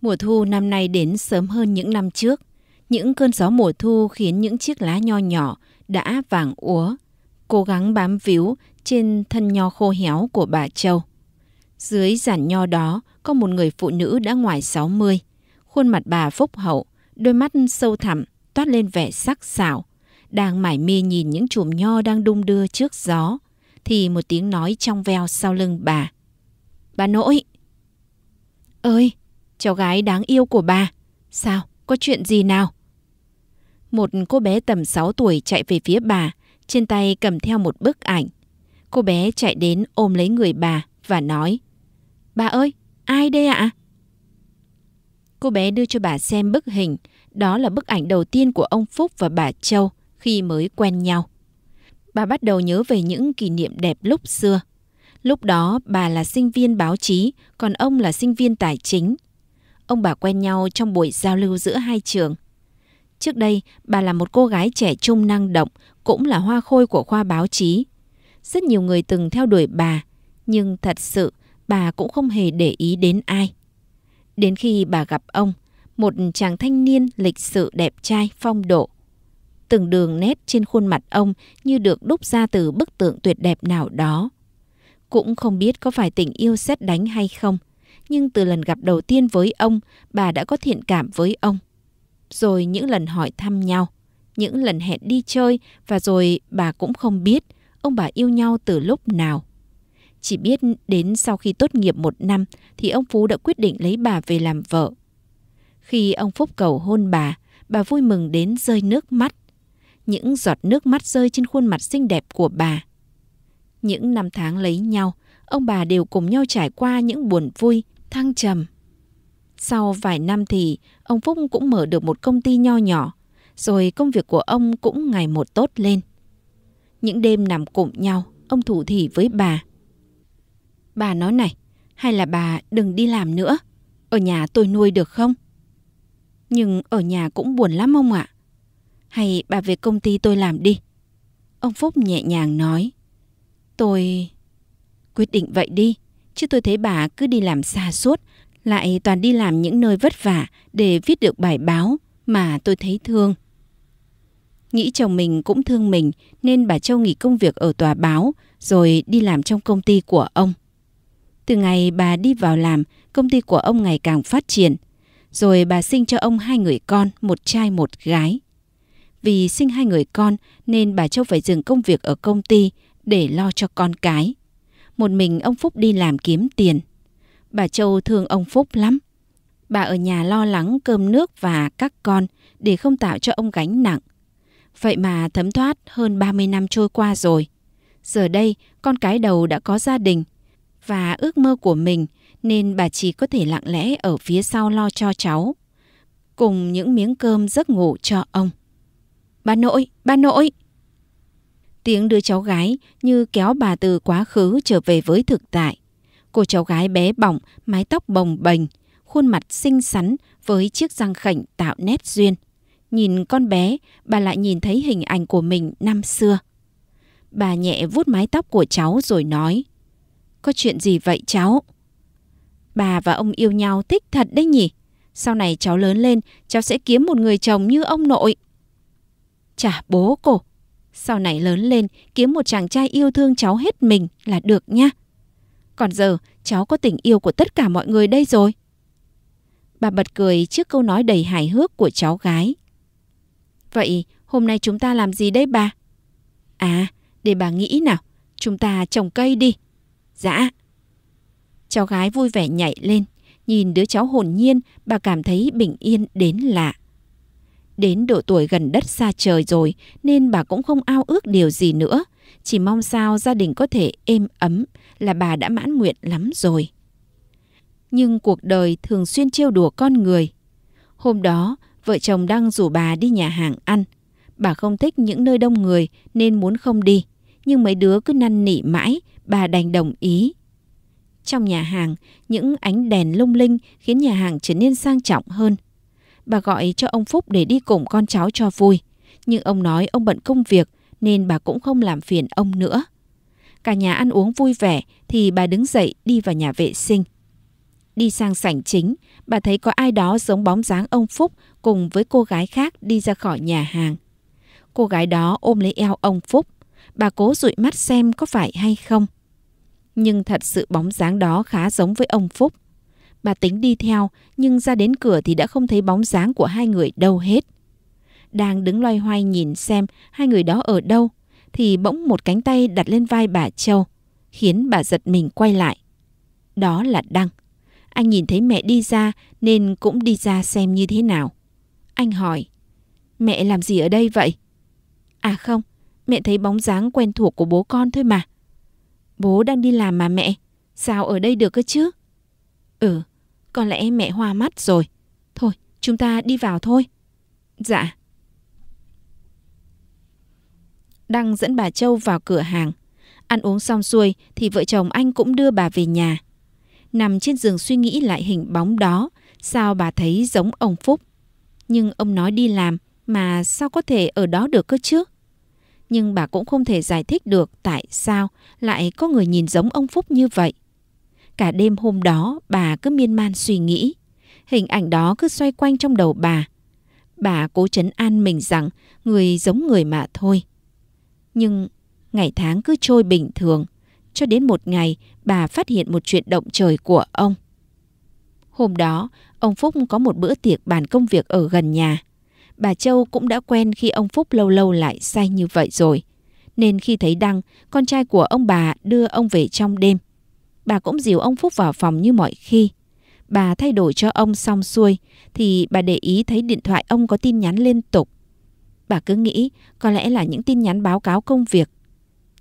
Mùa thu năm nay đến sớm hơn những năm trước. Những cơn gió mùa thu khiến những chiếc lá nho nhỏ đã vàng úa, cố gắng bám víu trên thân nho khô héo của bà Châu. Dưới giản nho đó có một người phụ nữ đã ngoài 60. Khuôn mặt bà phúc hậu, đôi mắt sâu thẳm toát lên vẻ sắc sảo, đang mải mê nhìn những chùm nho đang đung đưa trước gió thì một tiếng nói trong veo sau lưng bà. Bà nội! Ơi! cháu gái đáng yêu của bà. Sao, có chuyện gì nào? Một cô bé tầm 6 tuổi chạy về phía bà, trên tay cầm theo một bức ảnh. Cô bé chạy đến ôm lấy người bà và nói Bà ơi, ai đây ạ? À? Cô bé đưa cho bà xem bức hình, đó là bức ảnh đầu tiên của ông Phúc và bà Châu khi mới quen nhau. Bà bắt đầu nhớ về những kỷ niệm đẹp lúc xưa. Lúc đó bà là sinh viên báo chí, còn ông là sinh viên tài chính ông bà quen nhau trong buổi giao lưu giữa hai trường. Trước đây, bà là một cô gái trẻ trung năng động, cũng là hoa khôi của khoa báo chí. Rất nhiều người từng theo đuổi bà, nhưng thật sự bà cũng không hề để ý đến ai. Đến khi bà gặp ông, một chàng thanh niên lịch sự đẹp trai phong độ. Từng đường nét trên khuôn mặt ông như được đúc ra từ bức tượng tuyệt đẹp nào đó. Cũng không biết có phải tình yêu xét đánh hay không, nhưng từ lần gặp đầu tiên với ông, bà đã có thiện cảm với ông. Rồi những lần hỏi thăm nhau, những lần hẹn đi chơi và rồi bà cũng không biết ông bà yêu nhau từ lúc nào. Chỉ biết đến sau khi tốt nghiệp một năm thì ông Phú đã quyết định lấy bà về làm vợ. Khi ông Phúc cầu hôn bà, bà vui mừng đến rơi nước mắt. Những giọt nước mắt rơi trên khuôn mặt xinh đẹp của bà. Những năm tháng lấy nhau, ông bà đều cùng nhau trải qua những buồn vui, thăng trầm. Sau vài năm thì ông Phúc cũng mở được một công ty nho nhỏ, rồi công việc của ông cũng ngày một tốt lên. Những đêm nằm cùng nhau, ông thủ thỉ với bà. Bà nói này, hay là bà đừng đi làm nữa, ở nhà tôi nuôi được không? Nhưng ở nhà cũng buồn lắm ông ạ. À. Hay bà về công ty tôi làm đi. Ông Phúc nhẹ nhàng nói. Tôi... Quyết định vậy đi chứ tôi thấy bà cứ đi làm xa suốt, lại toàn đi làm những nơi vất vả để viết được bài báo mà tôi thấy thương. Nghĩ chồng mình cũng thương mình nên bà Châu nghỉ công việc ở tòa báo rồi đi làm trong công ty của ông. Từ ngày bà đi vào làm, công ty của ông ngày càng phát triển. Rồi bà sinh cho ông hai người con, một trai một gái. Vì sinh hai người con nên bà Châu phải dừng công việc ở công ty để lo cho con cái. Một mình ông Phúc đi làm kiếm tiền. Bà Châu thương ông Phúc lắm. Bà ở nhà lo lắng cơm nước và các con để không tạo cho ông gánh nặng. Vậy mà thấm thoát hơn 30 năm trôi qua rồi. Giờ đây, con cái đầu đã có gia đình và ước mơ của mình nên bà chỉ có thể lặng lẽ ở phía sau lo cho cháu. Cùng những miếng cơm giấc ngủ cho ông. Bà nội, bà nội! Tiếng đứa cháu gái như kéo bà từ quá khứ trở về với thực tại. Cô cháu gái bé bỏng, mái tóc bồng bềnh, khuôn mặt xinh xắn với chiếc răng khảnh tạo nét duyên. Nhìn con bé, bà lại nhìn thấy hình ảnh của mình năm xưa. Bà nhẹ vuốt mái tóc của cháu rồi nói Có chuyện gì vậy cháu? Bà và ông yêu nhau thích thật đấy nhỉ? Sau này cháu lớn lên, cháu sẽ kiếm một người chồng như ông nội. Chả bố cổ, sau này lớn lên, kiếm một chàng trai yêu thương cháu hết mình là được nha. Còn giờ, cháu có tình yêu của tất cả mọi người đây rồi. Bà bật cười trước câu nói đầy hài hước của cháu gái. Vậy, hôm nay chúng ta làm gì đây bà? À, để bà nghĩ nào, chúng ta trồng cây đi. Dạ. Cháu gái vui vẻ nhảy lên, nhìn đứa cháu hồn nhiên, bà cảm thấy bình yên đến lạ. Đến độ tuổi gần đất xa trời rồi nên bà cũng không ao ước điều gì nữa. Chỉ mong sao gia đình có thể êm ấm là bà đã mãn nguyện lắm rồi. Nhưng cuộc đời thường xuyên trêu đùa con người. Hôm đó, vợ chồng đang rủ bà đi nhà hàng ăn. Bà không thích những nơi đông người nên muốn không đi. Nhưng mấy đứa cứ năn nỉ mãi, bà đành đồng ý. Trong nhà hàng, những ánh đèn lung linh khiến nhà hàng trở nên sang trọng hơn – Bà gọi cho ông Phúc để đi cùng con cháu cho vui. Nhưng ông nói ông bận công việc nên bà cũng không làm phiền ông nữa. Cả nhà ăn uống vui vẻ thì bà đứng dậy đi vào nhà vệ sinh. Đi sang sảnh chính, bà thấy có ai đó giống bóng dáng ông Phúc cùng với cô gái khác đi ra khỏi nhà hàng. Cô gái đó ôm lấy eo ông Phúc. Bà cố dụi mắt xem có phải hay không. Nhưng thật sự bóng dáng đó khá giống với ông Phúc. Bà tính đi theo, nhưng ra đến cửa thì đã không thấy bóng dáng của hai người đâu hết. Đang đứng loay hoay nhìn xem hai người đó ở đâu, thì bỗng một cánh tay đặt lên vai bà Châu, khiến bà giật mình quay lại. Đó là Đăng. Anh nhìn thấy mẹ đi ra nên cũng đi ra xem như thế nào. Anh hỏi, mẹ làm gì ở đây vậy? À không, mẹ thấy bóng dáng quen thuộc của bố con thôi mà. Bố đang đi làm mà mẹ, sao ở đây được cơ chứ? Ừ, có lẽ mẹ hoa mắt rồi. Thôi, chúng ta đi vào thôi. Dạ. Đăng dẫn bà Châu vào cửa hàng. Ăn uống xong xuôi thì vợ chồng anh cũng đưa bà về nhà. Nằm trên giường suy nghĩ lại hình bóng đó, sao bà thấy giống ông Phúc. Nhưng ông nói đi làm mà sao có thể ở đó được cơ chứ? Nhưng bà cũng không thể giải thích được tại sao lại có người nhìn giống ông Phúc như vậy. Cả đêm hôm đó bà cứ miên man suy nghĩ. Hình ảnh đó cứ xoay quanh trong đầu bà. Bà cố chấn an mình rằng người giống người mà thôi. Nhưng ngày tháng cứ trôi bình thường. Cho đến một ngày bà phát hiện một chuyện động trời của ông. Hôm đó, ông Phúc có một bữa tiệc bàn công việc ở gần nhà. Bà Châu cũng đã quen khi ông Phúc lâu lâu lại say như vậy rồi. Nên khi thấy Đăng, con trai của ông bà đưa ông về trong đêm, bà cũng dìu ông Phúc vào phòng như mọi khi. Bà thay đổi cho ông xong xuôi thì bà để ý thấy điện thoại ông có tin nhắn liên tục. Bà cứ nghĩ có lẽ là những tin nhắn báo cáo công việc.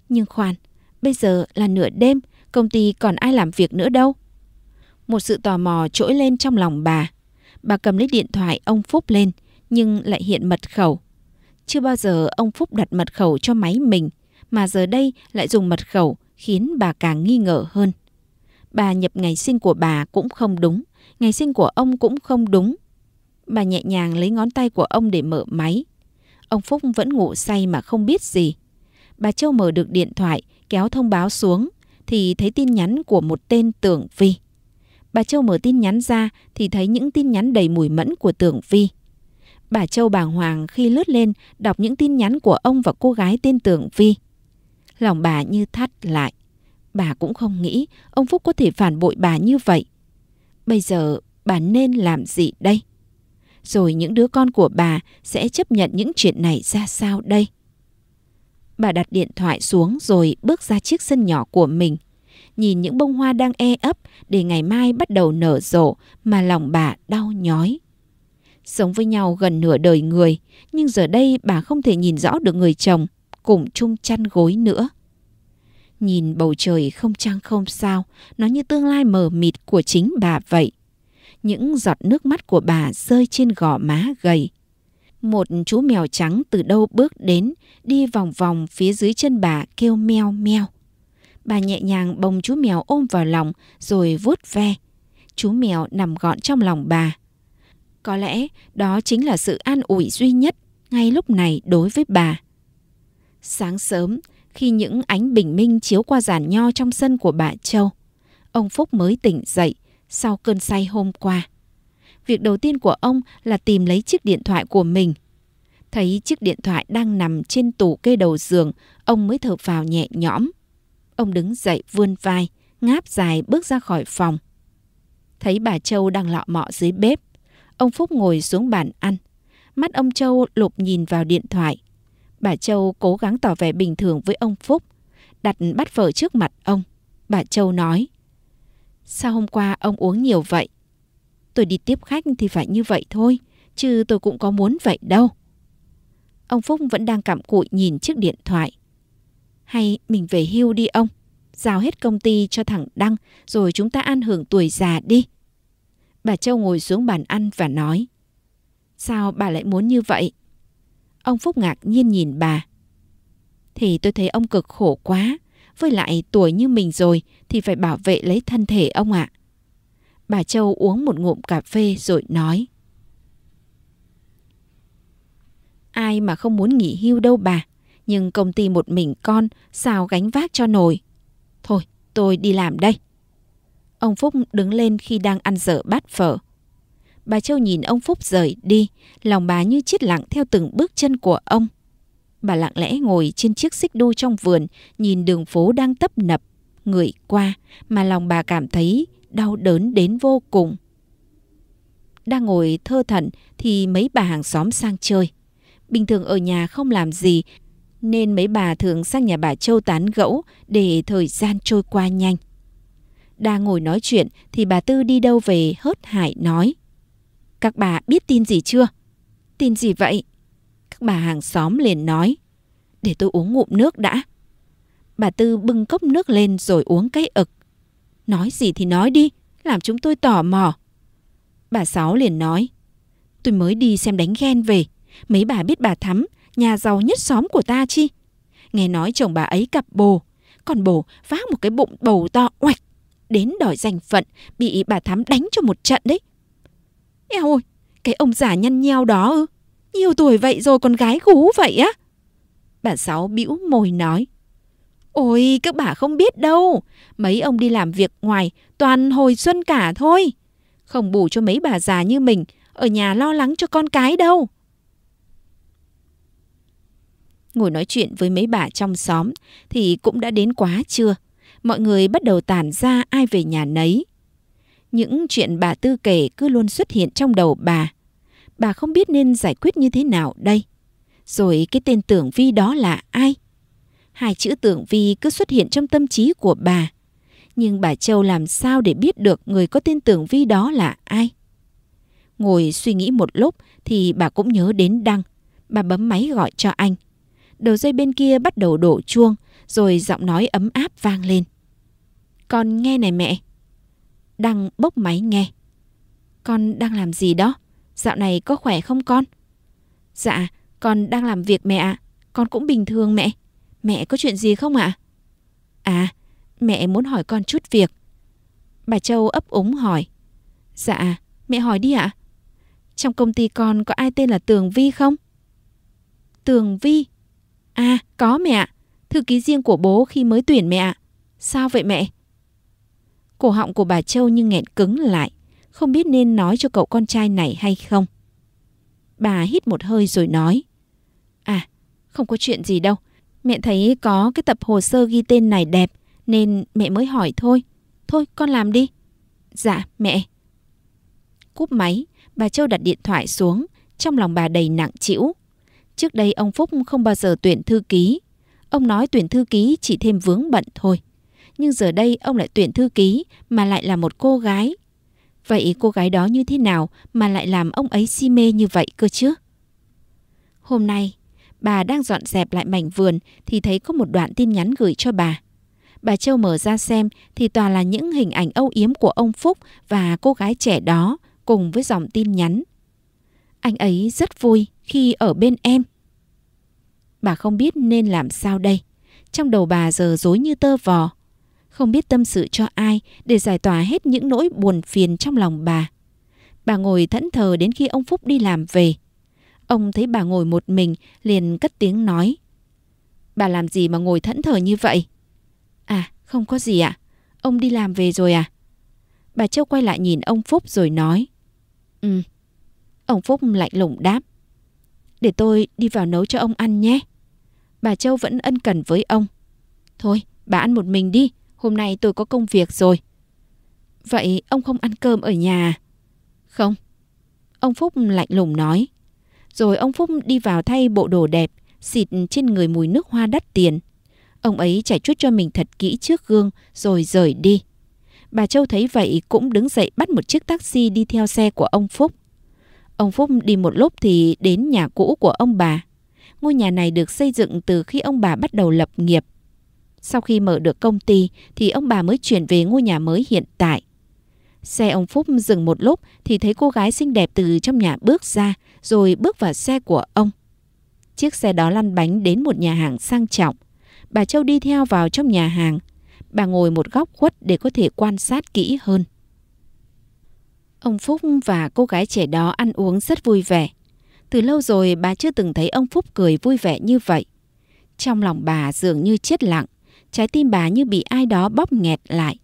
Nhưng khoan, bây giờ là nửa đêm, công ty còn ai làm việc nữa đâu. Một sự tò mò trỗi lên trong lòng bà. Bà cầm lấy điện thoại ông Phúc lên nhưng lại hiện mật khẩu. Chưa bao giờ ông Phúc đặt mật khẩu cho máy mình mà giờ đây lại dùng mật khẩu khiến bà càng nghi ngờ hơn. Bà nhập ngày sinh của bà cũng không đúng, ngày sinh của ông cũng không đúng. Bà nhẹ nhàng lấy ngón tay của ông để mở máy. Ông Phúc vẫn ngủ say mà không biết gì. Bà Châu mở được điện thoại, kéo thông báo xuống thì thấy tin nhắn của một tên Tưởng Vi. Bà Châu mở tin nhắn ra thì thấy những tin nhắn đầy mùi mẫn của Tưởng Vi. Bà Châu bàng hoàng khi lướt lên đọc những tin nhắn của ông và cô gái tên Tưởng Vi. Lòng bà như thắt lại. Bà cũng không nghĩ ông Phúc có thể phản bội bà như vậy. Bây giờ bà nên làm gì đây? Rồi những đứa con của bà sẽ chấp nhận những chuyện này ra sao đây? Bà đặt điện thoại xuống rồi bước ra chiếc sân nhỏ của mình. Nhìn những bông hoa đang e ấp để ngày mai bắt đầu nở rộ mà lòng bà đau nhói. Sống với nhau gần nửa đời người, nhưng giờ đây bà không thể nhìn rõ được người chồng cùng chung chăn gối nữa. Nhìn bầu trời không trăng không sao, nó như tương lai mờ mịt của chính bà vậy. Những giọt nước mắt của bà rơi trên gò má gầy. Một chú mèo trắng từ đâu bước đến, đi vòng vòng phía dưới chân bà kêu meo meo. Bà nhẹ nhàng bồng chú mèo ôm vào lòng rồi vuốt ve. Chú mèo nằm gọn trong lòng bà. Có lẽ đó chính là sự an ủi duy nhất ngay lúc này đối với bà. Sáng sớm, khi những ánh bình minh chiếu qua giàn nho trong sân của bà Châu, ông Phúc mới tỉnh dậy sau cơn say hôm qua. Việc đầu tiên của ông là tìm lấy chiếc điện thoại của mình. Thấy chiếc điện thoại đang nằm trên tủ kê đầu giường, ông mới thở vào nhẹ nhõm. Ông đứng dậy vươn vai, ngáp dài bước ra khỏi phòng. Thấy bà Châu đang lọ mọ dưới bếp, ông Phúc ngồi xuống bàn ăn. Mắt ông Châu lục nhìn vào điện thoại, Bà Châu cố gắng tỏ vẻ bình thường với ông Phúc, đặt bát phở trước mặt ông. Bà Châu nói, sao hôm qua ông uống nhiều vậy? Tôi đi tiếp khách thì phải như vậy thôi, chứ tôi cũng có muốn vậy đâu. Ông Phúc vẫn đang cặm cụi nhìn chiếc điện thoại. Hay mình về hưu đi ông, giao hết công ty cho thằng Đăng rồi chúng ta ăn hưởng tuổi già đi. Bà Châu ngồi xuống bàn ăn và nói, sao bà lại muốn như vậy? Ông Phúc ngạc nhiên nhìn bà. Thì tôi thấy ông cực khổ quá. Với lại tuổi như mình rồi thì phải bảo vệ lấy thân thể ông ạ. À. Bà Châu uống một ngụm cà phê rồi nói. Ai mà không muốn nghỉ hưu đâu bà. Nhưng công ty một mình con sao gánh vác cho nổi. Thôi tôi đi làm đây. Ông Phúc đứng lên khi đang ăn dở bát phở. Bà Châu nhìn ông Phúc rời đi, lòng bà như chết lặng theo từng bước chân của ông. Bà lặng lẽ ngồi trên chiếc xích đu trong vườn, nhìn đường phố đang tấp nập, người qua mà lòng bà cảm thấy đau đớn đến vô cùng. Đang ngồi thơ thẩn thì mấy bà hàng xóm sang chơi. Bình thường ở nhà không làm gì nên mấy bà thường sang nhà bà Châu tán gẫu để thời gian trôi qua nhanh. Đang ngồi nói chuyện thì bà Tư đi đâu về hớt hải nói. Các bà biết tin gì chưa? Tin gì vậy? Các bà hàng xóm liền nói. Để tôi uống ngụm nước đã. Bà Tư bưng cốc nước lên rồi uống cái ực. Nói gì thì nói đi, làm chúng tôi tò mò. Bà Sáu liền nói. Tôi mới đi xem đánh ghen về. Mấy bà biết bà Thắm, nhà giàu nhất xóm của ta chi. Nghe nói chồng bà ấy cặp bồ. Còn bồ vác một cái bụng bầu to oạch. Đến đòi danh phận, bị bà Thắm đánh cho một trận đấy. Eo ôi, cái ông già nhăn nheo đó ư? Nhiều tuổi vậy rồi còn gái gú vậy á? Bà Sáu bĩu môi nói. Ôi, các bà không biết đâu. Mấy ông đi làm việc ngoài toàn hồi xuân cả thôi. Không bù cho mấy bà già như mình ở nhà lo lắng cho con cái đâu. Ngồi nói chuyện với mấy bà trong xóm thì cũng đã đến quá trưa. Mọi người bắt đầu tản ra ai về nhà nấy. Những chuyện bà Tư kể cứ luôn xuất hiện trong đầu bà. Bà không biết nên giải quyết như thế nào đây. Rồi cái tên Tưởng Vi đó là ai? Hai chữ Tưởng Vi cứ xuất hiện trong tâm trí của bà. Nhưng bà Châu làm sao để biết được người có tên Tưởng Vi đó là ai? Ngồi suy nghĩ một lúc thì bà cũng nhớ đến Đăng. Bà bấm máy gọi cho anh. Đầu dây bên kia bắt đầu đổ chuông, rồi giọng nói ấm áp vang lên. Con nghe này mẹ, đang bốc máy nghe. Con đang làm gì đó? Dạo này có khỏe không con? Dạ, con đang làm việc mẹ ạ. Con cũng bình thường mẹ. Mẹ có chuyện gì không ạ? À? mẹ muốn hỏi con chút việc. Bà Châu ấp úng hỏi. Dạ, mẹ hỏi đi ạ. Trong công ty con có ai tên là Tường Vi không? Tường Vi? À, có mẹ ạ. Thư ký riêng của bố khi mới tuyển mẹ ạ. Sao vậy mẹ? Cổ họng của bà Châu như nghẹn cứng lại, không biết nên nói cho cậu con trai này hay không. Bà hít một hơi rồi nói. À, không có chuyện gì đâu. Mẹ thấy có cái tập hồ sơ ghi tên này đẹp nên mẹ mới hỏi thôi. Thôi con làm đi. Dạ mẹ. Cúp máy, bà Châu đặt điện thoại xuống, trong lòng bà đầy nặng chịu. Trước đây ông Phúc không bao giờ tuyển thư ký. Ông nói tuyển thư ký chỉ thêm vướng bận thôi nhưng giờ đây ông lại tuyển thư ký mà lại là một cô gái. Vậy cô gái đó như thế nào mà lại làm ông ấy si mê như vậy cơ chứ? Hôm nay, bà đang dọn dẹp lại mảnh vườn thì thấy có một đoạn tin nhắn gửi cho bà. Bà Châu mở ra xem thì toàn là những hình ảnh âu yếm của ông Phúc và cô gái trẻ đó cùng với dòng tin nhắn. Anh ấy rất vui khi ở bên em. Bà không biết nên làm sao đây. Trong đầu bà giờ rối như tơ vò không biết tâm sự cho ai để giải tỏa hết những nỗi buồn phiền trong lòng bà. Bà ngồi thẫn thờ đến khi ông Phúc đi làm về. Ông thấy bà ngồi một mình, liền cất tiếng nói. Bà làm gì mà ngồi thẫn thờ như vậy? À, không có gì ạ. À? Ông đi làm về rồi à? Bà Châu quay lại nhìn ông Phúc rồi nói. Ừ. Ông Phúc lạnh lùng đáp. Để tôi đi vào nấu cho ông ăn nhé. Bà Châu vẫn ân cần với ông. Thôi, bà ăn một mình đi, hôm nay tôi có công việc rồi. Vậy ông không ăn cơm ở nhà Không. Ông Phúc lạnh lùng nói. Rồi ông Phúc đi vào thay bộ đồ đẹp, xịt trên người mùi nước hoa đắt tiền. Ông ấy chảy chút cho mình thật kỹ trước gương rồi rời đi. Bà Châu thấy vậy cũng đứng dậy bắt một chiếc taxi đi theo xe của ông Phúc. Ông Phúc đi một lúc thì đến nhà cũ của ông bà. Ngôi nhà này được xây dựng từ khi ông bà bắt đầu lập nghiệp – sau khi mở được công ty thì ông bà mới chuyển về ngôi nhà mới hiện tại. Xe ông Phúc dừng một lúc thì thấy cô gái xinh đẹp từ trong nhà bước ra rồi bước vào xe của ông. Chiếc xe đó lăn bánh đến một nhà hàng sang trọng. Bà Châu đi theo vào trong nhà hàng. Bà ngồi một góc khuất để có thể quan sát kỹ hơn. Ông Phúc và cô gái trẻ đó ăn uống rất vui vẻ. Từ lâu rồi bà chưa từng thấy ông Phúc cười vui vẻ như vậy. Trong lòng bà dường như chết lặng. Trái tim bà như bị ai đó bóp nghẹt lại.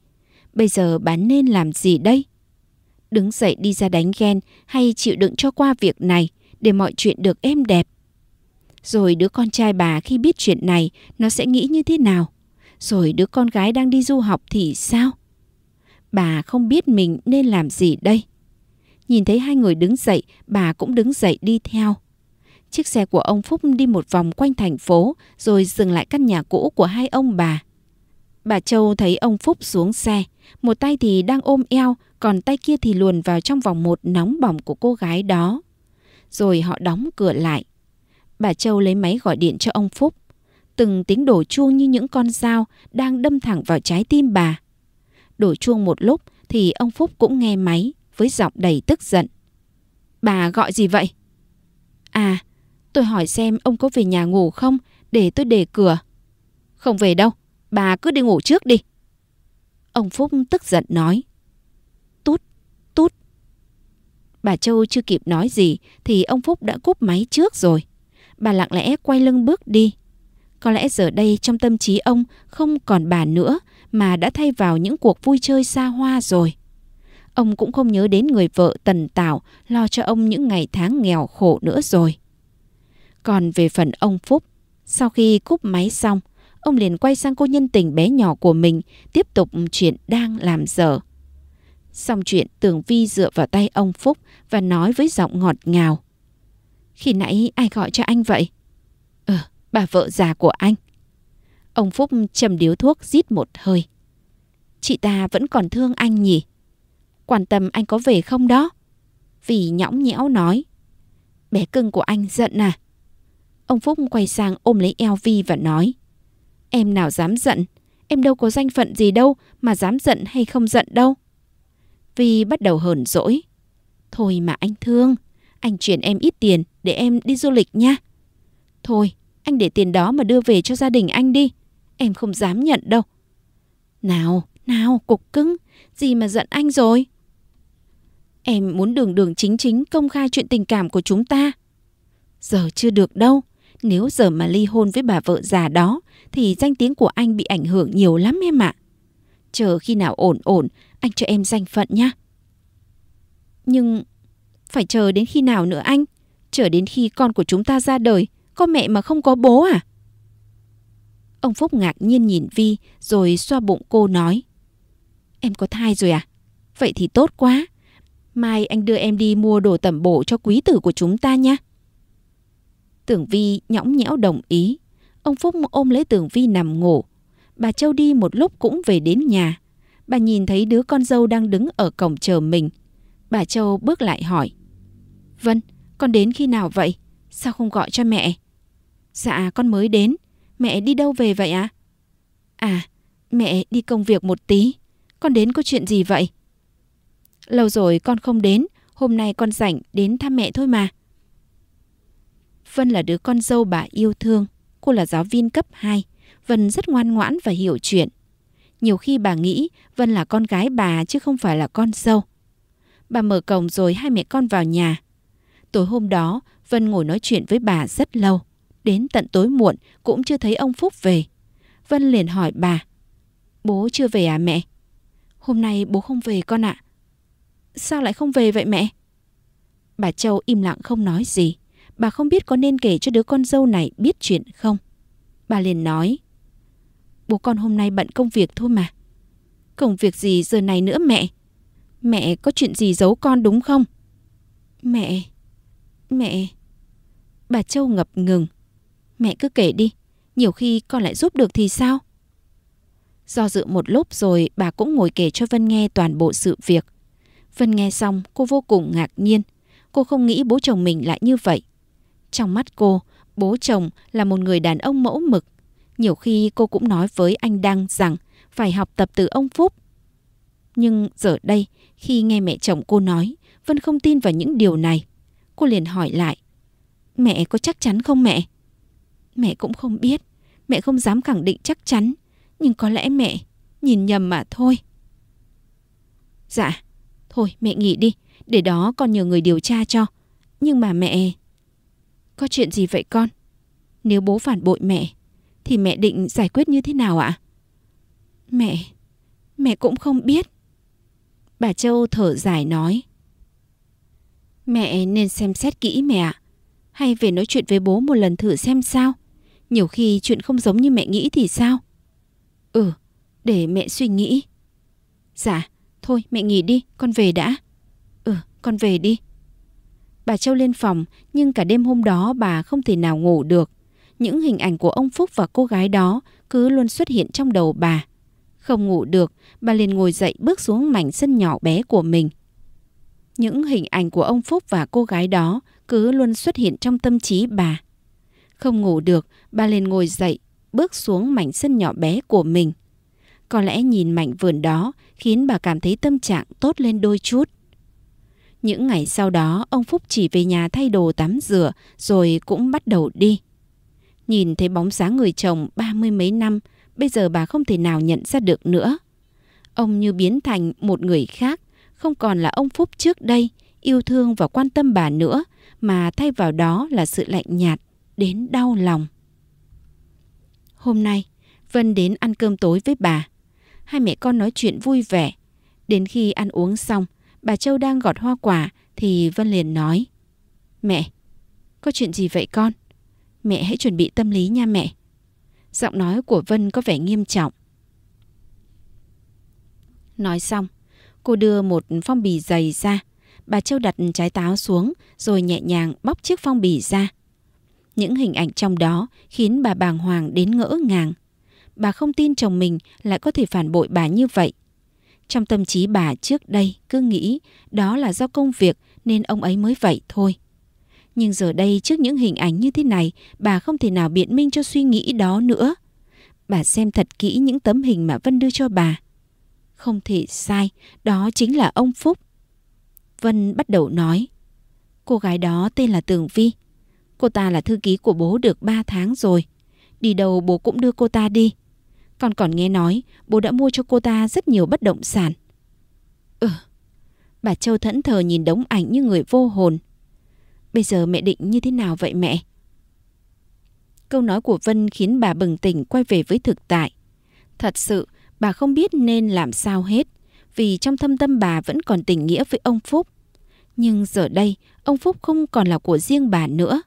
Bây giờ bà nên làm gì đây? Đứng dậy đi ra đánh ghen hay chịu đựng cho qua việc này để mọi chuyện được êm đẹp? Rồi đứa con trai bà khi biết chuyện này nó sẽ nghĩ như thế nào? Rồi đứa con gái đang đi du học thì sao? Bà không biết mình nên làm gì đây. Nhìn thấy hai người đứng dậy, bà cũng đứng dậy đi theo chiếc xe của ông Phúc đi một vòng quanh thành phố rồi dừng lại căn nhà cũ của hai ông bà. Bà Châu thấy ông Phúc xuống xe, một tay thì đang ôm eo, còn tay kia thì luồn vào trong vòng một nóng bỏng của cô gái đó. Rồi họ đóng cửa lại. Bà Châu lấy máy gọi điện cho ông Phúc. Từng tiếng đổ chuông như những con dao đang đâm thẳng vào trái tim bà. Đổ chuông một lúc thì ông Phúc cũng nghe máy với giọng đầy tức giận. Bà gọi gì vậy? À, Tôi hỏi xem ông có về nhà ngủ không để tôi để cửa. Không về đâu, bà cứ đi ngủ trước đi. Ông Phúc tức giận nói. Tút, tút. Bà Châu chưa kịp nói gì thì ông Phúc đã cúp máy trước rồi. Bà lặng lẽ quay lưng bước đi. Có lẽ giờ đây trong tâm trí ông không còn bà nữa mà đã thay vào những cuộc vui chơi xa hoa rồi. Ông cũng không nhớ đến người vợ tần tảo lo cho ông những ngày tháng nghèo khổ nữa rồi. Còn về phần ông Phúc, sau khi cúp máy xong, ông liền quay sang cô nhân tình bé nhỏ của mình, tiếp tục chuyện đang làm dở. Xong chuyện Tường Vi dựa vào tay ông Phúc và nói với giọng ngọt ngào. Khi nãy ai gọi cho anh vậy? Ờ, bà vợ già của anh. Ông Phúc châm điếu thuốc rít một hơi. Chị ta vẫn còn thương anh nhỉ? Quan tâm anh có về không đó? Vì nhõng nhẽo nói. Bé cưng của anh giận à? Ông Phúc quay sang ôm lấy eo Vi và nói Em nào dám giận Em đâu có danh phận gì đâu Mà dám giận hay không giận đâu Vi bắt đầu hờn dỗi Thôi mà anh thương Anh chuyển em ít tiền để em đi du lịch nha Thôi anh để tiền đó mà đưa về cho gia đình anh đi Em không dám nhận đâu Nào nào cục cưng Gì mà giận anh rồi Em muốn đường đường chính chính công khai chuyện tình cảm của chúng ta Giờ chưa được đâu nếu giờ mà ly hôn với bà vợ già đó thì danh tiếng của anh bị ảnh hưởng nhiều lắm em ạ. Chờ khi nào ổn ổn, anh cho em danh phận nhá. Nhưng phải chờ đến khi nào nữa anh? Chờ đến khi con của chúng ta ra đời, có mẹ mà không có bố à? Ông Phúc ngạc nhiên nhìn Vi rồi xoa bụng cô nói. Em có thai rồi à? Vậy thì tốt quá. Mai anh đưa em đi mua đồ tẩm bổ cho quý tử của chúng ta nha. Tưởng Vi nhõng nhẽo đồng ý. Ông Phúc ôm lấy Tưởng Vi nằm ngủ. Bà Châu đi một lúc cũng về đến nhà. Bà nhìn thấy đứa con dâu đang đứng ở cổng chờ mình. Bà Châu bước lại hỏi. Vân, con đến khi nào vậy? Sao không gọi cho mẹ? Dạ, con mới đến. Mẹ đi đâu về vậy ạ? À? à, mẹ đi công việc một tí. Con đến có chuyện gì vậy? Lâu rồi con không đến, hôm nay con rảnh đến thăm mẹ thôi mà. Vân là đứa con dâu bà yêu thương. Cô là giáo viên cấp 2. Vân rất ngoan ngoãn và hiểu chuyện. Nhiều khi bà nghĩ Vân là con gái bà chứ không phải là con dâu. Bà mở cổng rồi hai mẹ con vào nhà. Tối hôm đó, Vân ngồi nói chuyện với bà rất lâu. Đến tận tối muộn cũng chưa thấy ông Phúc về. Vân liền hỏi bà. Bố chưa về à mẹ? Hôm nay bố không về con ạ. À. Sao lại không về vậy mẹ? Bà Châu im lặng không nói gì bà không biết có nên kể cho đứa con dâu này biết chuyện không. Bà liền nói, bố con hôm nay bận công việc thôi mà. Công việc gì giờ này nữa mẹ? Mẹ có chuyện gì giấu con đúng không? Mẹ, mẹ... Bà Châu ngập ngừng. Mẹ cứ kể đi, nhiều khi con lại giúp được thì sao? Do dự một lúc rồi bà cũng ngồi kể cho Vân nghe toàn bộ sự việc. Vân nghe xong cô vô cùng ngạc nhiên. Cô không nghĩ bố chồng mình lại như vậy. Trong mắt cô, bố chồng là một người đàn ông mẫu mực. Nhiều khi cô cũng nói với anh Đăng rằng phải học tập từ ông Phúc. Nhưng giờ đây, khi nghe mẹ chồng cô nói, Vân không tin vào những điều này. Cô liền hỏi lại, mẹ có chắc chắn không mẹ? Mẹ cũng không biết, mẹ không dám khẳng định chắc chắn, nhưng có lẽ mẹ nhìn nhầm mà thôi. Dạ, thôi mẹ nghỉ đi, để đó còn nhờ người điều tra cho. Nhưng mà mẹ... Có chuyện gì vậy con? Nếu bố phản bội mẹ, thì mẹ định giải quyết như thế nào ạ? Mẹ, mẹ cũng không biết. Bà Châu thở dài nói. Mẹ nên xem xét kỹ mẹ ạ. Hay về nói chuyện với bố một lần thử xem sao. Nhiều khi chuyện không giống như mẹ nghĩ thì sao? Ừ, để mẹ suy nghĩ. Dạ, thôi mẹ nghỉ đi, con về đã. Ừ, con về đi. Bà châu lên phòng, nhưng cả đêm hôm đó bà không thể nào ngủ được. Những hình ảnh của ông Phúc và cô gái đó cứ luôn xuất hiện trong đầu bà. Không ngủ được, bà liền ngồi dậy bước xuống mảnh sân nhỏ bé của mình. Những hình ảnh của ông Phúc và cô gái đó cứ luôn xuất hiện trong tâm trí bà. Không ngủ được, bà liền ngồi dậy, bước xuống mảnh sân nhỏ bé của mình. Có lẽ nhìn mảnh vườn đó khiến bà cảm thấy tâm trạng tốt lên đôi chút. Những ngày sau đó, ông Phúc chỉ về nhà thay đồ tắm rửa rồi cũng bắt đầu đi. Nhìn thấy bóng dáng người chồng ba mươi mấy năm, bây giờ bà không thể nào nhận ra được nữa. Ông như biến thành một người khác, không còn là ông Phúc trước đây, yêu thương và quan tâm bà nữa, mà thay vào đó là sự lạnh nhạt, đến đau lòng. Hôm nay, Vân đến ăn cơm tối với bà. Hai mẹ con nói chuyện vui vẻ. Đến khi ăn uống xong, bà Châu đang gọt hoa quả thì Vân liền nói. Mẹ, có chuyện gì vậy con? Mẹ hãy chuẩn bị tâm lý nha mẹ. Giọng nói của Vân có vẻ nghiêm trọng. Nói xong, cô đưa một phong bì dày ra. Bà Châu đặt trái táo xuống rồi nhẹ nhàng bóc chiếc phong bì ra. Những hình ảnh trong đó khiến bà bàng hoàng đến ngỡ ngàng. Bà không tin chồng mình lại có thể phản bội bà như vậy. Trong tâm trí bà trước đây cứ nghĩ đó là do công việc nên ông ấy mới vậy thôi. Nhưng giờ đây trước những hình ảnh như thế này, bà không thể nào biện minh cho suy nghĩ đó nữa. Bà xem thật kỹ những tấm hình mà Vân đưa cho bà. Không thể sai, đó chính là ông Phúc. Vân bắt đầu nói. Cô gái đó tên là Tường Vi. Cô ta là thư ký của bố được ba tháng rồi. Đi đâu bố cũng đưa cô ta đi. Con còn nghe nói bố đã mua cho cô ta rất nhiều bất động sản. Ừ, bà Châu thẫn thờ nhìn đống ảnh như người vô hồn. Bây giờ mẹ định như thế nào vậy mẹ? Câu nói của Vân khiến bà bừng tỉnh quay về với thực tại. Thật sự, bà không biết nên làm sao hết, vì trong thâm tâm bà vẫn còn tình nghĩa với ông Phúc. Nhưng giờ đây, ông Phúc không còn là của riêng bà nữa.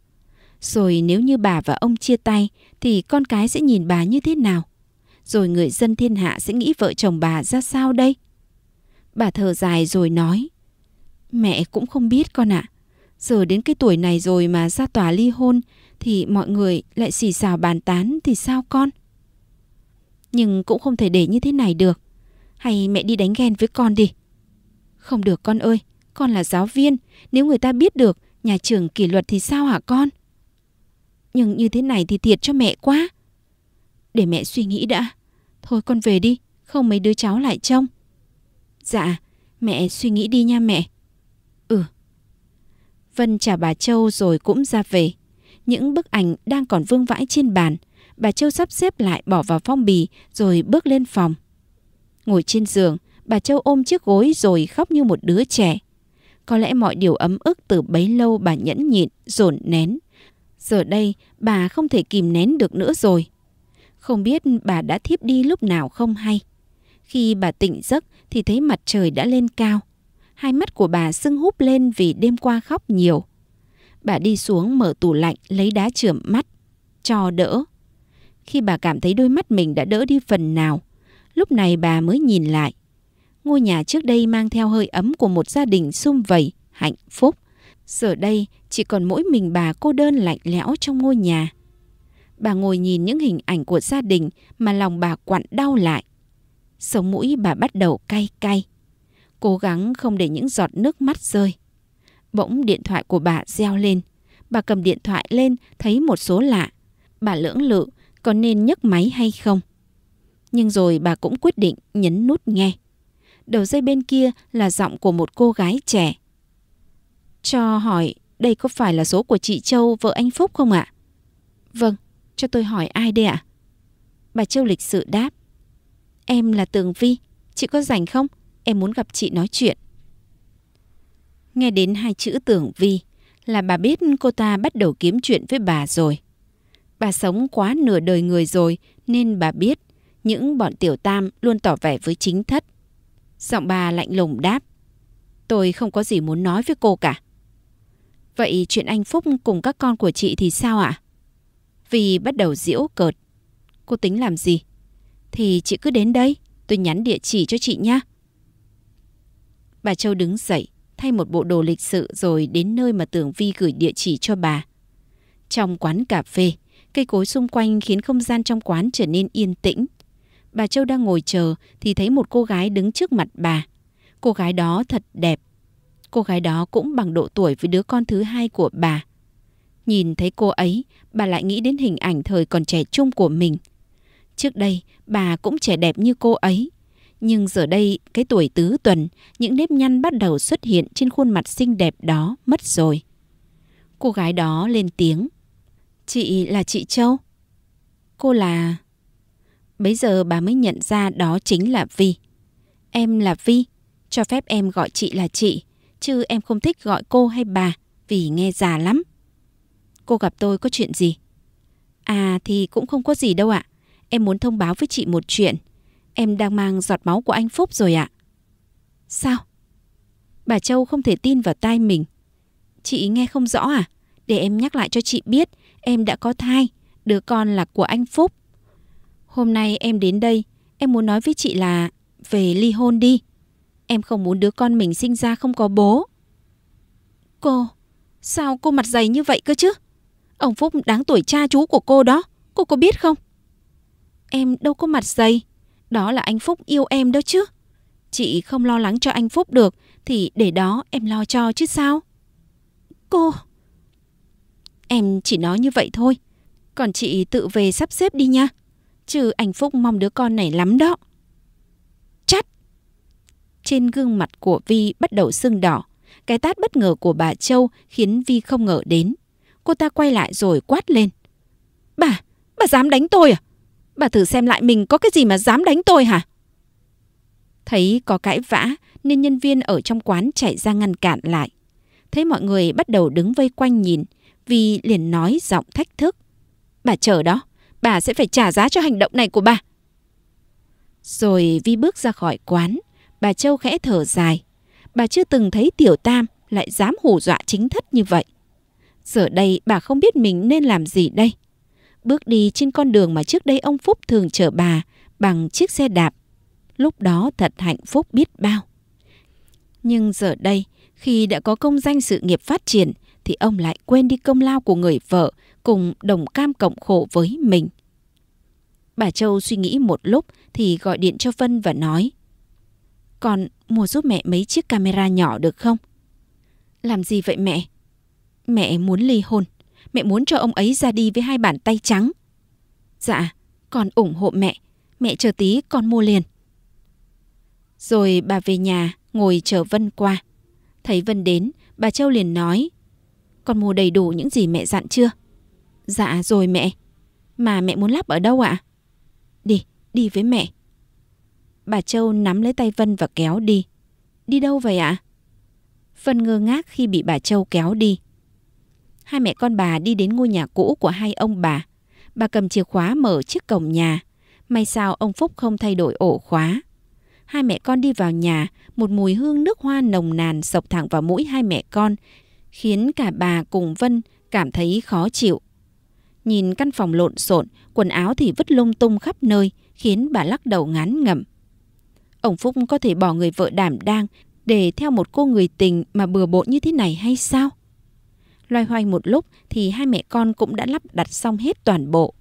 Rồi nếu như bà và ông chia tay, thì con cái sẽ nhìn bà như thế nào? rồi người dân thiên hạ sẽ nghĩ vợ chồng bà ra sao đây? Bà thở dài rồi nói, mẹ cũng không biết con ạ. Giờ đến cái tuổi này rồi mà ra tòa ly hôn thì mọi người lại xì xào bàn tán thì sao con? Nhưng cũng không thể để như thế này được. Hay mẹ đi đánh ghen với con đi. Không được con ơi, con là giáo viên. Nếu người ta biết được nhà trường kỷ luật thì sao hả con? Nhưng như thế này thì thiệt cho mẹ quá. Để mẹ suy nghĩ đã. Thôi con về đi, không mấy đứa cháu lại trông. Dạ, mẹ suy nghĩ đi nha mẹ. Ừ. Vân trả bà Châu rồi cũng ra về. Những bức ảnh đang còn vương vãi trên bàn, bà Châu sắp xếp lại bỏ vào phong bì rồi bước lên phòng. Ngồi trên giường, bà Châu ôm chiếc gối rồi khóc như một đứa trẻ. Có lẽ mọi điều ấm ức từ bấy lâu bà nhẫn nhịn, dồn nén. Giờ đây, bà không thể kìm nén được nữa rồi. Không biết bà đã thiếp đi lúc nào không hay. Khi bà tỉnh giấc thì thấy mặt trời đã lên cao. Hai mắt của bà sưng húp lên vì đêm qua khóc nhiều. Bà đi xuống mở tủ lạnh lấy đá chườm mắt, cho đỡ. Khi bà cảm thấy đôi mắt mình đã đỡ đi phần nào, lúc này bà mới nhìn lại. Ngôi nhà trước đây mang theo hơi ấm của một gia đình sum vầy, hạnh phúc. Giờ đây chỉ còn mỗi mình bà cô đơn lạnh lẽo trong ngôi nhà. Bà ngồi nhìn những hình ảnh của gia đình mà lòng bà quặn đau lại. Sống mũi bà bắt đầu cay cay. Cố gắng không để những giọt nước mắt rơi. Bỗng điện thoại của bà reo lên. Bà cầm điện thoại lên thấy một số lạ. Bà lưỡng lự có nên nhấc máy hay không. Nhưng rồi bà cũng quyết định nhấn nút nghe. Đầu dây bên kia là giọng của một cô gái trẻ. Cho hỏi đây có phải là số của chị Châu vợ anh Phúc không ạ? Vâng, cho tôi hỏi ai đây ạ? Bà Châu lịch sự đáp. Em là Tường Vi, chị có rảnh không? Em muốn gặp chị nói chuyện. Nghe đến hai chữ Tường Vi là bà biết cô ta bắt đầu kiếm chuyện với bà rồi. Bà sống quá nửa đời người rồi nên bà biết những bọn tiểu tam luôn tỏ vẻ với chính thất. Giọng bà lạnh lùng đáp. Tôi không có gì muốn nói với cô cả. Vậy chuyện anh Phúc cùng các con của chị thì sao ạ? À? vì bắt đầu diễu cợt. Cô tính làm gì? Thì chị cứ đến đây, tôi nhắn địa chỉ cho chị nha. Bà Châu đứng dậy, thay một bộ đồ lịch sự rồi đến nơi mà Tưởng Vi gửi địa chỉ cho bà. Trong quán cà phê, cây cối xung quanh khiến không gian trong quán trở nên yên tĩnh. Bà Châu đang ngồi chờ thì thấy một cô gái đứng trước mặt bà. Cô gái đó thật đẹp. Cô gái đó cũng bằng độ tuổi với đứa con thứ hai của bà. Nhìn thấy cô ấy, bà lại nghĩ đến hình ảnh thời còn trẻ trung của mình. Trước đây, bà cũng trẻ đẹp như cô ấy. Nhưng giờ đây, cái tuổi tứ tuần, những nếp nhăn bắt đầu xuất hiện trên khuôn mặt xinh đẹp đó mất rồi. Cô gái đó lên tiếng. Chị là chị Châu. Cô là... bây giờ bà mới nhận ra đó chính là Vi. Em là Vi, cho phép em gọi chị là chị, chứ em không thích gọi cô hay bà vì nghe già lắm cô gặp tôi có chuyện gì? À thì cũng không có gì đâu ạ. Em muốn thông báo với chị một chuyện. Em đang mang giọt máu của anh Phúc rồi ạ. Sao? Bà Châu không thể tin vào tai mình. Chị nghe không rõ à? Để em nhắc lại cho chị biết, em đã có thai, đứa con là của anh Phúc. Hôm nay em đến đây, em muốn nói với chị là về ly hôn đi. Em không muốn đứa con mình sinh ra không có bố. Cô, sao cô mặt dày như vậy cơ chứ? Ông Phúc đáng tuổi cha chú của cô đó Cô có biết không Em đâu có mặt dày Đó là anh Phúc yêu em đó chứ Chị không lo lắng cho anh Phúc được Thì để đó em lo cho chứ sao Cô Em chỉ nói như vậy thôi Còn chị tự về sắp xếp đi nha Chứ anh Phúc mong đứa con này lắm đó Chắt Trên gương mặt của Vi bắt đầu sưng đỏ Cái tát bất ngờ của bà Châu Khiến Vi không ngờ đến Cô ta quay lại rồi quát lên. Bà, bà dám đánh tôi à? Bà thử xem lại mình có cái gì mà dám đánh tôi hả? Thấy có cãi vã nên nhân viên ở trong quán chạy ra ngăn cản lại. Thấy mọi người bắt đầu đứng vây quanh nhìn vì liền nói giọng thách thức. Bà chờ đó, bà sẽ phải trả giá cho hành động này của bà. Rồi Vi bước ra khỏi quán, bà Châu khẽ thở dài. Bà chưa từng thấy Tiểu Tam lại dám hù dọa chính thất như vậy. Giờ đây bà không biết mình nên làm gì đây. Bước đi trên con đường mà trước đây ông Phúc thường chở bà bằng chiếc xe đạp. Lúc đó thật hạnh phúc biết bao. Nhưng giờ đây, khi đã có công danh sự nghiệp phát triển, thì ông lại quên đi công lao của người vợ cùng đồng cam cộng khổ với mình. Bà Châu suy nghĩ một lúc thì gọi điện cho Vân và nói Con mua giúp mẹ mấy chiếc camera nhỏ được không? Làm gì vậy mẹ? Mẹ muốn ly hôn. Mẹ muốn cho ông ấy ra đi với hai bàn tay trắng. Dạ, con ủng hộ mẹ. Mẹ chờ tí con mua liền. Rồi bà về nhà ngồi chờ Vân qua. Thấy Vân đến, bà Châu liền nói. Con mua đầy đủ những gì mẹ dặn chưa? Dạ rồi mẹ. Mà mẹ muốn lắp ở đâu ạ? À? Đi, đi với mẹ. Bà Châu nắm lấy tay Vân và kéo đi. Đi đâu vậy ạ? À? Vân ngơ ngác khi bị bà Châu kéo đi hai mẹ con bà đi đến ngôi nhà cũ của hai ông bà. Bà cầm chìa khóa mở chiếc cổng nhà. May sao ông Phúc không thay đổi ổ khóa. Hai mẹ con đi vào nhà, một mùi hương nước hoa nồng nàn sộc thẳng vào mũi hai mẹ con, khiến cả bà cùng Vân cảm thấy khó chịu. Nhìn căn phòng lộn xộn, quần áo thì vứt lung tung khắp nơi, khiến bà lắc đầu ngán ngẩm. Ông Phúc có thể bỏ người vợ đảm đang để theo một cô người tình mà bừa bộn như thế này hay sao? Loay hoay một lúc thì hai mẹ con cũng đã lắp đặt xong hết toàn bộ.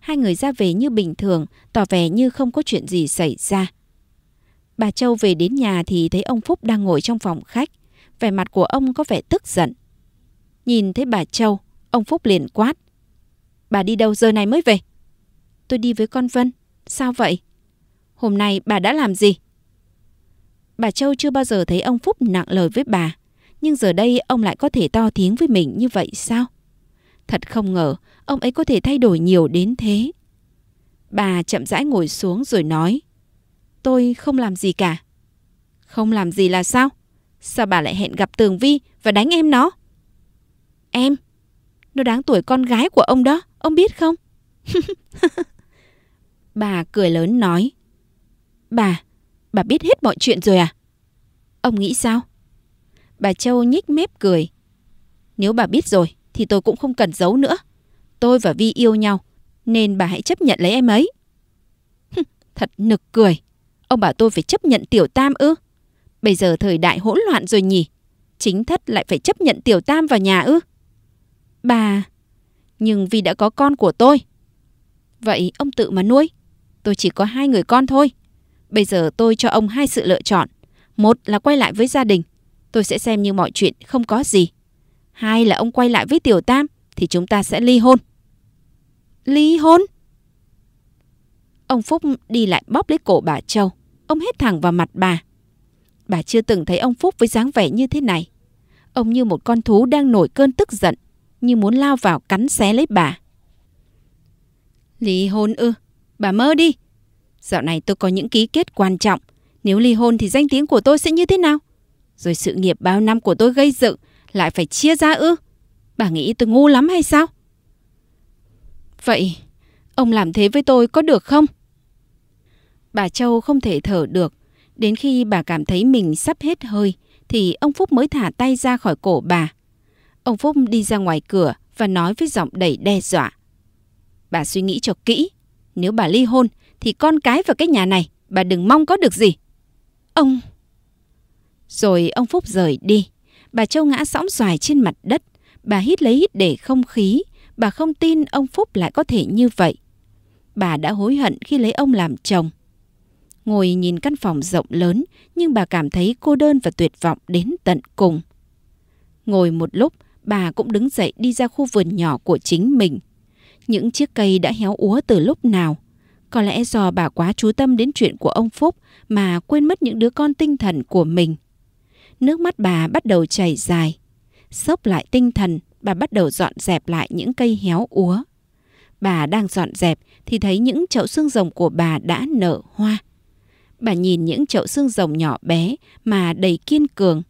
Hai người ra về như bình thường, tỏ vẻ như không có chuyện gì xảy ra. Bà Châu về đến nhà thì thấy ông Phúc đang ngồi trong phòng khách. Vẻ mặt của ông có vẻ tức giận. Nhìn thấy bà Châu, ông Phúc liền quát. Bà đi đâu giờ này mới về? Tôi đi với con Vân. Sao vậy? Hôm nay bà đã làm gì? Bà Châu chưa bao giờ thấy ông Phúc nặng lời với bà. Nhưng giờ đây ông lại có thể to tiếng với mình như vậy sao? Thật không ngờ ông ấy có thể thay đổi nhiều đến thế. Bà chậm rãi ngồi xuống rồi nói Tôi không làm gì cả Không làm gì là sao? Sao bà lại hẹn gặp Tường Vi và đánh em nó? Em? Nó đáng tuổi con gái của ông đó, ông biết không? bà cười lớn nói Bà, bà biết hết mọi chuyện rồi à? Ông nghĩ sao? Bà Châu nhích mép cười. Nếu bà biết rồi thì tôi cũng không cần giấu nữa. Tôi và Vi yêu nhau nên bà hãy chấp nhận lấy em ấy. Thật nực cười. Ông bảo tôi phải chấp nhận tiểu tam ư? Bây giờ thời đại hỗn loạn rồi nhỉ? Chính thất lại phải chấp nhận tiểu tam vào nhà ư? Bà... Nhưng vì đã có con của tôi. Vậy ông tự mà nuôi. Tôi chỉ có hai người con thôi. Bây giờ tôi cho ông hai sự lựa chọn. Một là quay lại với gia đình tôi sẽ xem như mọi chuyện không có gì. Hai là ông quay lại với Tiểu Tam thì chúng ta sẽ ly hôn. Ly hôn? Ông Phúc đi lại bóp lấy cổ bà Châu. Ông hét thẳng vào mặt bà. Bà chưa từng thấy ông Phúc với dáng vẻ như thế này. Ông như một con thú đang nổi cơn tức giận, như muốn lao vào cắn xé lấy bà. Ly hôn ư? Bà mơ đi. Dạo này tôi có những ký kết quan trọng. Nếu ly hôn thì danh tiếng của tôi sẽ như thế nào? Rồi sự nghiệp bao năm của tôi gây dựng lại phải chia ra ư? Bà nghĩ tôi ngu lắm hay sao? Vậy, ông làm thế với tôi có được không? Bà Châu không thể thở được. Đến khi bà cảm thấy mình sắp hết hơi thì ông Phúc mới thả tay ra khỏi cổ bà. Ông Phúc đi ra ngoài cửa và nói với giọng đầy đe dọa. Bà suy nghĩ cho kỹ. Nếu bà ly hôn thì con cái và cái nhà này bà đừng mong có được gì. Ông... Rồi ông Phúc rời đi. Bà Châu ngã sõng xoài trên mặt đất. Bà hít lấy hít để không khí. Bà không tin ông Phúc lại có thể như vậy. Bà đã hối hận khi lấy ông làm chồng. Ngồi nhìn căn phòng rộng lớn nhưng bà cảm thấy cô đơn và tuyệt vọng đến tận cùng. Ngồi một lúc, bà cũng đứng dậy đi ra khu vườn nhỏ của chính mình. Những chiếc cây đã héo úa từ lúc nào. Có lẽ do bà quá chú tâm đến chuyện của ông Phúc mà quên mất những đứa con tinh thần của mình. Nước mắt bà bắt đầu chảy dài. Sốc lại tinh thần, bà bắt đầu dọn dẹp lại những cây héo úa. Bà đang dọn dẹp thì thấy những chậu xương rồng của bà đã nở hoa. Bà nhìn những chậu xương rồng nhỏ bé mà đầy kiên cường.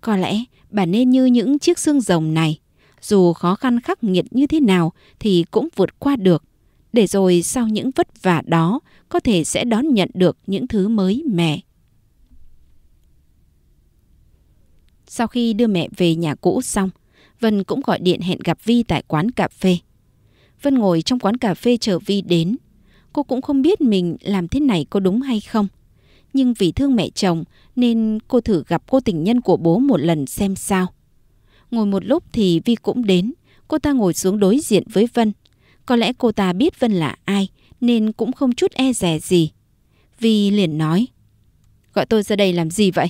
Có lẽ bà nên như những chiếc xương rồng này. Dù khó khăn khắc nghiệt như thế nào thì cũng vượt qua được. Để rồi sau những vất vả đó có thể sẽ đón nhận được những thứ mới mẻ. Sau khi đưa mẹ về nhà cũ xong, Vân cũng gọi điện hẹn gặp Vi tại quán cà phê. Vân ngồi trong quán cà phê chờ Vi đến. Cô cũng không biết mình làm thế này có đúng hay không. Nhưng vì thương mẹ chồng nên cô thử gặp cô tình nhân của bố một lần xem sao. Ngồi một lúc thì Vi cũng đến. Cô ta ngồi xuống đối diện với Vân. Có lẽ cô ta biết Vân là ai nên cũng không chút e rẻ gì. Vi liền nói. Gọi tôi ra đây làm gì vậy?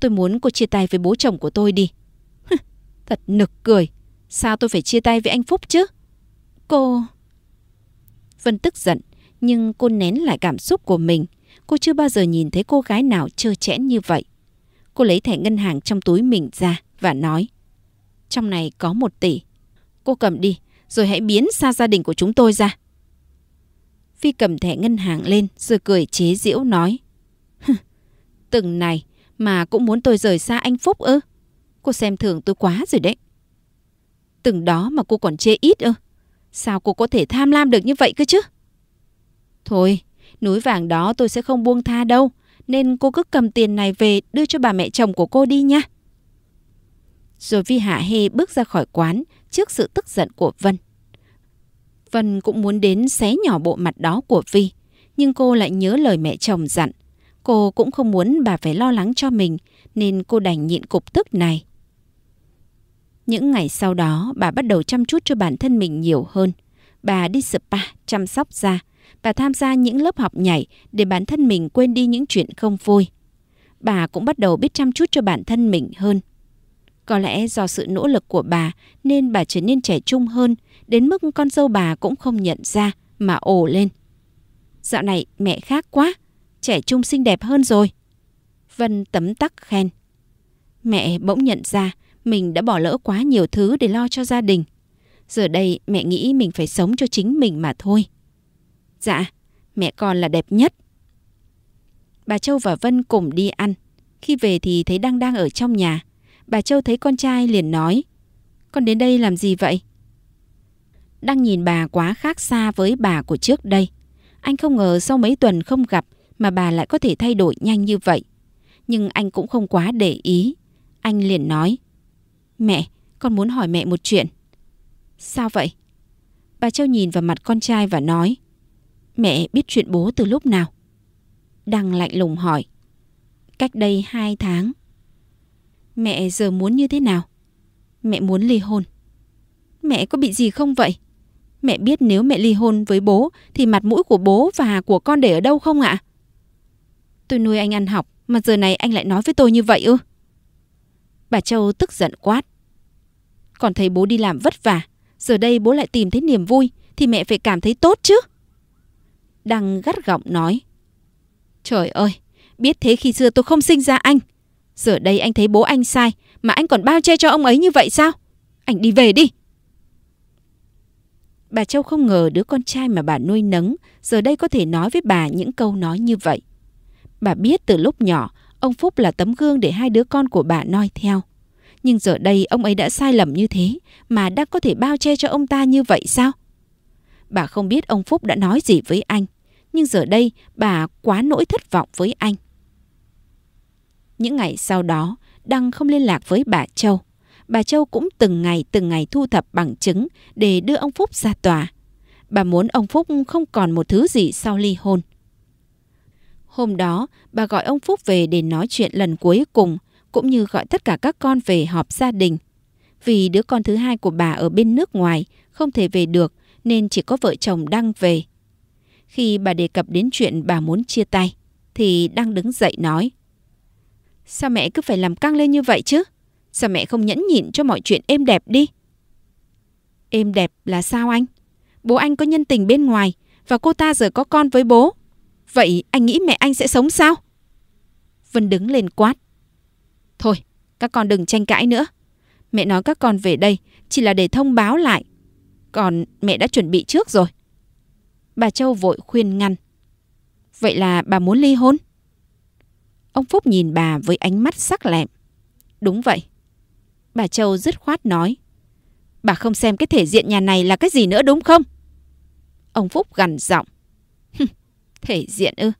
Tôi muốn cô chia tay với bố chồng của tôi đi. Thật nực cười. Sao tôi phải chia tay với anh Phúc chứ? Cô... Vân tức giận, nhưng cô nén lại cảm xúc của mình. Cô chưa bao giờ nhìn thấy cô gái nào trơ trẽn như vậy. Cô lấy thẻ ngân hàng trong túi mình ra và nói. Trong này có một tỷ. Cô cầm đi, rồi hãy biến xa gia đình của chúng tôi ra. Phi cầm thẻ ngân hàng lên rồi cười chế giễu nói. Từng này, mà cũng muốn tôi rời xa anh Phúc ư? Cô xem thường tôi quá rồi đấy. Từng đó mà cô còn chê ít ư? Sao cô có thể tham lam được như vậy cơ chứ? Thôi, núi vàng đó tôi sẽ không buông tha đâu, nên cô cứ cầm tiền này về đưa cho bà mẹ chồng của cô đi nha. Rồi Vi Hạ Hê bước ra khỏi quán trước sự tức giận của Vân. Vân cũng muốn đến xé nhỏ bộ mặt đó của Vi, nhưng cô lại nhớ lời mẹ chồng dặn – Cô cũng không muốn bà phải lo lắng cho mình nên cô đành nhịn cục tức này. Những ngày sau đó, bà bắt đầu chăm chút cho bản thân mình nhiều hơn. Bà đi spa, chăm sóc da. Bà tham gia những lớp học nhảy để bản thân mình quên đi những chuyện không vui. Bà cũng bắt đầu biết chăm chút cho bản thân mình hơn. Có lẽ do sự nỗ lực của bà nên bà trở nên trẻ trung hơn, đến mức con dâu bà cũng không nhận ra mà ồ lên. Dạo này mẹ khác quá, trẻ trung xinh đẹp hơn rồi. Vân tấm tắc khen. Mẹ bỗng nhận ra mình đã bỏ lỡ quá nhiều thứ để lo cho gia đình. Giờ đây mẹ nghĩ mình phải sống cho chính mình mà thôi. Dạ, mẹ con là đẹp nhất. Bà Châu và Vân cùng đi ăn. Khi về thì thấy Đăng đang ở trong nhà. Bà Châu thấy con trai liền nói. Con đến đây làm gì vậy? Đăng nhìn bà quá khác xa với bà của trước đây. Anh không ngờ sau mấy tuần không gặp mà bà lại có thể thay đổi nhanh như vậy. Nhưng anh cũng không quá để ý. Anh liền nói. Mẹ, con muốn hỏi mẹ một chuyện. Sao vậy? Bà Châu nhìn vào mặt con trai và nói. Mẹ biết chuyện bố từ lúc nào? Đăng lạnh lùng hỏi. Cách đây hai tháng. Mẹ giờ muốn như thế nào? Mẹ muốn ly hôn. Mẹ có bị gì không vậy? Mẹ biết nếu mẹ ly hôn với bố thì mặt mũi của bố và của con để ở đâu không ạ? À? Tôi nuôi anh ăn học mà giờ này anh lại nói với tôi như vậy ư? Bà Châu tức giận quát. Còn thấy bố đi làm vất vả, giờ đây bố lại tìm thấy niềm vui thì mẹ phải cảm thấy tốt chứ. Đăng gắt gọng nói. Trời ơi, biết thế khi xưa tôi không sinh ra anh. Giờ đây anh thấy bố anh sai mà anh còn bao che cho ông ấy như vậy sao? Anh đi về đi. Bà Châu không ngờ đứa con trai mà bà nuôi nấng giờ đây có thể nói với bà những câu nói như vậy. Bà biết từ lúc nhỏ, ông Phúc là tấm gương để hai đứa con của bà noi theo. Nhưng giờ đây ông ấy đã sai lầm như thế mà đã có thể bao che cho ông ta như vậy sao? Bà không biết ông Phúc đã nói gì với anh, nhưng giờ đây bà quá nỗi thất vọng với anh. Những ngày sau đó, Đăng không liên lạc với bà Châu. Bà Châu cũng từng ngày từng ngày thu thập bằng chứng để đưa ông Phúc ra tòa. Bà muốn ông Phúc không còn một thứ gì sau ly hôn. Hôm đó, bà gọi ông Phúc về để nói chuyện lần cuối cùng, cũng như gọi tất cả các con về họp gia đình. Vì đứa con thứ hai của bà ở bên nước ngoài, không thể về được, nên chỉ có vợ chồng Đăng về. Khi bà đề cập đến chuyện bà muốn chia tay, thì Đăng đứng dậy nói. Sao mẹ cứ phải làm căng lên như vậy chứ? Sao mẹ không nhẫn nhịn cho mọi chuyện êm đẹp đi? Êm đẹp là sao anh? Bố anh có nhân tình bên ngoài và cô ta giờ có con với bố. Vậy anh nghĩ mẹ anh sẽ sống sao? Vân đứng lên quát. Thôi, các con đừng tranh cãi nữa. Mẹ nói các con về đây chỉ là để thông báo lại. Còn mẹ đã chuẩn bị trước rồi. Bà Châu vội khuyên ngăn. Vậy là bà muốn ly hôn? Ông Phúc nhìn bà với ánh mắt sắc lẹm. Đúng vậy. Bà Châu dứt khoát nói. Bà không xem cái thể diện nhà này là cái gì nữa đúng không? Ông Phúc gằn giọng. Thể diện ư?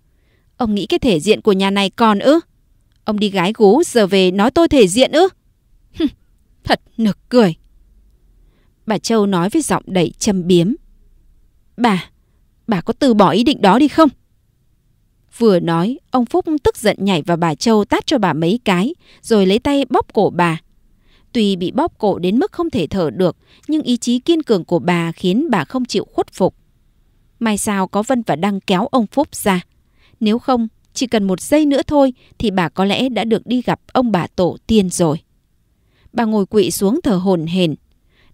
Ông nghĩ cái thể diện của nhà này còn ư? Ông đi gái gú giờ về nói tôi thể diện ư? Hừm, thật nực cười. Bà Châu nói với giọng đầy châm biếm. Bà, bà có từ bỏ ý định đó đi không? Vừa nói, ông Phúc tức giận nhảy vào bà Châu tát cho bà mấy cái, rồi lấy tay bóp cổ bà. Tuy bị bóp cổ đến mức không thể thở được, nhưng ý chí kiên cường của bà khiến bà không chịu khuất phục. May sao có Vân và Đăng kéo ông Phúc ra. Nếu không, chỉ cần một giây nữa thôi thì bà có lẽ đã được đi gặp ông bà tổ tiên rồi. Bà ngồi quỵ xuống thờ hồn hển.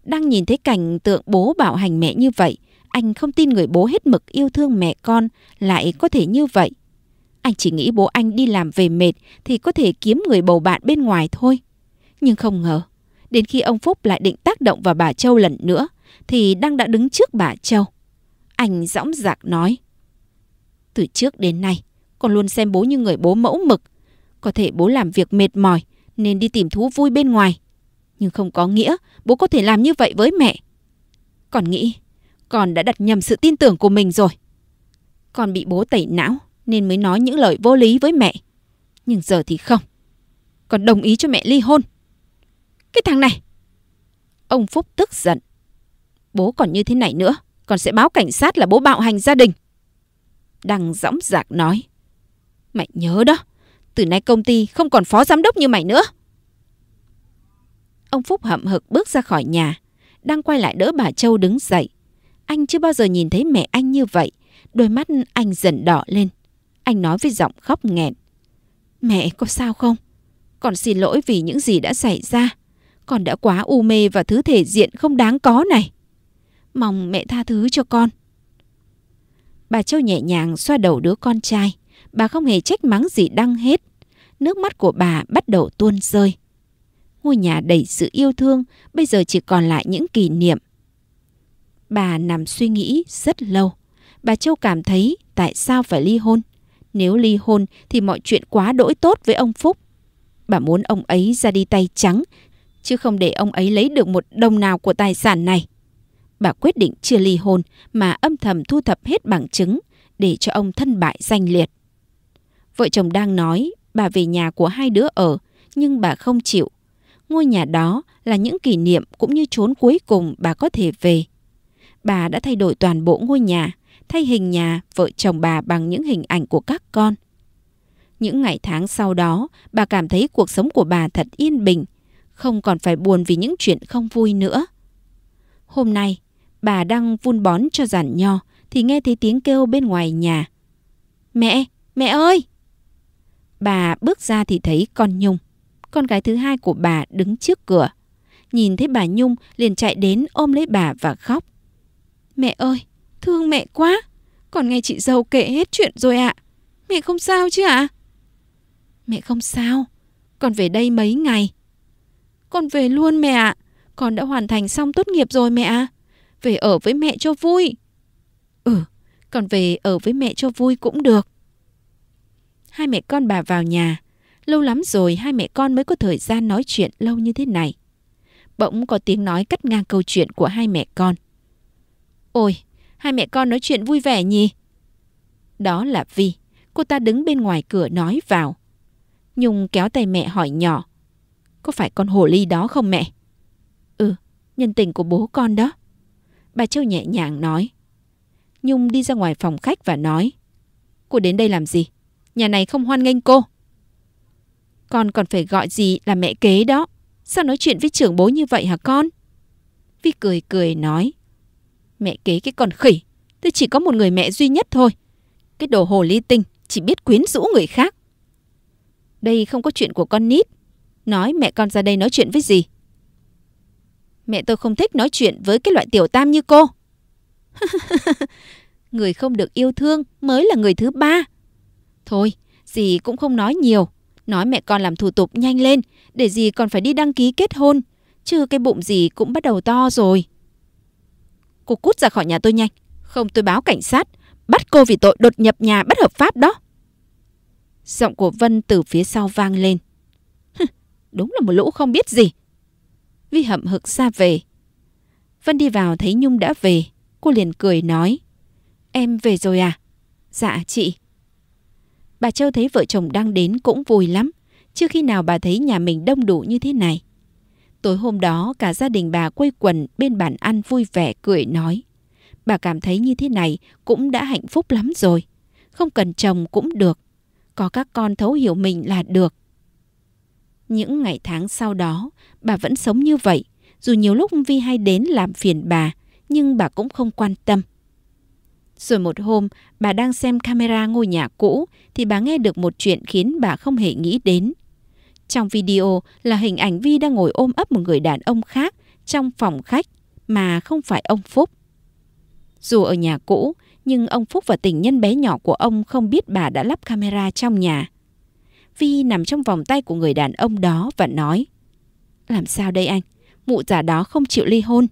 Đang nhìn thấy cảnh tượng bố bảo hành mẹ như vậy, anh không tin người bố hết mực yêu thương mẹ con lại có thể như vậy. Anh chỉ nghĩ bố anh đi làm về mệt thì có thể kiếm người bầu bạn bên ngoài thôi. Nhưng không ngờ, đến khi ông Phúc lại định tác động vào bà Châu lần nữa thì Đăng đã đứng trước bà Châu. Anh dõng dạc nói. Từ trước đến nay, con luôn xem bố như người bố mẫu mực. Có thể bố làm việc mệt mỏi nên đi tìm thú vui bên ngoài. Nhưng không có nghĩa bố có thể làm như vậy với mẹ. Con nghĩ con đã đặt nhầm sự tin tưởng của mình rồi. Con bị bố tẩy não nên mới nói những lời vô lý với mẹ. Nhưng giờ thì không. Con đồng ý cho mẹ ly hôn. Cái thằng này! Ông Phúc tức giận. Bố còn như thế này nữa còn sẽ báo cảnh sát là bố bạo hành gia đình. Đăng dõng dạc nói. Mày nhớ đó, từ nay công ty không còn phó giám đốc như mày nữa. Ông Phúc hậm hực bước ra khỏi nhà. Đang quay lại đỡ bà Châu đứng dậy. Anh chưa bao giờ nhìn thấy mẹ anh như vậy. Đôi mắt anh dần đỏ lên. Anh nói với giọng khóc nghẹn. Mẹ có sao không? Con xin lỗi vì những gì đã xảy ra. Con đã quá u mê và thứ thể diện không đáng có này mong mẹ tha thứ cho con. Bà Châu nhẹ nhàng xoa đầu đứa con trai, bà không hề trách mắng gì đăng hết. Nước mắt của bà bắt đầu tuôn rơi. Ngôi nhà đầy sự yêu thương, bây giờ chỉ còn lại những kỷ niệm. Bà nằm suy nghĩ rất lâu. Bà Châu cảm thấy tại sao phải ly hôn. Nếu ly hôn thì mọi chuyện quá đỗi tốt với ông Phúc. Bà muốn ông ấy ra đi tay trắng, chứ không để ông ấy lấy được một đồng nào của tài sản này bà quyết định chưa ly hôn mà âm thầm thu thập hết bằng chứng để cho ông thân bại danh liệt. Vợ chồng đang nói bà về nhà của hai đứa ở nhưng bà không chịu. Ngôi nhà đó là những kỷ niệm cũng như chốn cuối cùng bà có thể về. Bà đã thay đổi toàn bộ ngôi nhà, thay hình nhà vợ chồng bà bằng những hình ảnh của các con. Những ngày tháng sau đó, bà cảm thấy cuộc sống của bà thật yên bình, không còn phải buồn vì những chuyện không vui nữa. Hôm nay, bà đang vun bón cho giản nho thì nghe thấy tiếng kêu bên ngoài nhà. Mẹ, mẹ ơi! Bà bước ra thì thấy con Nhung, con gái thứ hai của bà đứng trước cửa. Nhìn thấy bà Nhung liền chạy đến ôm lấy bà và khóc. Mẹ ơi, thương mẹ quá! Còn nghe chị dâu kể hết chuyện rồi ạ. À. Mẹ không sao chứ ạ? À? Mẹ không sao, con về đây mấy ngày. Con về luôn mẹ ạ, con đã hoàn thành xong tốt nghiệp rồi mẹ ạ. À về ở với mẹ cho vui. Ừ, còn về ở với mẹ cho vui cũng được. Hai mẹ con bà vào nhà. Lâu lắm rồi hai mẹ con mới có thời gian nói chuyện lâu như thế này. Bỗng có tiếng nói cắt ngang câu chuyện của hai mẹ con. Ôi, hai mẹ con nói chuyện vui vẻ nhỉ? Đó là Vi. Cô ta đứng bên ngoài cửa nói vào. Nhung kéo tay mẹ hỏi nhỏ. Có phải con hồ ly đó không mẹ? Ừ, nhân tình của bố con đó. Bà Châu nhẹ nhàng nói. Nhung đi ra ngoài phòng khách và nói. Cô đến đây làm gì? Nhà này không hoan nghênh cô. Con còn phải gọi gì là mẹ kế đó. Sao nói chuyện với trưởng bố như vậy hả con? Vi cười cười nói. Mẹ kế cái con khỉ. Tôi chỉ có một người mẹ duy nhất thôi. Cái đồ hồ ly tinh chỉ biết quyến rũ người khác. Đây không có chuyện của con nít. Nói mẹ con ra đây nói chuyện với gì? Mẹ tôi không thích nói chuyện với cái loại tiểu tam như cô. người không được yêu thương mới là người thứ ba. Thôi, dì cũng không nói nhiều. Nói mẹ con làm thủ tục nhanh lên, để dì còn phải đi đăng ký kết hôn. Chứ cái bụng dì cũng bắt đầu to rồi. Cô cút ra khỏi nhà tôi nhanh. Không tôi báo cảnh sát, bắt cô vì tội đột nhập nhà bất hợp pháp đó. Giọng của Vân từ phía sau vang lên. Đúng là một lũ không biết gì. Vi hậm hực ra về. Vân đi vào thấy Nhung đã về, cô liền cười nói. Em về rồi à? Dạ chị. Bà Châu thấy vợ chồng đang đến cũng vui lắm, chưa khi nào bà thấy nhà mình đông đủ như thế này. Tối hôm đó cả gia đình bà quây quần bên bàn ăn vui vẻ cười nói. Bà cảm thấy như thế này cũng đã hạnh phúc lắm rồi. Không cần chồng cũng được. Có các con thấu hiểu mình là được. Những ngày tháng sau đó, bà vẫn sống như vậy. Dù nhiều lúc Vi hay đến làm phiền bà, nhưng bà cũng không quan tâm. Rồi một hôm, bà đang xem camera ngôi nhà cũ thì bà nghe được một chuyện khiến bà không hề nghĩ đến. Trong video là hình ảnh Vi đang ngồi ôm ấp một người đàn ông khác trong phòng khách mà không phải ông Phúc. Dù ở nhà cũ, nhưng ông Phúc và tình nhân bé nhỏ của ông không biết bà đã lắp camera trong nhà. Vi nằm trong vòng tay của người đàn ông đó và nói Làm sao đây anh? Mụ già đó không chịu ly hôn.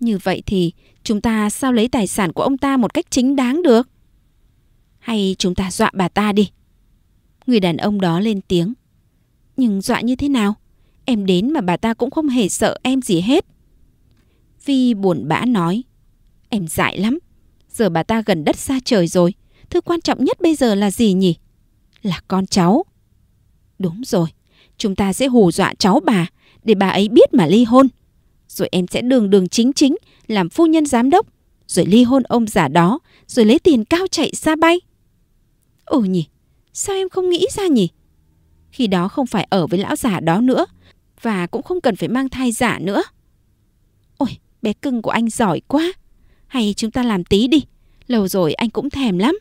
Như vậy thì chúng ta sao lấy tài sản của ông ta một cách chính đáng được? Hay chúng ta dọa bà ta đi? Người đàn ông đó lên tiếng. Nhưng dọa như thế nào? Em đến mà bà ta cũng không hề sợ em gì hết. Vi buồn bã nói. Em dại lắm. Giờ bà ta gần đất xa trời rồi. Thứ quan trọng nhất bây giờ là gì nhỉ? Là con cháu. Đúng rồi, chúng ta sẽ hù dọa cháu bà để bà ấy biết mà ly hôn. Rồi em sẽ đường đường chính chính làm phu nhân giám đốc, rồi ly hôn ông già đó, rồi lấy tiền cao chạy xa bay. ồ nhỉ, sao em không nghĩ ra nhỉ? Khi đó không phải ở với lão già đó nữa, và cũng không cần phải mang thai giả nữa. Ôi, bé cưng của anh giỏi quá. Hay chúng ta làm tí đi, lâu rồi anh cũng thèm lắm.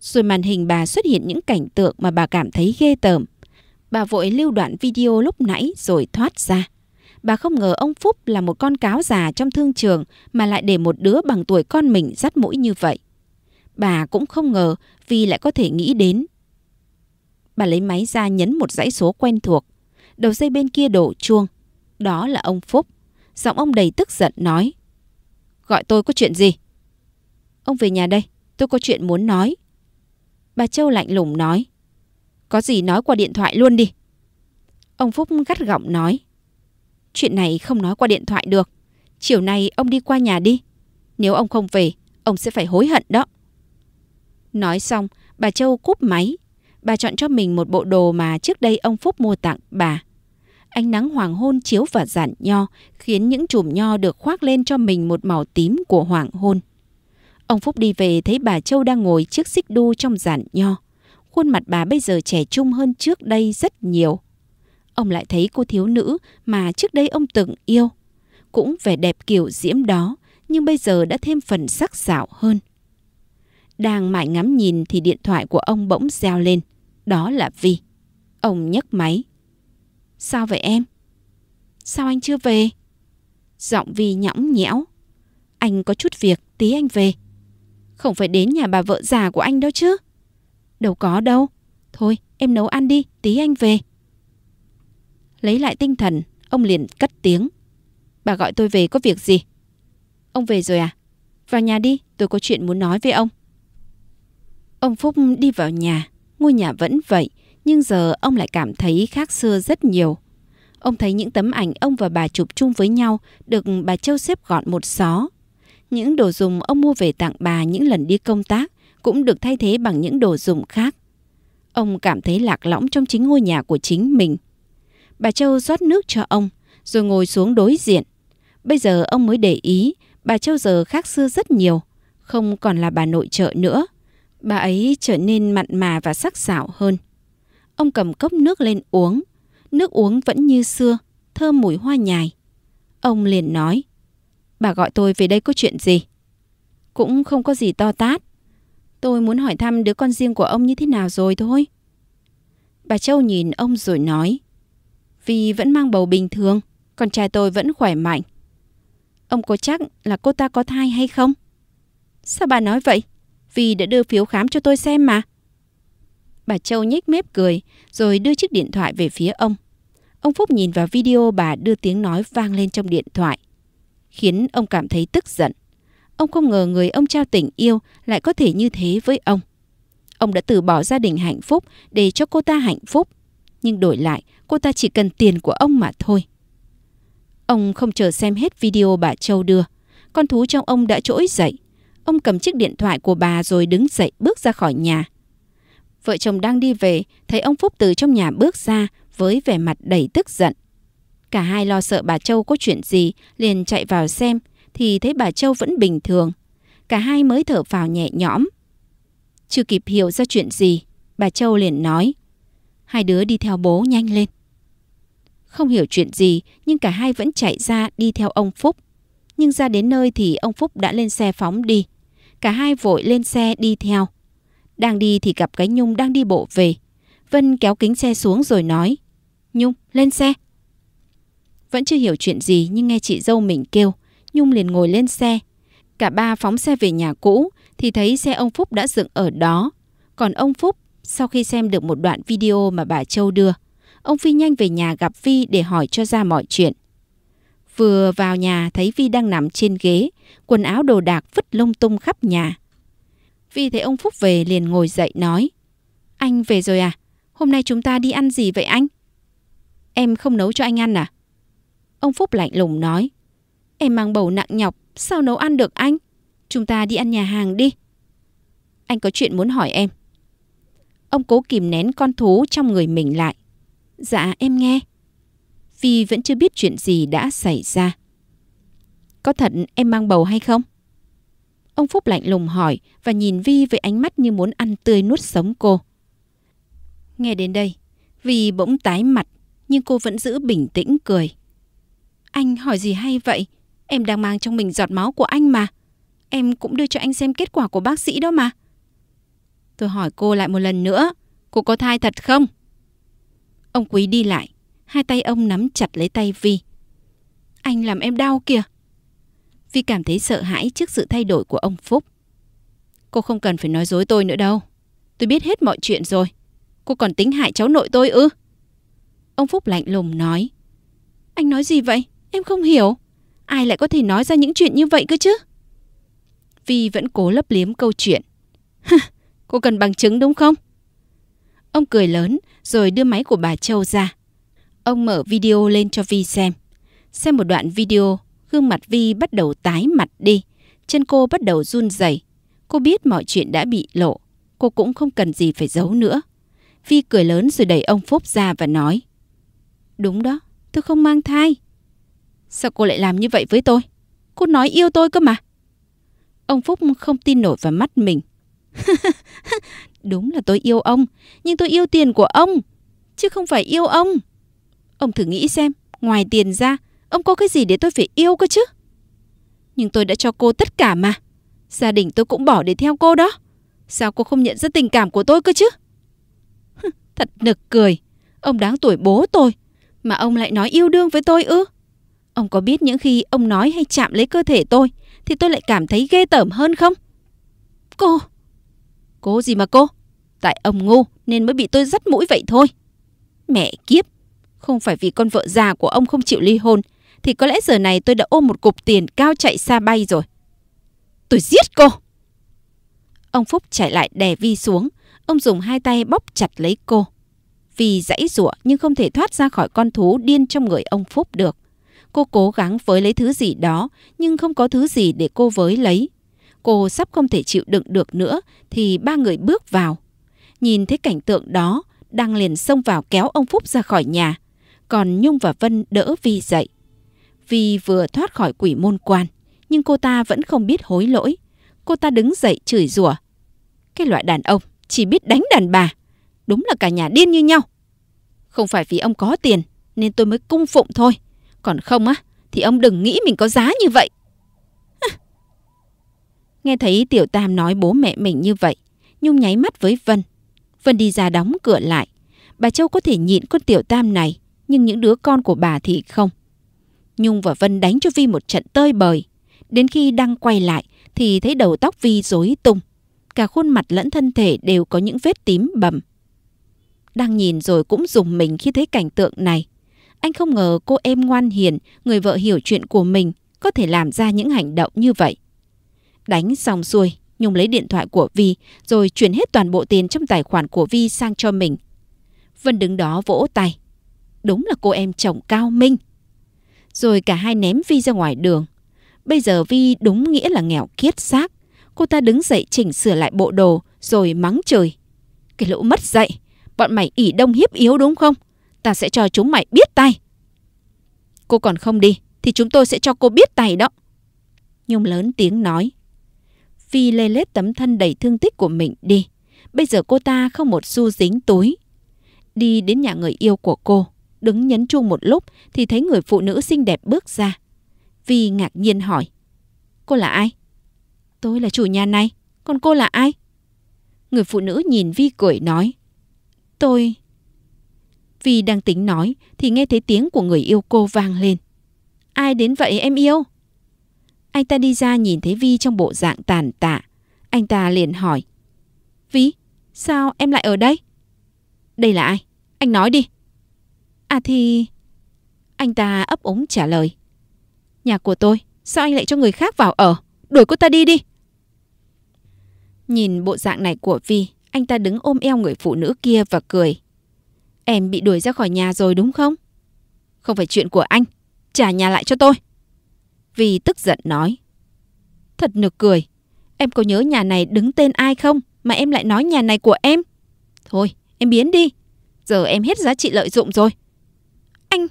Rồi màn hình bà xuất hiện những cảnh tượng mà bà cảm thấy ghê tởm. Bà vội lưu đoạn video lúc nãy rồi thoát ra. Bà không ngờ ông Phúc là một con cáo già trong thương trường mà lại để một đứa bằng tuổi con mình dắt mũi như vậy. Bà cũng không ngờ vì lại có thể nghĩ đến. Bà lấy máy ra nhấn một dãy số quen thuộc. Đầu dây bên kia đổ chuông. Đó là ông Phúc. Giọng ông đầy tức giận nói. Gọi tôi có chuyện gì? Ông về nhà đây, tôi có chuyện muốn nói. Bà Châu lạnh lùng nói. Có gì nói qua điện thoại luôn đi. Ông Phúc gắt gỏng nói. Chuyện này không nói qua điện thoại được. Chiều nay ông đi qua nhà đi. Nếu ông không về, ông sẽ phải hối hận đó. Nói xong, bà Châu cúp máy. Bà chọn cho mình một bộ đồ mà trước đây ông Phúc mua tặng bà. Ánh nắng hoàng hôn chiếu vào giản nho khiến những chùm nho được khoác lên cho mình một màu tím của hoàng hôn. Ông Phúc đi về thấy bà Châu đang ngồi trước xích đu trong giàn nho. Khuôn mặt bà bây giờ trẻ trung hơn trước đây rất nhiều. Ông lại thấy cô thiếu nữ mà trước đây ông từng yêu. Cũng vẻ đẹp kiểu diễm đó, nhưng bây giờ đã thêm phần sắc sảo hơn. Đang mải ngắm nhìn thì điện thoại của ông bỗng reo lên. Đó là Vi. Ông nhấc máy. Sao vậy em? Sao anh chưa về? Giọng Vi nhõng nhẽo. Anh có chút việc, tí anh về không phải đến nhà bà vợ già của anh đó chứ. Đâu có đâu. Thôi, em nấu ăn đi, tí anh về. Lấy lại tinh thần, ông liền cất tiếng. Bà gọi tôi về có việc gì? Ông về rồi à? Vào nhà đi, tôi có chuyện muốn nói với ông. Ông Phúc đi vào nhà, ngôi nhà vẫn vậy, nhưng giờ ông lại cảm thấy khác xưa rất nhiều. Ông thấy những tấm ảnh ông và bà chụp chung với nhau được bà Châu xếp gọn một xó, những đồ dùng ông mua về tặng bà những lần đi công tác cũng được thay thế bằng những đồ dùng khác. Ông cảm thấy lạc lõng trong chính ngôi nhà của chính mình. Bà Châu rót nước cho ông, rồi ngồi xuống đối diện. Bây giờ ông mới để ý, bà Châu giờ khác xưa rất nhiều, không còn là bà nội trợ nữa. Bà ấy trở nên mặn mà và sắc sảo hơn. Ông cầm cốc nước lên uống, nước uống vẫn như xưa, thơm mùi hoa nhài. Ông liền nói, Bà gọi tôi về đây có chuyện gì? Cũng không có gì to tát. Tôi muốn hỏi thăm đứa con riêng của ông như thế nào rồi thôi. Bà Châu nhìn ông rồi nói. Vì vẫn mang bầu bình thường, con trai tôi vẫn khỏe mạnh. Ông có chắc là cô ta có thai hay không? Sao bà nói vậy? Vì đã đưa phiếu khám cho tôi xem mà. Bà Châu nhếch mép cười rồi đưa chiếc điện thoại về phía ông. Ông Phúc nhìn vào video bà đưa tiếng nói vang lên trong điện thoại khiến ông cảm thấy tức giận. Ông không ngờ người ông trao tình yêu lại có thể như thế với ông. Ông đã từ bỏ gia đình hạnh phúc để cho cô ta hạnh phúc, nhưng đổi lại cô ta chỉ cần tiền của ông mà thôi. Ông không chờ xem hết video bà Châu đưa. Con thú trong ông đã trỗi dậy. Ông cầm chiếc điện thoại của bà rồi đứng dậy bước ra khỏi nhà. Vợ chồng đang đi về, thấy ông Phúc từ trong nhà bước ra với vẻ mặt đầy tức giận. Cả hai lo sợ bà Châu có chuyện gì, liền chạy vào xem, thì thấy bà Châu vẫn bình thường. Cả hai mới thở vào nhẹ nhõm. Chưa kịp hiểu ra chuyện gì, bà Châu liền nói. Hai đứa đi theo bố nhanh lên. Không hiểu chuyện gì, nhưng cả hai vẫn chạy ra đi theo ông Phúc. Nhưng ra đến nơi thì ông Phúc đã lên xe phóng đi. Cả hai vội lên xe đi theo. Đang đi thì gặp cái Nhung đang đi bộ về. Vân kéo kính xe xuống rồi nói. Nhung, lên xe. Vẫn chưa hiểu chuyện gì nhưng nghe chị dâu mình kêu, Nhung liền ngồi lên xe. Cả ba phóng xe về nhà cũ thì thấy xe ông Phúc đã dựng ở đó. Còn ông Phúc, sau khi xem được một đoạn video mà bà Châu đưa, ông Phi nhanh về nhà gặp Vi để hỏi cho ra mọi chuyện. Vừa vào nhà thấy Vi đang nằm trên ghế, quần áo đồ đạc vứt lung tung khắp nhà. Vi thấy ông Phúc về liền ngồi dậy nói. Anh về rồi à? Hôm nay chúng ta đi ăn gì vậy anh? Em không nấu cho anh ăn à? Ông Phúc lạnh lùng nói. Em mang bầu nặng nhọc, sao nấu ăn được anh? Chúng ta đi ăn nhà hàng đi. Anh có chuyện muốn hỏi em. Ông cố kìm nén con thú trong người mình lại. Dạ em nghe. Vi vẫn chưa biết chuyện gì đã xảy ra. Có thật em mang bầu hay không? Ông Phúc lạnh lùng hỏi và nhìn Vi với ánh mắt như muốn ăn tươi nuốt sống cô. Nghe đến đây, Vi bỗng tái mặt nhưng cô vẫn giữ bình tĩnh cười. Anh hỏi gì hay vậy? Em đang mang trong mình giọt máu của anh mà. Em cũng đưa cho anh xem kết quả của bác sĩ đó mà. Tôi hỏi cô lại một lần nữa. Cô có thai thật không? Ông Quý đi lại. Hai tay ông nắm chặt lấy tay Vi. Anh làm em đau kìa. Vi cảm thấy sợ hãi trước sự thay đổi của ông Phúc. Cô không cần phải nói dối tôi nữa đâu. Tôi biết hết mọi chuyện rồi. Cô còn tính hại cháu nội tôi ư? Ông Phúc lạnh lùng nói. Anh nói gì vậy? Em không hiểu, ai lại có thể nói ra những chuyện như vậy cơ chứ? Vi vẫn cố lấp liếm câu chuyện. cô cần bằng chứng đúng không? Ông cười lớn rồi đưa máy của bà Châu ra. Ông mở video lên cho Vi xem. Xem một đoạn video, gương mặt Vi bắt đầu tái mặt đi. Chân cô bắt đầu run rẩy. Cô biết mọi chuyện đã bị lộ. Cô cũng không cần gì phải giấu nữa. Vi cười lớn rồi đẩy ông Phúc ra và nói. Đúng đó, tôi không mang thai. Sao cô lại làm như vậy với tôi? Cô nói yêu tôi cơ mà. Ông Phúc không tin nổi vào mắt mình. Đúng là tôi yêu ông, nhưng tôi yêu tiền của ông, chứ không phải yêu ông. Ông thử nghĩ xem, ngoài tiền ra, ông có cái gì để tôi phải yêu cơ chứ? Nhưng tôi đã cho cô tất cả mà. Gia đình tôi cũng bỏ để theo cô đó. Sao cô không nhận ra tình cảm của tôi cơ chứ? Thật nực cười. Ông đáng tuổi bố tôi. Mà ông lại nói yêu đương với tôi ư? Ông có biết những khi ông nói hay chạm lấy cơ thể tôi thì tôi lại cảm thấy ghê tởm hơn không? Cô... Cô gì mà cô? Tại ông ngu nên mới bị tôi dắt mũi vậy thôi. Mẹ kiếp! Không phải vì con vợ già của ông không chịu ly hôn thì có lẽ giờ này tôi đã ôm một cục tiền cao chạy xa bay rồi. Tôi giết cô! Ông Phúc chạy lại đè Vi xuống. Ông dùng hai tay bóp chặt lấy cô. Vi dãy rủa nhưng không thể thoát ra khỏi con thú điên trong người ông Phúc được. Cô cố gắng với lấy thứ gì đó, nhưng không có thứ gì để cô với lấy. Cô sắp không thể chịu đựng được nữa thì ba người bước vào. Nhìn thấy cảnh tượng đó, đang liền xông vào kéo ông Phúc ra khỏi nhà. Còn Nhung và Vân đỡ Vi dậy. Vi vừa thoát khỏi quỷ môn quan, nhưng cô ta vẫn không biết hối lỗi. Cô ta đứng dậy chửi rủa. Cái loại đàn ông chỉ biết đánh đàn bà. Đúng là cả nhà điên như nhau. Không phải vì ông có tiền nên tôi mới cung phụng thôi. Còn không á, thì ông đừng nghĩ mình có giá như vậy. Nghe thấy Tiểu Tam nói bố mẹ mình như vậy, Nhung nháy mắt với Vân. Vân đi ra đóng cửa lại. Bà Châu có thể nhịn con Tiểu Tam này, nhưng những đứa con của bà thì không. Nhung và Vân đánh cho Vi một trận tơi bời. Đến khi đang quay lại thì thấy đầu tóc Vi rối tung. Cả khuôn mặt lẫn thân thể đều có những vết tím bầm. Đang nhìn rồi cũng dùng mình khi thấy cảnh tượng này. Anh không ngờ cô em ngoan hiền, người vợ hiểu chuyện của mình có thể làm ra những hành động như vậy. Đánh xong xuôi, Nhung lấy điện thoại của Vi rồi chuyển hết toàn bộ tiền trong tài khoản của Vi sang cho mình. Vân đứng đó vỗ tay. Đúng là cô em chồng cao minh. Rồi cả hai ném Vi ra ngoài đường. Bây giờ Vi đúng nghĩa là nghèo kiết xác. Cô ta đứng dậy chỉnh sửa lại bộ đồ rồi mắng trời. Cái lũ mất dạy, bọn mày ỉ đông hiếp yếu đúng không? ta sẽ cho chúng mày biết tay. Cô còn không đi, thì chúng tôi sẽ cho cô biết tay đó. Nhung lớn tiếng nói. Phi lê lết tấm thân đầy thương tích của mình đi. Bây giờ cô ta không một xu dính túi. Đi đến nhà người yêu của cô, đứng nhấn chuông một lúc thì thấy người phụ nữ xinh đẹp bước ra. Phi ngạc nhiên hỏi. Cô là ai? Tôi là chủ nhà này, còn cô là ai? Người phụ nữ nhìn Vi cười nói. Tôi vì đang tính nói thì nghe thấy tiếng của người yêu cô vang lên. Ai đến vậy em yêu? Anh ta đi ra nhìn thấy Vi trong bộ dạng tàn tạ. Anh ta liền hỏi. Vi, sao em lại ở đây? Đây là ai? Anh nói đi. À thì... Anh ta ấp úng trả lời. Nhà của tôi, sao anh lại cho người khác vào ở? Đuổi cô ta đi đi. Nhìn bộ dạng này của Vi, anh ta đứng ôm eo người phụ nữ kia và cười. Em bị đuổi ra khỏi nhà rồi đúng không? Không phải chuyện của anh. Trả nhà lại cho tôi. Vì tức giận nói. Thật nực cười. Em có nhớ nhà này đứng tên ai không? Mà em lại nói nhà này của em. Thôi, em biến đi. Giờ em hết giá trị lợi dụng rồi. Anh...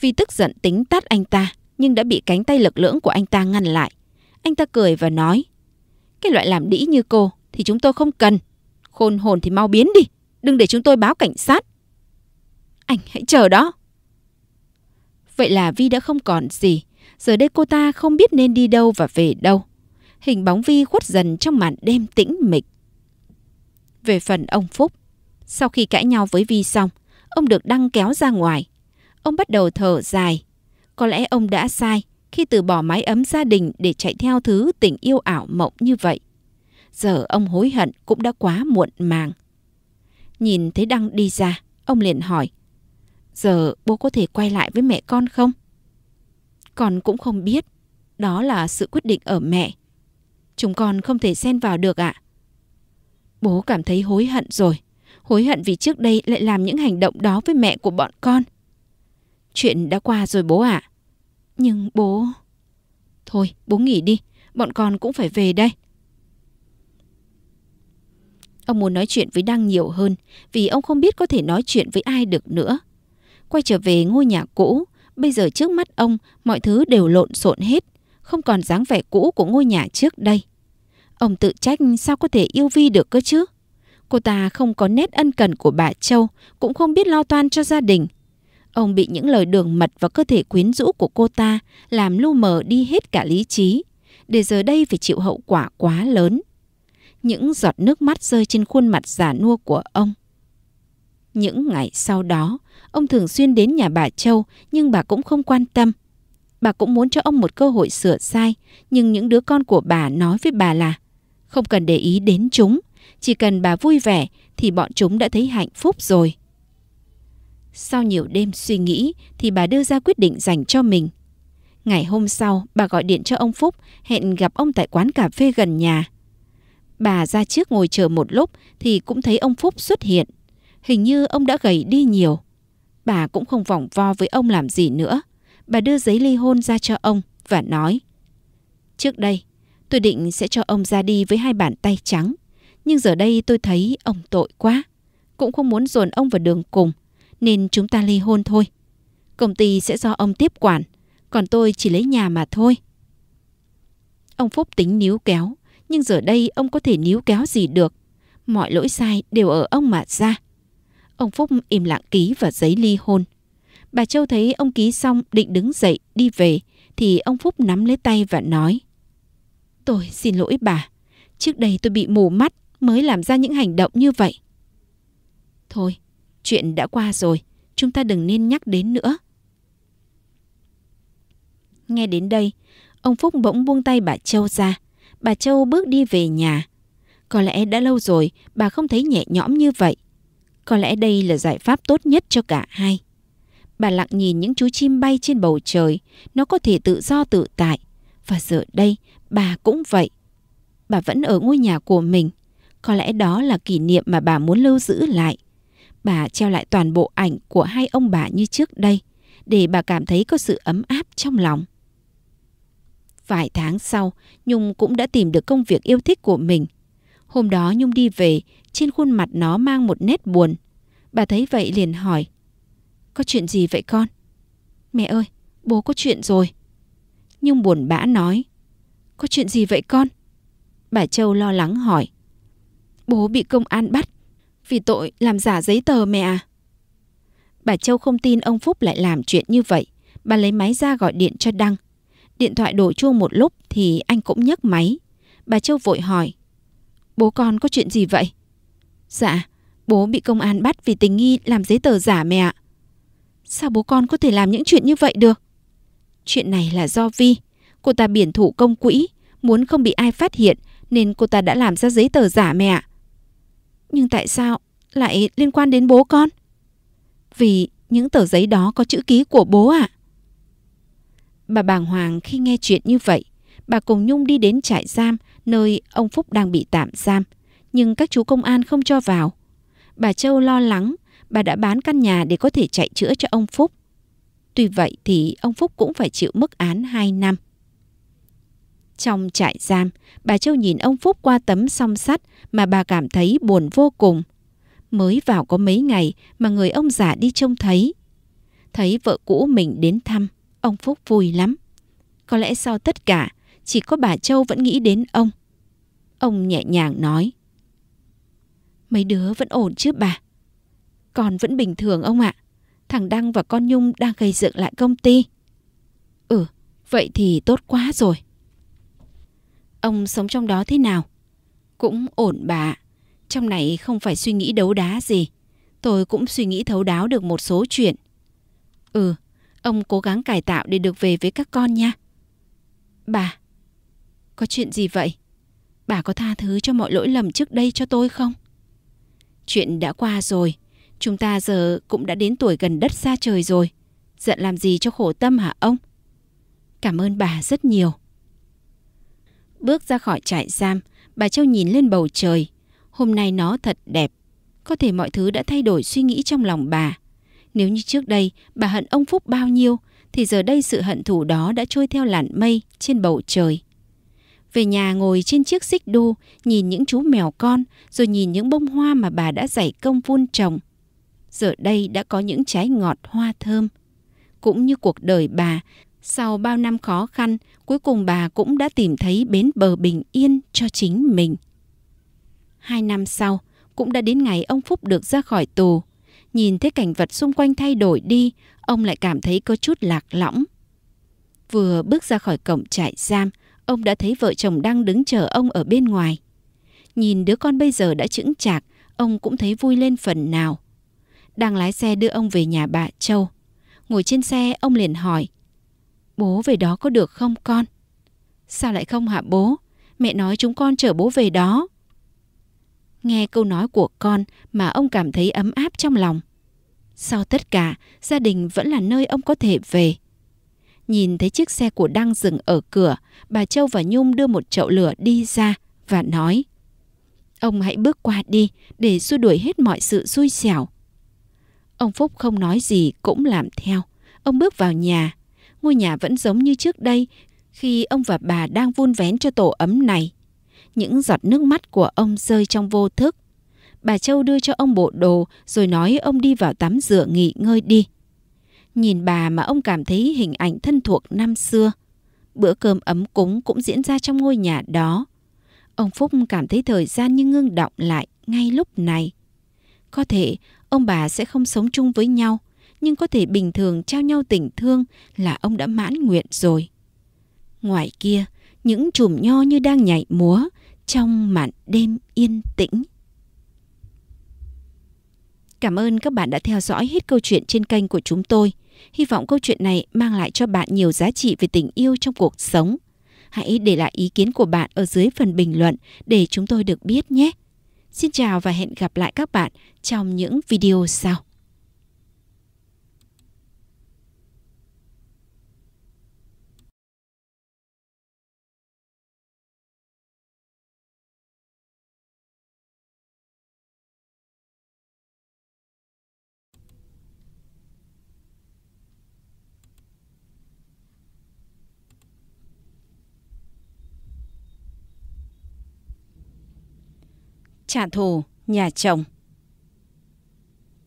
Vì tức giận tính tát anh ta, nhưng đã bị cánh tay lực lưỡng của anh ta ngăn lại. Anh ta cười và nói. Cái loại làm đĩ như cô thì chúng tôi không cần. Khôn hồn thì mau biến đi. Đừng để chúng tôi báo cảnh sát. Anh hãy chờ đó. Vậy là Vi đã không còn gì. Giờ đây cô ta không biết nên đi đâu và về đâu. Hình bóng Vi khuất dần trong màn đêm tĩnh mịch. Về phần ông Phúc, sau khi cãi nhau với Vi xong, ông được đăng kéo ra ngoài. Ông bắt đầu thở dài. Có lẽ ông đã sai khi từ bỏ mái ấm gia đình để chạy theo thứ tình yêu ảo mộng như vậy. Giờ ông hối hận cũng đã quá muộn màng. Nhìn thấy Đăng đi ra, ông liền hỏi. Giờ bố có thể quay lại với mẹ con không? Con cũng không biết. Đó là sự quyết định ở mẹ. Chúng con không thể xen vào được ạ. Bố cảm thấy hối hận rồi. Hối hận vì trước đây lại làm những hành động đó với mẹ của bọn con. Chuyện đã qua rồi bố ạ. Nhưng bố... Thôi bố nghỉ đi, bọn con cũng phải về đây. Ông muốn nói chuyện với Đăng nhiều hơn vì ông không biết có thể nói chuyện với ai được nữa. Quay trở về ngôi nhà cũ, bây giờ trước mắt ông mọi thứ đều lộn xộn hết, không còn dáng vẻ cũ của ngôi nhà trước đây. Ông tự trách sao có thể yêu Vi được cơ chứ? Cô ta không có nét ân cần của bà Châu, cũng không biết lo toan cho gia đình. Ông bị những lời đường mật và cơ thể quyến rũ của cô ta làm lu mờ đi hết cả lý trí, để giờ đây phải chịu hậu quả quá lớn những giọt nước mắt rơi trên khuôn mặt già nua của ông. Những ngày sau đó, ông thường xuyên đến nhà bà Châu nhưng bà cũng không quan tâm. Bà cũng muốn cho ông một cơ hội sửa sai, nhưng những đứa con của bà nói với bà là không cần để ý đến chúng, chỉ cần bà vui vẻ thì bọn chúng đã thấy hạnh phúc rồi. Sau nhiều đêm suy nghĩ thì bà đưa ra quyết định dành cho mình. Ngày hôm sau, bà gọi điện cho ông Phúc, hẹn gặp ông tại quán cà phê gần nhà. Bà ra trước ngồi chờ một lúc thì cũng thấy ông Phúc xuất hiện. Hình như ông đã gầy đi nhiều. Bà cũng không vòng vo với ông làm gì nữa. Bà đưa giấy ly hôn ra cho ông và nói. Trước đây, tôi định sẽ cho ông ra đi với hai bàn tay trắng. Nhưng giờ đây tôi thấy ông tội quá. Cũng không muốn dồn ông vào đường cùng. Nên chúng ta ly hôn thôi. Công ty sẽ do ông tiếp quản. Còn tôi chỉ lấy nhà mà thôi. Ông Phúc tính níu kéo nhưng giờ đây ông có thể níu kéo gì được. Mọi lỗi sai đều ở ông mà ra. Ông Phúc im lặng ký vào giấy ly hôn. Bà Châu thấy ông ký xong định đứng dậy đi về thì ông Phúc nắm lấy tay và nói. Tôi xin lỗi bà. Trước đây tôi bị mù mắt mới làm ra những hành động như vậy. Thôi, chuyện đã qua rồi. Chúng ta đừng nên nhắc đến nữa. Nghe đến đây, ông Phúc bỗng buông tay bà Châu ra bà Châu bước đi về nhà. Có lẽ đã lâu rồi bà không thấy nhẹ nhõm như vậy. Có lẽ đây là giải pháp tốt nhất cho cả hai. Bà lặng nhìn những chú chim bay trên bầu trời, nó có thể tự do tự tại. Và giờ đây, bà cũng vậy. Bà vẫn ở ngôi nhà của mình. Có lẽ đó là kỷ niệm mà bà muốn lưu giữ lại. Bà treo lại toàn bộ ảnh của hai ông bà như trước đây, để bà cảm thấy có sự ấm áp trong lòng. Vài tháng sau, Nhung cũng đã tìm được công việc yêu thích của mình. Hôm đó Nhung đi về, trên khuôn mặt nó mang một nét buồn. Bà thấy vậy liền hỏi. Có chuyện gì vậy con? Mẹ ơi, bố có chuyện rồi. Nhung buồn bã nói. Có chuyện gì vậy con? Bà Châu lo lắng hỏi. Bố bị công an bắt vì tội làm giả giấy tờ mẹ à? Bà Châu không tin ông Phúc lại làm chuyện như vậy. Bà lấy máy ra gọi điện cho Đăng. Điện thoại đổ chuông một lúc thì anh cũng nhấc máy. Bà Châu vội hỏi. Bố con có chuyện gì vậy? Dạ, bố bị công an bắt vì tình nghi làm giấy tờ giả mẹ ạ. Sao bố con có thể làm những chuyện như vậy được? Chuyện này là do Vi. Cô ta biển thủ công quỹ, muốn không bị ai phát hiện nên cô ta đã làm ra giấy tờ giả mẹ ạ. Nhưng tại sao lại liên quan đến bố con? Vì những tờ giấy đó có chữ ký của bố ạ. À? Bà bàng hoàng khi nghe chuyện như vậy. Bà cùng Nhung đi đến trại giam nơi ông Phúc đang bị tạm giam. Nhưng các chú công an không cho vào. Bà Châu lo lắng bà đã bán căn nhà để có thể chạy chữa cho ông Phúc. Tuy vậy thì ông Phúc cũng phải chịu mức án 2 năm. Trong trại giam, bà Châu nhìn ông Phúc qua tấm song sắt mà bà cảm thấy buồn vô cùng. Mới vào có mấy ngày mà người ông già đi trông thấy. Thấy vợ cũ mình đến thăm, Ông Phúc vui lắm. Có lẽ sau tất cả, chỉ có bà Châu vẫn nghĩ đến ông. Ông nhẹ nhàng nói. Mấy đứa vẫn ổn chứ bà? Con vẫn bình thường ông ạ. Thằng Đăng và con Nhung đang gây dựng lại công ty. Ừ, vậy thì tốt quá rồi. Ông sống trong đó thế nào? Cũng ổn bà ạ. Trong này không phải suy nghĩ đấu đá gì. Tôi cũng suy nghĩ thấu đáo được một số chuyện. Ừ, Ông cố gắng cải tạo để được về với các con nha. Bà, có chuyện gì vậy? Bà có tha thứ cho mọi lỗi lầm trước đây cho tôi không? Chuyện đã qua rồi, chúng ta giờ cũng đã đến tuổi gần đất xa trời rồi. Giận làm gì cho khổ tâm hả ông? Cảm ơn bà rất nhiều. Bước ra khỏi trại giam, bà Châu nhìn lên bầu trời. Hôm nay nó thật đẹp. Có thể mọi thứ đã thay đổi suy nghĩ trong lòng bà. Nếu như trước đây bà hận ông Phúc bao nhiêu, thì giờ đây sự hận thù đó đã trôi theo làn mây trên bầu trời. Về nhà ngồi trên chiếc xích đu, nhìn những chú mèo con, rồi nhìn những bông hoa mà bà đã giải công vun trồng. Giờ đây đã có những trái ngọt hoa thơm. Cũng như cuộc đời bà, sau bao năm khó khăn, cuối cùng bà cũng đã tìm thấy bến bờ bình yên cho chính mình. Hai năm sau, cũng đã đến ngày ông Phúc được ra khỏi tù nhìn thấy cảnh vật xung quanh thay đổi đi, ông lại cảm thấy có chút lạc lõng. Vừa bước ra khỏi cổng trại giam, ông đã thấy vợ chồng đang đứng chờ ông ở bên ngoài. Nhìn đứa con bây giờ đã chững chạc, ông cũng thấy vui lên phần nào. Đang lái xe đưa ông về nhà bà Châu. Ngồi trên xe, ông liền hỏi. Bố về đó có được không con? Sao lại không hả bố? Mẹ nói chúng con chở bố về đó. Nghe câu nói của con mà ông cảm thấy ấm áp trong lòng. Sau tất cả, gia đình vẫn là nơi ông có thể về. Nhìn thấy chiếc xe của Đăng dừng ở cửa, bà Châu và Nhung đưa một chậu lửa đi ra và nói Ông hãy bước qua đi để xua đuổi hết mọi sự xui xẻo. Ông Phúc không nói gì cũng làm theo. Ông bước vào nhà. Ngôi nhà vẫn giống như trước đây khi ông và bà đang vun vén cho tổ ấm này những giọt nước mắt của ông rơi trong vô thức. Bà Châu đưa cho ông bộ đồ rồi nói ông đi vào tắm rửa nghỉ ngơi đi. Nhìn bà mà ông cảm thấy hình ảnh thân thuộc năm xưa. Bữa cơm ấm cúng cũng diễn ra trong ngôi nhà đó. Ông Phúc cảm thấy thời gian như ngưng động lại ngay lúc này. Có thể ông bà sẽ không sống chung với nhau, nhưng có thể bình thường trao nhau tình thương là ông đã mãn nguyện rồi. Ngoài kia, những chùm nho như đang nhảy múa, trong màn đêm yên tĩnh. Cảm ơn các bạn đã theo dõi hết câu chuyện trên kênh của chúng tôi. Hy vọng câu chuyện này mang lại cho bạn nhiều giá trị về tình yêu trong cuộc sống. Hãy để lại ý kiến của bạn ở dưới phần bình luận để chúng tôi được biết nhé. Xin chào và hẹn gặp lại các bạn trong những video sau. trả thù nhà chồng.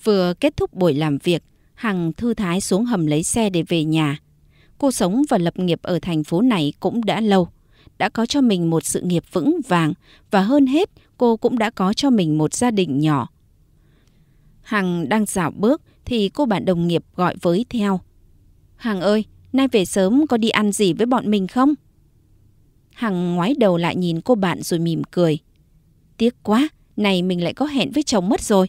Vừa kết thúc buổi làm việc, Hằng thư thái xuống hầm lấy xe để về nhà. Cô sống và lập nghiệp ở thành phố này cũng đã lâu, đã có cho mình một sự nghiệp vững vàng và hơn hết cô cũng đã có cho mình một gia đình nhỏ. Hằng đang dạo bước thì cô bạn đồng nghiệp gọi với theo. Hằng ơi, nay về sớm có đi ăn gì với bọn mình không? Hằng ngoái đầu lại nhìn cô bạn rồi mỉm cười. Tiếc quá, này mình lại có hẹn với chồng mất rồi.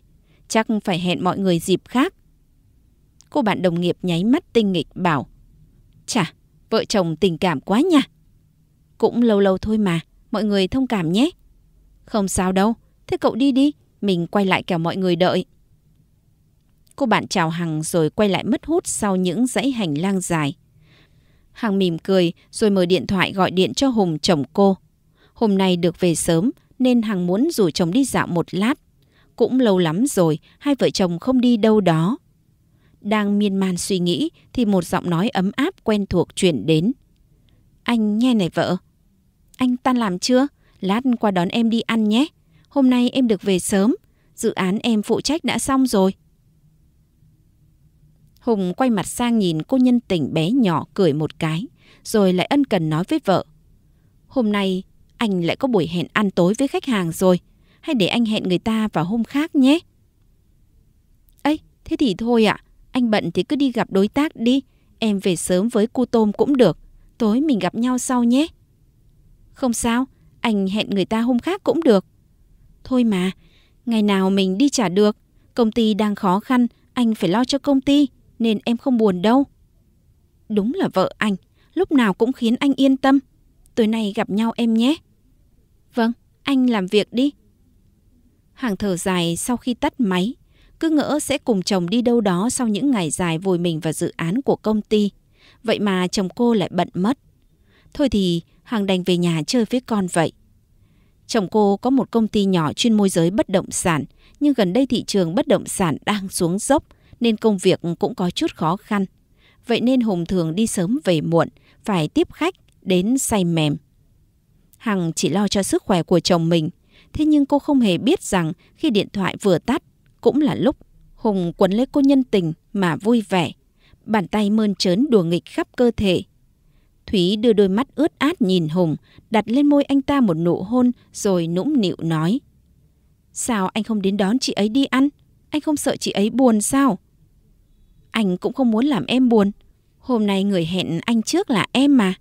Chắc phải hẹn mọi người dịp khác. Cô bạn đồng nghiệp nháy mắt tinh nghịch bảo. Chà, vợ chồng tình cảm quá nha. Cũng lâu lâu thôi mà, mọi người thông cảm nhé. Không sao đâu, thế cậu đi đi, mình quay lại kẻo mọi người đợi. Cô bạn chào Hằng rồi quay lại mất hút sau những dãy hành lang dài. Hằng mỉm cười rồi mở điện thoại gọi điện cho Hùng chồng cô. Hôm nay được về sớm, nên Hằng muốn rủ chồng đi dạo một lát. Cũng lâu lắm rồi, hai vợ chồng không đi đâu đó. Đang miên man suy nghĩ thì một giọng nói ấm áp quen thuộc truyền đến. Anh nghe này vợ. Anh tan làm chưa? Lát qua đón em đi ăn nhé. Hôm nay em được về sớm. Dự án em phụ trách đã xong rồi. Hùng quay mặt sang nhìn cô nhân tình bé nhỏ cười một cái, rồi lại ân cần nói với vợ. Hôm nay anh lại có buổi hẹn ăn tối với khách hàng rồi. Hay để anh hẹn người ta vào hôm khác nhé. ấy thế thì thôi ạ. À. Anh bận thì cứ đi gặp đối tác đi. Em về sớm với cu tôm cũng được. Tối mình gặp nhau sau nhé. Không sao, anh hẹn người ta hôm khác cũng được. Thôi mà, ngày nào mình đi trả được. Công ty đang khó khăn, anh phải lo cho công ty, nên em không buồn đâu. Đúng là vợ anh, lúc nào cũng khiến anh yên tâm. Tối nay gặp nhau em nhé. Vâng, anh làm việc đi. Hàng thở dài sau khi tắt máy, cứ ngỡ sẽ cùng chồng đi đâu đó sau những ngày dài vùi mình vào dự án của công ty. Vậy mà chồng cô lại bận mất. Thôi thì Hằng đành về nhà chơi với con vậy. Chồng cô có một công ty nhỏ chuyên môi giới bất động sản, nhưng gần đây thị trường bất động sản đang xuống dốc nên công việc cũng có chút khó khăn. Vậy nên Hùng thường đi sớm về muộn, phải tiếp khách đến say mềm. Hằng chỉ lo cho sức khỏe của chồng mình. Thế nhưng cô không hề biết rằng khi điện thoại vừa tắt cũng là lúc Hùng quấn lấy cô nhân tình mà vui vẻ. Bàn tay mơn trớn đùa nghịch khắp cơ thể. Thúy đưa đôi mắt ướt át nhìn Hùng, đặt lên môi anh ta một nụ hôn rồi nũng nịu nói. Sao anh không đến đón chị ấy đi ăn? Anh không sợ chị ấy buồn sao? Anh cũng không muốn làm em buồn. Hôm nay người hẹn anh trước là em mà.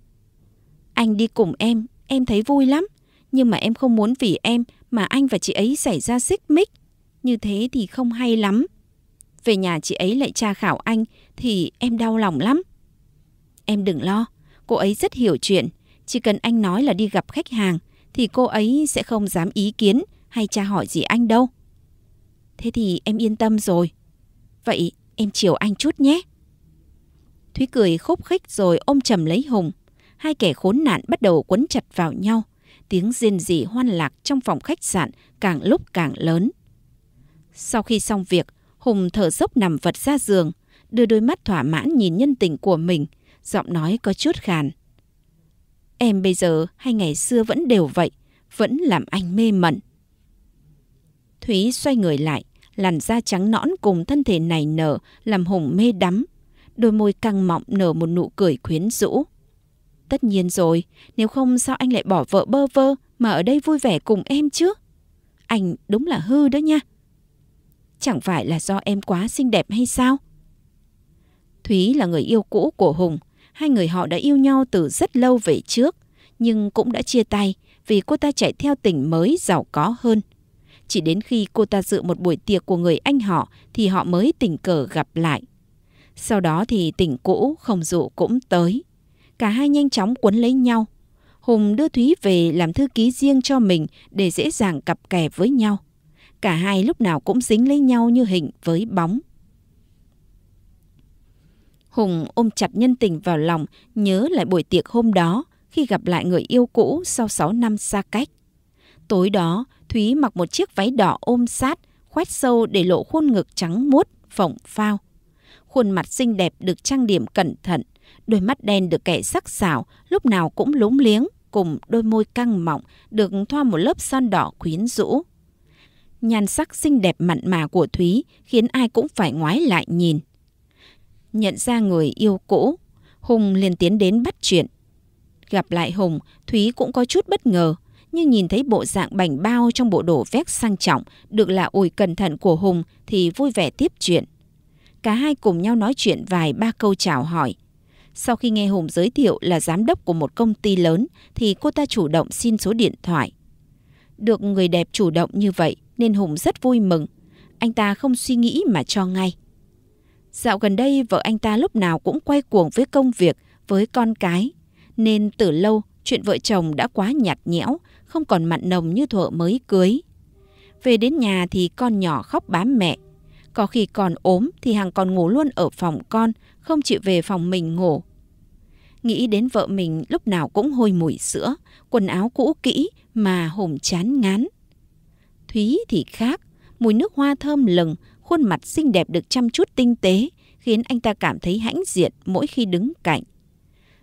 Anh đi cùng em Em thấy vui lắm, nhưng mà em không muốn vì em mà anh và chị ấy xảy ra xích mích. Như thế thì không hay lắm. Về nhà chị ấy lại tra khảo anh thì em đau lòng lắm. Em đừng lo, cô ấy rất hiểu chuyện. Chỉ cần anh nói là đi gặp khách hàng thì cô ấy sẽ không dám ý kiến hay tra hỏi gì anh đâu. Thế thì em yên tâm rồi. Vậy em chiều anh chút nhé. Thúy cười khúc khích rồi ôm chầm lấy Hùng hai kẻ khốn nạn bắt đầu quấn chặt vào nhau. Tiếng rên rỉ hoan lạc trong phòng khách sạn càng lúc càng lớn. Sau khi xong việc, Hùng thở dốc nằm vật ra giường, đưa đôi mắt thỏa mãn nhìn nhân tình của mình, giọng nói có chút khàn. Em bây giờ hay ngày xưa vẫn đều vậy, vẫn làm anh mê mẩn. Thúy xoay người lại, làn da trắng nõn cùng thân thể này nở làm Hùng mê đắm. Đôi môi căng mọng nở một nụ cười quyến rũ. Tất nhiên rồi, nếu không sao anh lại bỏ vợ bơ vơ mà ở đây vui vẻ cùng em chứ? Anh đúng là hư đó nha. Chẳng phải là do em quá xinh đẹp hay sao? Thúy là người yêu cũ của Hùng. Hai người họ đã yêu nhau từ rất lâu về trước, nhưng cũng đã chia tay vì cô ta chạy theo tình mới giàu có hơn. Chỉ đến khi cô ta dự một buổi tiệc của người anh họ thì họ mới tình cờ gặp lại. Sau đó thì tình cũ không dụ cũng tới. Cả hai nhanh chóng quấn lấy nhau. Hùng đưa Thúy về làm thư ký riêng cho mình để dễ dàng cặp kè với nhau. Cả hai lúc nào cũng dính lấy nhau như hình với bóng. Hùng ôm chặt nhân tình vào lòng, nhớ lại buổi tiệc hôm đó khi gặp lại người yêu cũ sau 6 năm xa cách. Tối đó, Thúy mặc một chiếc váy đỏ ôm sát, khoét sâu để lộ khuôn ngực trắng muốt, phồng phao. Khuôn mặt xinh đẹp được trang điểm cẩn thận, Đôi mắt đen được kẻ sắc sảo lúc nào cũng lúng liếng cùng đôi môi căng mọng được thoa một lớp son đỏ quyến rũ. Nhan sắc xinh đẹp mặn mà của Thúy khiến ai cũng phải ngoái lại nhìn. Nhận ra người yêu cũ, Hùng liền tiến đến bắt chuyện. Gặp lại Hùng, Thúy cũng có chút bất ngờ, nhưng nhìn thấy bộ dạng bảnh bao trong bộ đồ vét sang trọng được là ủi cẩn thận của Hùng thì vui vẻ tiếp chuyện. Cả hai cùng nhau nói chuyện vài ba câu chào hỏi, sau khi nghe Hùng giới thiệu là giám đốc của một công ty lớn thì cô ta chủ động xin số điện thoại. Được người đẹp chủ động như vậy nên Hùng rất vui mừng. Anh ta không suy nghĩ mà cho ngay. Dạo gần đây vợ anh ta lúc nào cũng quay cuồng với công việc, với con cái. Nên từ lâu chuyện vợ chồng đã quá nhạt nhẽo, không còn mặn nồng như thợ mới cưới. Về đến nhà thì con nhỏ khóc bám mẹ. Có khi còn ốm thì hàng còn ngủ luôn ở phòng con không chịu về phòng mình ngủ. Nghĩ đến vợ mình lúc nào cũng hôi mùi sữa, quần áo cũ kỹ mà hổm chán ngán. Thúy thì khác, mùi nước hoa thơm lừng, khuôn mặt xinh đẹp được chăm chút tinh tế, khiến anh ta cảm thấy hãnh diện mỗi khi đứng cạnh.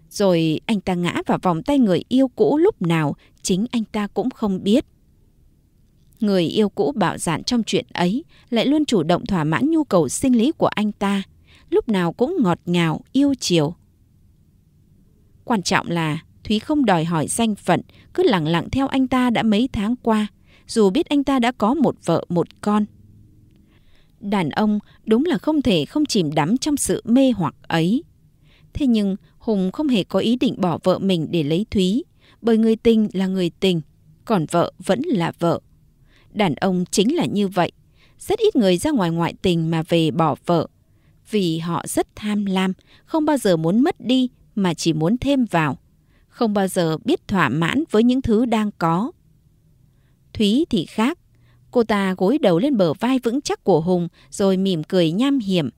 Rồi anh ta ngã vào vòng tay người yêu cũ lúc nào, chính anh ta cũng không biết. Người yêu cũ bạo dạn trong chuyện ấy lại luôn chủ động thỏa mãn nhu cầu sinh lý của anh ta, lúc nào cũng ngọt ngào, yêu chiều. Quan trọng là Thúy không đòi hỏi danh phận, cứ lặng lặng theo anh ta đã mấy tháng qua, dù biết anh ta đã có một vợ một con. Đàn ông đúng là không thể không chìm đắm trong sự mê hoặc ấy. Thế nhưng Hùng không hề có ý định bỏ vợ mình để lấy Thúy, bởi người tình là người tình, còn vợ vẫn là vợ. Đàn ông chính là như vậy, rất ít người ra ngoài ngoại tình mà về bỏ vợ, vì họ rất tham lam, không bao giờ muốn mất đi mà chỉ muốn thêm vào, không bao giờ biết thỏa mãn với những thứ đang có. Thúy thì khác, cô ta gối đầu lên bờ vai vững chắc của Hùng rồi mỉm cười nham hiểm.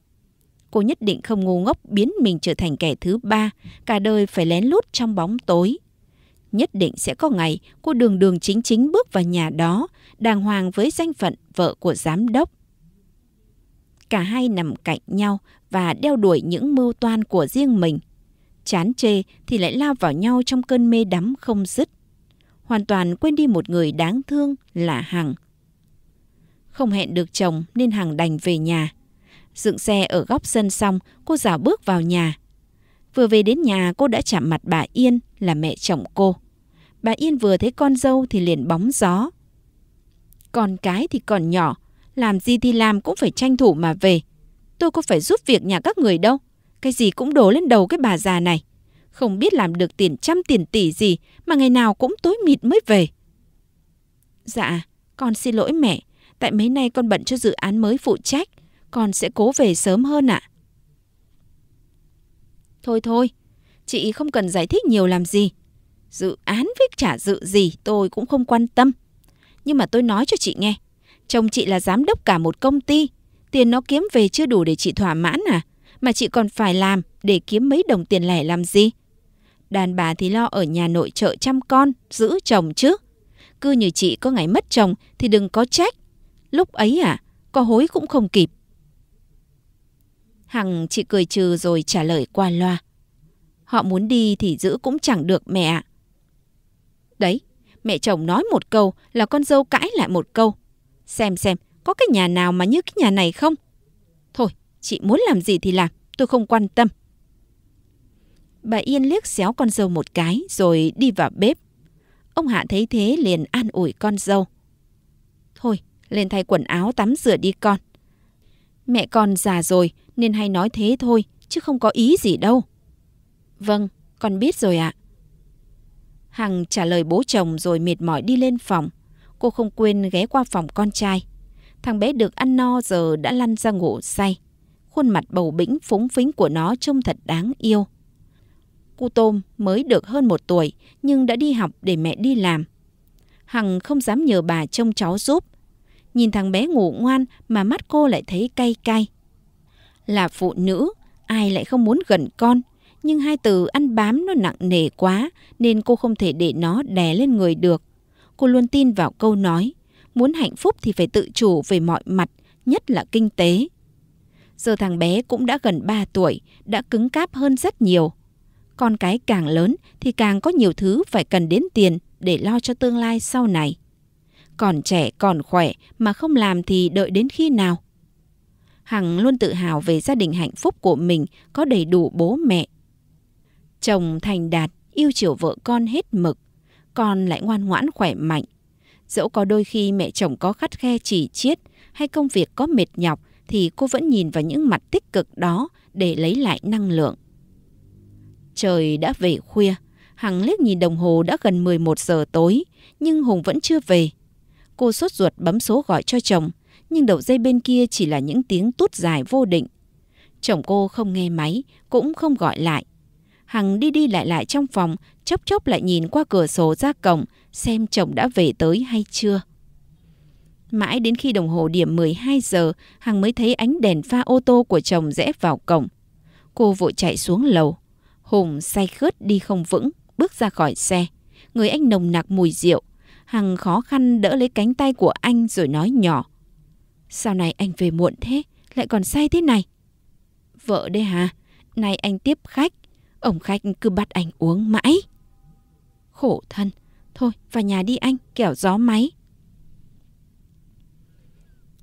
Cô nhất định không ngu ngốc biến mình trở thành kẻ thứ ba, cả đời phải lén lút trong bóng tối. Nhất định sẽ có ngày cô đường đường chính chính bước vào nhà đó, đàng hoàng với danh phận vợ của giám đốc cả hai nằm cạnh nhau và đeo đuổi những mưu toan của riêng mình. Chán chê thì lại lao vào nhau trong cơn mê đắm không dứt. Hoàn toàn quên đi một người đáng thương là Hằng. Không hẹn được chồng nên Hằng đành về nhà. Dựng xe ở góc sân xong, cô dào bước vào nhà. Vừa về đến nhà cô đã chạm mặt bà Yên là mẹ chồng cô. Bà Yên vừa thấy con dâu thì liền bóng gió. Con cái thì còn nhỏ, làm gì thì làm cũng phải tranh thủ mà về. Tôi có phải giúp việc nhà các người đâu. Cái gì cũng đổ lên đầu cái bà già này. Không biết làm được tiền trăm tiền tỷ gì mà ngày nào cũng tối mịt mới về. Dạ, con xin lỗi mẹ. Tại mấy nay con bận cho dự án mới phụ trách. Con sẽ cố về sớm hơn ạ. Thôi thôi, chị không cần giải thích nhiều làm gì. Dự án với trả dự gì tôi cũng không quan tâm. Nhưng mà tôi nói cho chị nghe, Chồng chị là giám đốc cả một công ty, tiền nó kiếm về chưa đủ để chị thỏa mãn à? Mà chị còn phải làm để kiếm mấy đồng tiền lẻ làm gì? Đàn bà thì lo ở nhà nội trợ chăm con, giữ chồng chứ. Cứ như chị có ngày mất chồng thì đừng có trách. Lúc ấy à, có hối cũng không kịp. Hằng chị cười trừ rồi trả lời qua loa. Họ muốn đi thì giữ cũng chẳng được mẹ ạ. Đấy, mẹ chồng nói một câu là con dâu cãi lại một câu. Xem xem, có cái nhà nào mà như cái nhà này không? Thôi, chị muốn làm gì thì làm, tôi không quan tâm. Bà Yên liếc xéo con dâu một cái rồi đi vào bếp. Ông Hạ thấy thế liền an ủi con dâu. Thôi, lên thay quần áo tắm rửa đi con. Mẹ con già rồi nên hay nói thế thôi chứ không có ý gì đâu. Vâng, con biết rồi ạ. À. Hằng trả lời bố chồng rồi mệt mỏi đi lên phòng cô không quên ghé qua phòng con trai. Thằng bé được ăn no giờ đã lăn ra ngủ say. Khuôn mặt bầu bĩnh phúng phính của nó trông thật đáng yêu. Cu Tôm mới được hơn một tuổi nhưng đã đi học để mẹ đi làm. Hằng không dám nhờ bà trông cháu giúp. Nhìn thằng bé ngủ ngoan mà mắt cô lại thấy cay cay. Là phụ nữ, ai lại không muốn gần con, nhưng hai từ ăn bám nó nặng nề quá nên cô không thể để nó đè lên người được. Cô luôn tin vào câu nói, muốn hạnh phúc thì phải tự chủ về mọi mặt, nhất là kinh tế. Giờ thằng bé cũng đã gần 3 tuổi, đã cứng cáp hơn rất nhiều. Con cái càng lớn thì càng có nhiều thứ phải cần đến tiền để lo cho tương lai sau này. Còn trẻ còn khỏe mà không làm thì đợi đến khi nào? Hằng luôn tự hào về gia đình hạnh phúc của mình có đầy đủ bố mẹ. Chồng thành đạt, yêu chiều vợ con hết mực, con lại ngoan ngoãn khỏe mạnh. Dẫu có đôi khi mẹ chồng có khắt khe chỉ chiết hay công việc có mệt nhọc thì cô vẫn nhìn vào những mặt tích cực đó để lấy lại năng lượng. Trời đã về khuya, Hằng liếc nhìn đồng hồ đã gần 11 giờ tối, nhưng Hùng vẫn chưa về. Cô sốt ruột bấm số gọi cho chồng, nhưng đầu dây bên kia chỉ là những tiếng tút dài vô định. Chồng cô không nghe máy, cũng không gọi lại. Hằng đi đi lại lại trong phòng chốc chốc lại nhìn qua cửa sổ ra cổng xem chồng đã về tới hay chưa. Mãi đến khi đồng hồ điểm 12 giờ, Hằng mới thấy ánh đèn pha ô tô của chồng rẽ vào cổng. Cô vội chạy xuống lầu. Hùng say khướt đi không vững, bước ra khỏi xe. Người anh nồng nặc mùi rượu. Hằng khó khăn đỡ lấy cánh tay của anh rồi nói nhỏ. Sao này anh về muộn thế, lại còn say thế này? Vợ đây hả? Nay anh tiếp khách, ông khách cứ bắt anh uống mãi khổ thân. Thôi, vào nhà đi anh, kẻo gió máy.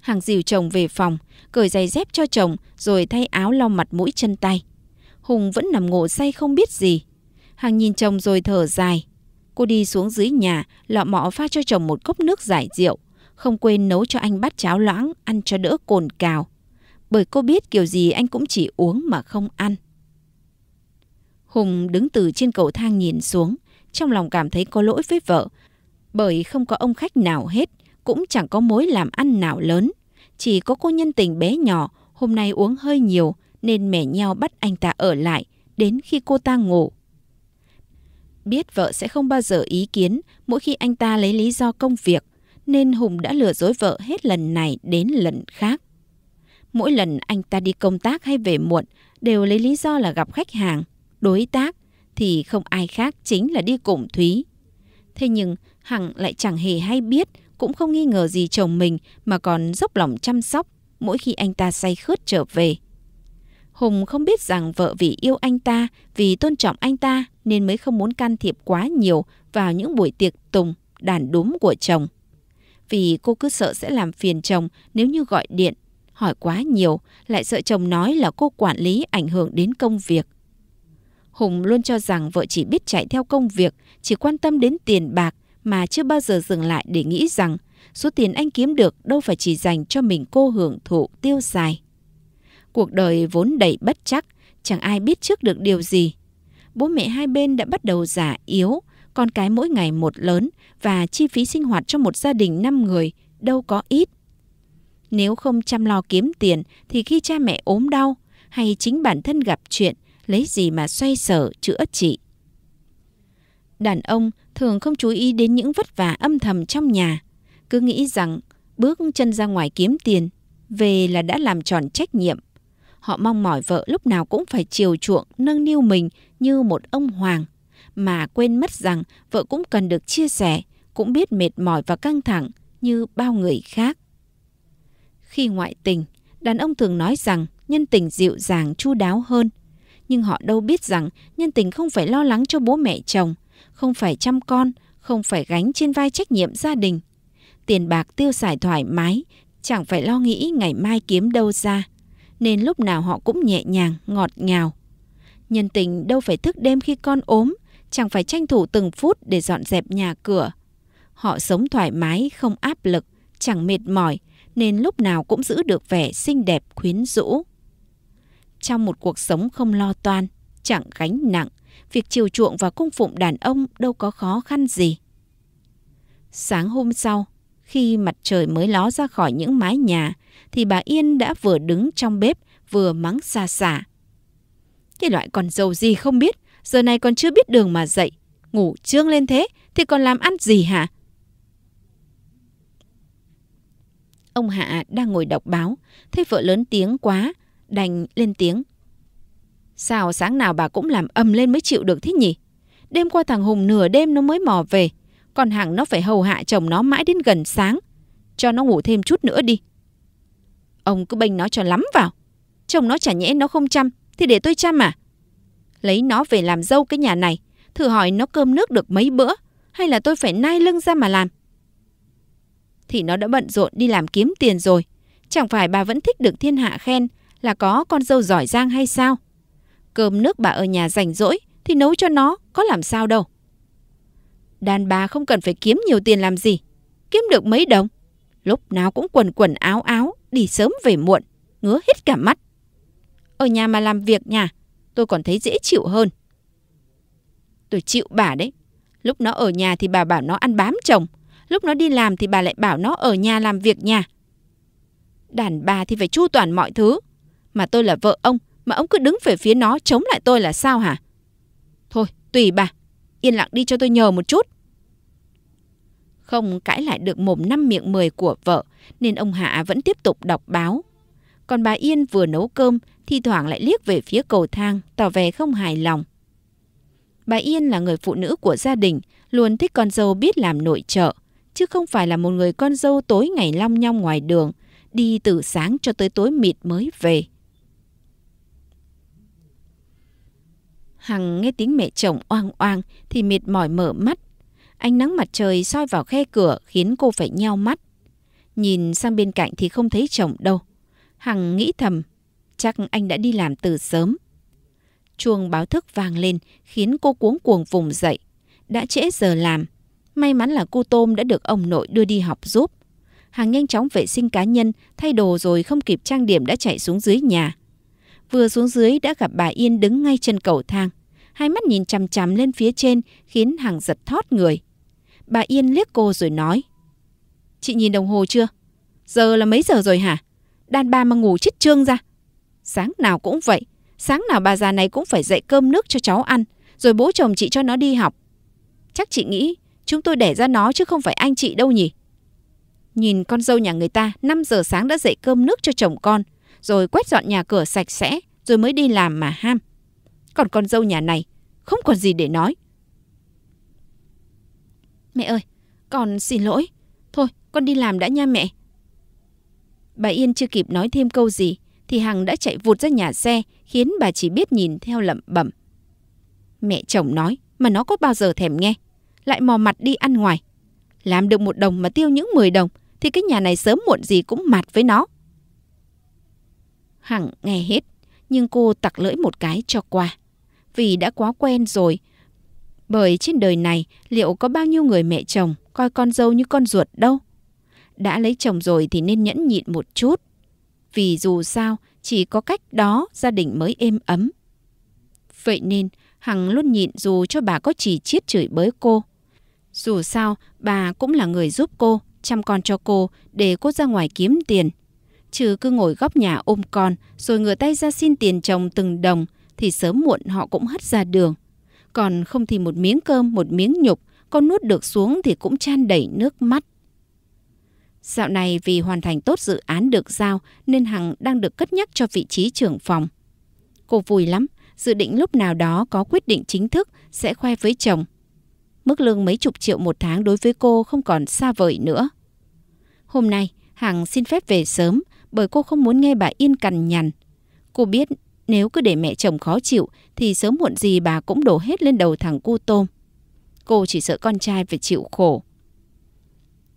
Hằng dìu chồng về phòng, cởi giày dép cho chồng rồi thay áo lau mặt mũi chân tay. Hùng vẫn nằm ngủ say không biết gì. Hằng nhìn chồng rồi thở dài. Cô đi xuống dưới nhà, lọ mọ pha cho chồng một cốc nước giải rượu. Không quên nấu cho anh bát cháo loãng, ăn cho đỡ cồn cào. Bởi cô biết kiểu gì anh cũng chỉ uống mà không ăn. Hùng đứng từ trên cầu thang nhìn xuống trong lòng cảm thấy có lỗi với vợ, bởi không có ông khách nào hết, cũng chẳng có mối làm ăn nào lớn. Chỉ có cô nhân tình bé nhỏ, hôm nay uống hơi nhiều nên mẻ nhau bắt anh ta ở lại đến khi cô ta ngủ. Biết vợ sẽ không bao giờ ý kiến mỗi khi anh ta lấy lý do công việc, nên Hùng đã lừa dối vợ hết lần này đến lần khác. Mỗi lần anh ta đi công tác hay về muộn đều lấy lý do là gặp khách hàng, đối tác thì không ai khác chính là đi cùng Thúy. Thế nhưng Hằng lại chẳng hề hay biết, cũng không nghi ngờ gì chồng mình mà còn dốc lòng chăm sóc mỗi khi anh ta say khướt trở về. Hùng không biết rằng vợ vì yêu anh ta, vì tôn trọng anh ta nên mới không muốn can thiệp quá nhiều vào những buổi tiệc tùng, đàn đúm của chồng. Vì cô cứ sợ sẽ làm phiền chồng nếu như gọi điện, hỏi quá nhiều, lại sợ chồng nói là cô quản lý ảnh hưởng đến công việc. Hùng luôn cho rằng vợ chỉ biết chạy theo công việc, chỉ quan tâm đến tiền bạc mà chưa bao giờ dừng lại để nghĩ rằng số tiền anh kiếm được đâu phải chỉ dành cho mình cô hưởng thụ tiêu xài. Cuộc đời vốn đầy bất chắc, chẳng ai biết trước được điều gì. Bố mẹ hai bên đã bắt đầu già yếu, con cái mỗi ngày một lớn và chi phí sinh hoạt cho một gia đình 5 người đâu có ít. Nếu không chăm lo kiếm tiền thì khi cha mẹ ốm đau hay chính bản thân gặp chuyện lấy gì mà xoay sở chữa trị. Đàn ông thường không chú ý đến những vất vả âm thầm trong nhà, cứ nghĩ rằng bước chân ra ngoài kiếm tiền, về là đã làm tròn trách nhiệm. Họ mong mỏi vợ lúc nào cũng phải chiều chuộng, nâng niu mình như một ông hoàng, mà quên mất rằng vợ cũng cần được chia sẻ, cũng biết mệt mỏi và căng thẳng như bao người khác. Khi ngoại tình, đàn ông thường nói rằng nhân tình dịu dàng chu đáo hơn, nhưng họ đâu biết rằng nhân tình không phải lo lắng cho bố mẹ chồng, không phải chăm con, không phải gánh trên vai trách nhiệm gia đình. Tiền bạc tiêu xài thoải mái, chẳng phải lo nghĩ ngày mai kiếm đâu ra, nên lúc nào họ cũng nhẹ nhàng, ngọt ngào. Nhân tình đâu phải thức đêm khi con ốm, chẳng phải tranh thủ từng phút để dọn dẹp nhà cửa. Họ sống thoải mái, không áp lực, chẳng mệt mỏi, nên lúc nào cũng giữ được vẻ xinh đẹp quyến rũ. Trong một cuộc sống không lo toan, chẳng gánh nặng, việc chiều chuộng và cung phụng đàn ông đâu có khó khăn gì. Sáng hôm sau, khi mặt trời mới ló ra khỏi những mái nhà, thì bà Yên đã vừa đứng trong bếp vừa mắng xa xả. Cái loại còn dâu gì không biết, giờ này còn chưa biết đường mà dậy, ngủ trương lên thế thì còn làm ăn gì hả? Ông Hạ đang ngồi đọc báo, thấy vợ lớn tiếng quá đành lên tiếng. Sao sáng nào bà cũng làm ầm lên mới chịu được thế nhỉ? Đêm qua thằng Hùng nửa đêm nó mới mò về, còn hàng nó phải hầu hạ chồng nó mãi đến gần sáng. Cho nó ngủ thêm chút nữa đi. Ông cứ bênh nó cho lắm vào. Chồng nó chả nhẽ nó không chăm, thì để tôi chăm à? Lấy nó về làm dâu cái nhà này, thử hỏi nó cơm nước được mấy bữa, hay là tôi phải nai lưng ra mà làm? Thì nó đã bận rộn đi làm kiếm tiền rồi, chẳng phải bà vẫn thích được thiên hạ khen là có con dâu giỏi giang hay sao? Cơm nước bà ở nhà rảnh rỗi thì nấu cho nó có làm sao đâu. Đàn bà không cần phải kiếm nhiều tiền làm gì, kiếm được mấy đồng. Lúc nào cũng quần quần áo áo, đi sớm về muộn, ngứa hết cả mắt. Ở nhà mà làm việc nhà, tôi còn thấy dễ chịu hơn. Tôi chịu bà đấy. Lúc nó ở nhà thì bà bảo nó ăn bám chồng. Lúc nó đi làm thì bà lại bảo nó ở nhà làm việc nhà. Đàn bà thì phải chu toàn mọi thứ. Mà tôi là vợ ông, mà ông cứ đứng về phía nó chống lại tôi là sao hả? Thôi, tùy bà, yên lặng đi cho tôi nhờ một chút. Không cãi lại được mồm năm miệng mười của vợ, nên ông Hạ vẫn tiếp tục đọc báo. Còn bà Yên vừa nấu cơm, thi thoảng lại liếc về phía cầu thang, tỏ vẻ không hài lòng. Bà Yên là người phụ nữ của gia đình, luôn thích con dâu biết làm nội trợ, chứ không phải là một người con dâu tối ngày long nhong ngoài đường, đi từ sáng cho tới tối mịt mới về. Hằng nghe tiếng mẹ chồng oang oang thì mệt mỏi mở mắt. Ánh nắng mặt trời soi vào khe cửa khiến cô phải nheo mắt. Nhìn sang bên cạnh thì không thấy chồng đâu. Hằng nghĩ thầm, chắc anh đã đi làm từ sớm. Chuông báo thức vang lên khiến cô cuống cuồng vùng dậy. Đã trễ giờ làm. May mắn là cô Tôm đã được ông nội đưa đi học giúp. Hằng nhanh chóng vệ sinh cá nhân, thay đồ rồi không kịp trang điểm đã chạy xuống dưới nhà. Vừa xuống dưới đã gặp bà Yên đứng ngay chân cầu thang. Hai mắt nhìn chằm chằm lên phía trên khiến Hằng giật thót người. Bà Yên liếc cô rồi nói. Chị nhìn đồng hồ chưa? Giờ là mấy giờ rồi hả? Đàn bà mà ngủ chết trương ra. Sáng nào cũng vậy. Sáng nào bà già này cũng phải dậy cơm nước cho cháu ăn. Rồi bố chồng chị cho nó đi học. Chắc chị nghĩ chúng tôi đẻ ra nó chứ không phải anh chị đâu nhỉ? Nhìn con dâu nhà người ta 5 giờ sáng đã dậy cơm nước cho chồng con rồi quét dọn nhà cửa sạch sẽ, rồi mới đi làm mà ham. Còn con dâu nhà này, không còn gì để nói. Mẹ ơi, con xin lỗi. Thôi, con đi làm đã nha mẹ. Bà Yên chưa kịp nói thêm câu gì, thì Hằng đã chạy vụt ra nhà xe, khiến bà chỉ biết nhìn theo lẩm bẩm. Mẹ chồng nói, mà nó có bao giờ thèm nghe. Lại mò mặt đi ăn ngoài. Làm được một đồng mà tiêu những 10 đồng, thì cái nhà này sớm muộn gì cũng mạt với nó. Hằng nghe hết, nhưng cô tặc lưỡi một cái cho qua. Vì đã quá quen rồi. Bởi trên đời này liệu có bao nhiêu người mẹ chồng coi con dâu như con ruột đâu. Đã lấy chồng rồi thì nên nhẫn nhịn một chút. Vì dù sao, chỉ có cách đó gia đình mới êm ấm. Vậy nên, Hằng luôn nhịn dù cho bà có chỉ chiết chửi bới cô. Dù sao, bà cũng là người giúp cô, chăm con cho cô để cô ra ngoài kiếm tiền chứ cứ ngồi góc nhà ôm con rồi ngửa tay ra xin tiền chồng từng đồng thì sớm muộn họ cũng hất ra đường. Còn không thì một miếng cơm, một miếng nhục, con nuốt được xuống thì cũng tràn đầy nước mắt. Dạo này vì hoàn thành tốt dự án được giao nên Hằng đang được cất nhắc cho vị trí trưởng phòng. Cô vui lắm, dự định lúc nào đó có quyết định chính thức sẽ khoe với chồng. Mức lương mấy chục triệu một tháng đối với cô không còn xa vời nữa. Hôm nay, Hằng xin phép về sớm bởi cô không muốn nghe bà Yên cằn nhằn. Cô biết nếu cứ để mẹ chồng khó chịu thì sớm muộn gì bà cũng đổ hết lên đầu thằng cu tôm. Cô chỉ sợ con trai phải chịu khổ.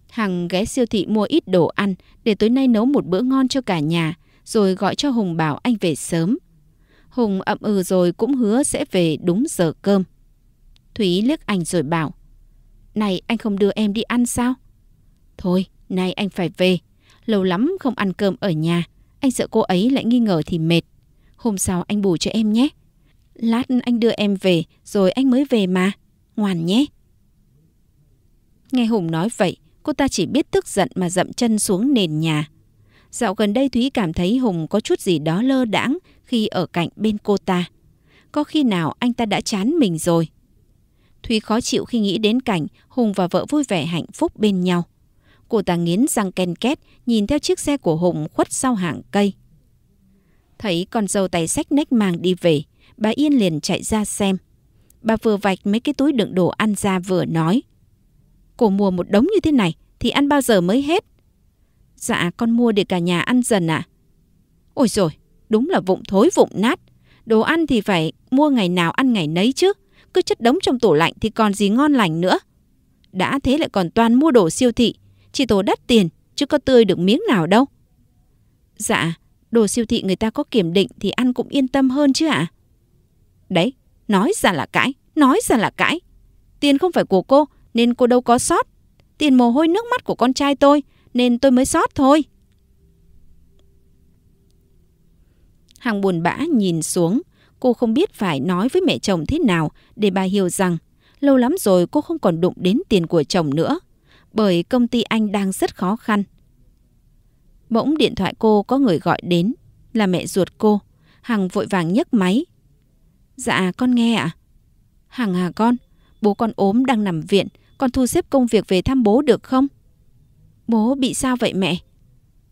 Hằng ghé siêu thị mua ít đồ ăn để tối nay nấu một bữa ngon cho cả nhà, rồi gọi cho Hùng bảo anh về sớm. Hùng ậm ừ rồi cũng hứa sẽ về đúng giờ cơm. Thúy liếc anh rồi bảo, Này anh không đưa em đi ăn sao? Thôi, nay anh phải về lâu lắm không ăn cơm ở nhà. Anh sợ cô ấy lại nghi ngờ thì mệt. Hôm sau anh bù cho em nhé. Lát anh đưa em về rồi anh mới về mà. Ngoan nhé. Nghe Hùng nói vậy, cô ta chỉ biết tức giận mà dậm chân xuống nền nhà. Dạo gần đây Thúy cảm thấy Hùng có chút gì đó lơ đãng khi ở cạnh bên cô ta. Có khi nào anh ta đã chán mình rồi? Thúy khó chịu khi nghĩ đến cảnh Hùng và vợ vui vẻ hạnh phúc bên nhau. Cô ta nghiến răng ken két, nhìn theo chiếc xe của Hùng khuất sau hàng cây. Thấy con dâu tay sách nách màng đi về, bà Yên liền chạy ra xem. Bà vừa vạch mấy cái túi đựng đồ ăn ra vừa nói. Cô mua một đống như thế này thì ăn bao giờ mới hết? Dạ con mua để cả nhà ăn dần ạ. À? Ôi rồi đúng là vụng thối vụng nát. Đồ ăn thì phải mua ngày nào ăn ngày nấy chứ. Cứ chất đống trong tủ lạnh thì còn gì ngon lành nữa. Đã thế lại còn toàn mua đồ siêu thị chỉ tổ đắt tiền, chứ có tươi được miếng nào đâu. Dạ, đồ siêu thị người ta có kiểm định thì ăn cũng yên tâm hơn chứ ạ. À? Đấy, nói ra là cãi, nói ra là cãi. Tiền không phải của cô, nên cô đâu có sót. Tiền mồ hôi nước mắt của con trai tôi, nên tôi mới sót thôi. Hằng buồn bã nhìn xuống, cô không biết phải nói với mẹ chồng thế nào để bà hiểu rằng lâu lắm rồi cô không còn đụng đến tiền của chồng nữa bởi công ty anh đang rất khó khăn. Bỗng điện thoại cô có người gọi đến, là mẹ ruột cô. Hằng vội vàng nhấc máy. Dạ, con nghe ạ. À? Hằng à con, bố con ốm đang nằm viện, con thu xếp công việc về thăm bố được không? Bố bị sao vậy mẹ?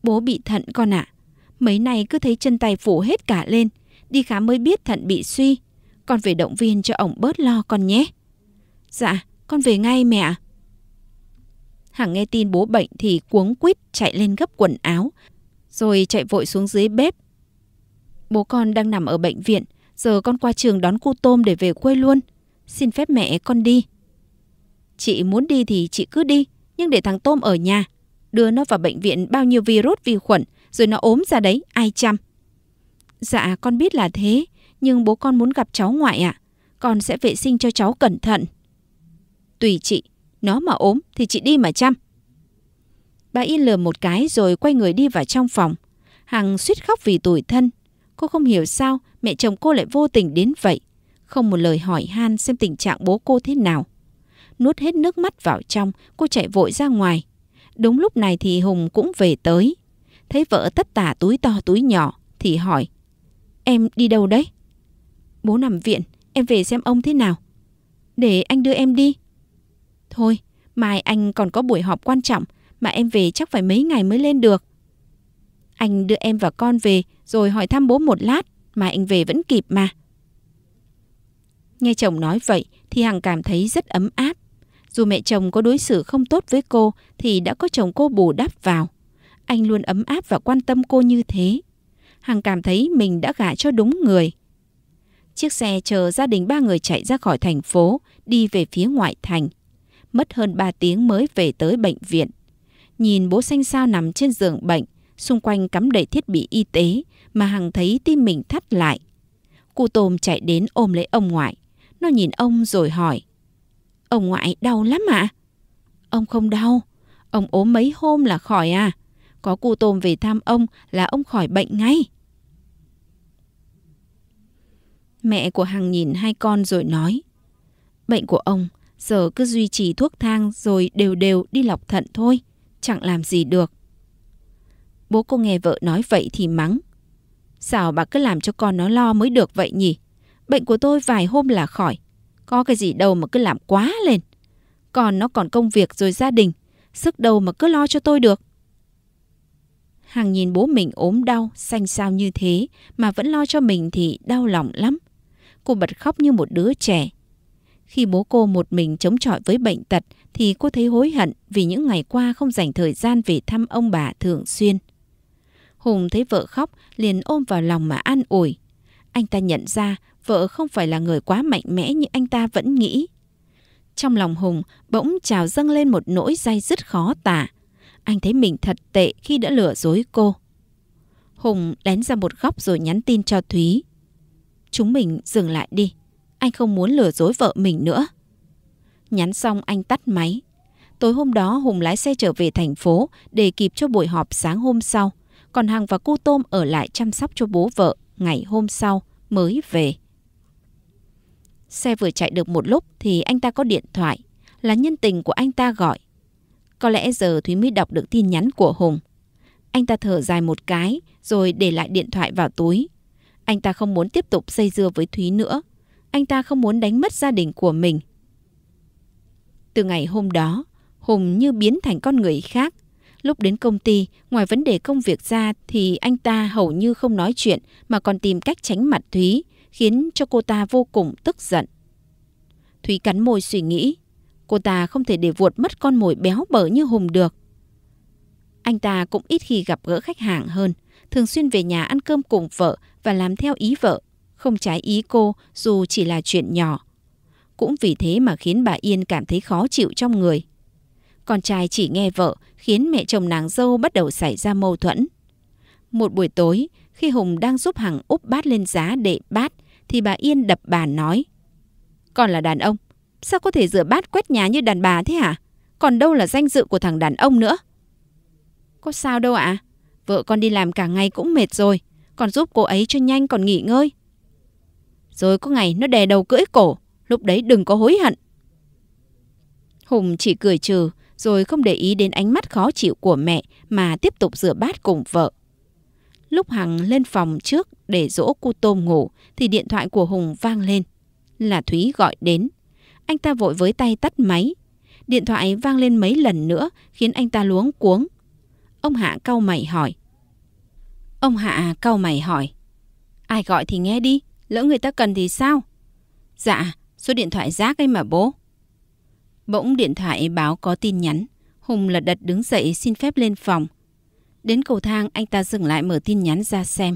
Bố bị thận con ạ. À. Mấy nay cứ thấy chân tay phủ hết cả lên, đi khám mới biết thận bị suy. Con về động viên cho ổng bớt lo con nhé. Dạ, con về ngay mẹ ạ. Hằng nghe tin bố bệnh thì cuống quýt chạy lên gấp quần áo, rồi chạy vội xuống dưới bếp. Bố con đang nằm ở bệnh viện, giờ con qua trường đón cu tôm để về quê luôn. Xin phép mẹ con đi. Chị muốn đi thì chị cứ đi, nhưng để thằng tôm ở nhà. Đưa nó vào bệnh viện bao nhiêu virus vi khuẩn, rồi nó ốm ra đấy, ai chăm. Dạ con biết là thế, nhưng bố con muốn gặp cháu ngoại ạ. À. Con sẽ vệ sinh cho cháu cẩn thận. Tùy chị, nó mà ốm thì chị đi mà chăm. Bà yên lừa một cái rồi quay người đi vào trong phòng. Hằng suýt khóc vì tủi thân. Cô không hiểu sao mẹ chồng cô lại vô tình đến vậy. Không một lời hỏi han xem tình trạng bố cô thế nào. Nuốt hết nước mắt vào trong, cô chạy vội ra ngoài. Đúng lúc này thì Hùng cũng về tới. Thấy vợ tất tả túi to túi nhỏ thì hỏi. Em đi đâu đấy? Bố nằm viện, em về xem ông thế nào. Để anh đưa em đi. Thôi, mai anh còn có buổi họp quan trọng mà em về chắc phải mấy ngày mới lên được. Anh đưa em và con về rồi hỏi thăm bố một lát mà anh về vẫn kịp mà. Nghe chồng nói vậy thì Hằng cảm thấy rất ấm áp. Dù mẹ chồng có đối xử không tốt với cô thì đã có chồng cô bù đắp vào. Anh luôn ấm áp và quan tâm cô như thế. Hằng cảm thấy mình đã gả cho đúng người. Chiếc xe chờ gia đình ba người chạy ra khỏi thành phố, đi về phía ngoại thành mất hơn 3 tiếng mới về tới bệnh viện. Nhìn bố xanh sao nằm trên giường bệnh, xung quanh cắm đầy thiết bị y tế mà Hằng thấy tim mình thắt lại. Cụ Tôm chạy đến ôm lấy ông ngoại. Nó nhìn ông rồi hỏi. Ông ngoại đau lắm ạ? À? Ông không đau. Ông ốm mấy hôm là khỏi à? Có cụ Tôm về thăm ông là ông khỏi bệnh ngay. Mẹ của Hằng nhìn hai con rồi nói. Bệnh của ông giờ cứ duy trì thuốc thang rồi đều đều đi lọc thận thôi, chẳng làm gì được. Bố cô nghe vợ nói vậy thì mắng. Sao bà cứ làm cho con nó lo mới được vậy nhỉ? Bệnh của tôi vài hôm là khỏi. Có cái gì đâu mà cứ làm quá lên. Còn nó còn công việc rồi gia đình. Sức đâu mà cứ lo cho tôi được. Hằng nhìn bố mình ốm đau, xanh xao như thế mà vẫn lo cho mình thì đau lòng lắm. Cô bật khóc như một đứa trẻ khi bố cô một mình chống chọi với bệnh tật thì cô thấy hối hận vì những ngày qua không dành thời gian về thăm ông bà thường xuyên. Hùng thấy vợ khóc liền ôm vào lòng mà an ủi. Anh ta nhận ra vợ không phải là người quá mạnh mẽ như anh ta vẫn nghĩ. Trong lòng Hùng bỗng trào dâng lên một nỗi dai dứt khó tả. Anh thấy mình thật tệ khi đã lừa dối cô. Hùng lén ra một góc rồi nhắn tin cho Thúy. Chúng mình dừng lại đi. Anh không muốn lừa dối vợ mình nữa. Nhắn xong anh tắt máy. Tối hôm đó Hùng lái xe trở về thành phố để kịp cho buổi họp sáng hôm sau. Còn Hằng và Cu Tôm ở lại chăm sóc cho bố vợ ngày hôm sau mới về. Xe vừa chạy được một lúc thì anh ta có điện thoại. Là nhân tình của anh ta gọi. Có lẽ giờ Thúy mới đọc được tin nhắn của Hùng. Anh ta thở dài một cái rồi để lại điện thoại vào túi. Anh ta không muốn tiếp tục dây dưa với Thúy nữa anh ta không muốn đánh mất gia đình của mình. Từ ngày hôm đó, Hùng như biến thành con người khác. Lúc đến công ty, ngoài vấn đề công việc ra thì anh ta hầu như không nói chuyện mà còn tìm cách tránh mặt Thúy, khiến cho cô ta vô cùng tức giận. Thúy cắn môi suy nghĩ, cô ta không thể để vuột mất con mồi béo bở như Hùng được. Anh ta cũng ít khi gặp gỡ khách hàng hơn, thường xuyên về nhà ăn cơm cùng vợ và làm theo ý vợ không trái ý cô dù chỉ là chuyện nhỏ. Cũng vì thế mà khiến bà Yên cảm thấy khó chịu trong người. Con trai chỉ nghe vợ khiến mẹ chồng nàng dâu bắt đầu xảy ra mâu thuẫn. Một buổi tối, khi Hùng đang giúp Hằng úp bát lên giá để bát, thì bà Yên đập bàn nói. Con là đàn ông, sao có thể rửa bát quét nhà như đàn bà thế hả? Còn đâu là danh dự của thằng đàn ông nữa? Có sao đâu ạ, à? vợ con đi làm cả ngày cũng mệt rồi, còn giúp cô ấy cho nhanh còn nghỉ ngơi. Rồi có ngày nó đè đầu cưỡi cổ, lúc đấy đừng có hối hận. Hùng chỉ cười trừ, rồi không để ý đến ánh mắt khó chịu của mẹ mà tiếp tục rửa bát cùng vợ. Lúc Hằng lên phòng trước để dỗ cu tôm ngủ thì điện thoại của Hùng vang lên. Là Thúy gọi đến. Anh ta vội với tay tắt máy. Điện thoại vang lên mấy lần nữa khiến anh ta luống cuống. Ông Hạ cau mày hỏi. Ông Hạ cau mày hỏi. Ai gọi thì nghe đi lỡ người ta cần thì sao? Dạ, số điện thoại rác ấy mà bố. Bỗng điện thoại báo có tin nhắn. Hùng lật đật đứng dậy xin phép lên phòng. Đến cầu thang anh ta dừng lại mở tin nhắn ra xem.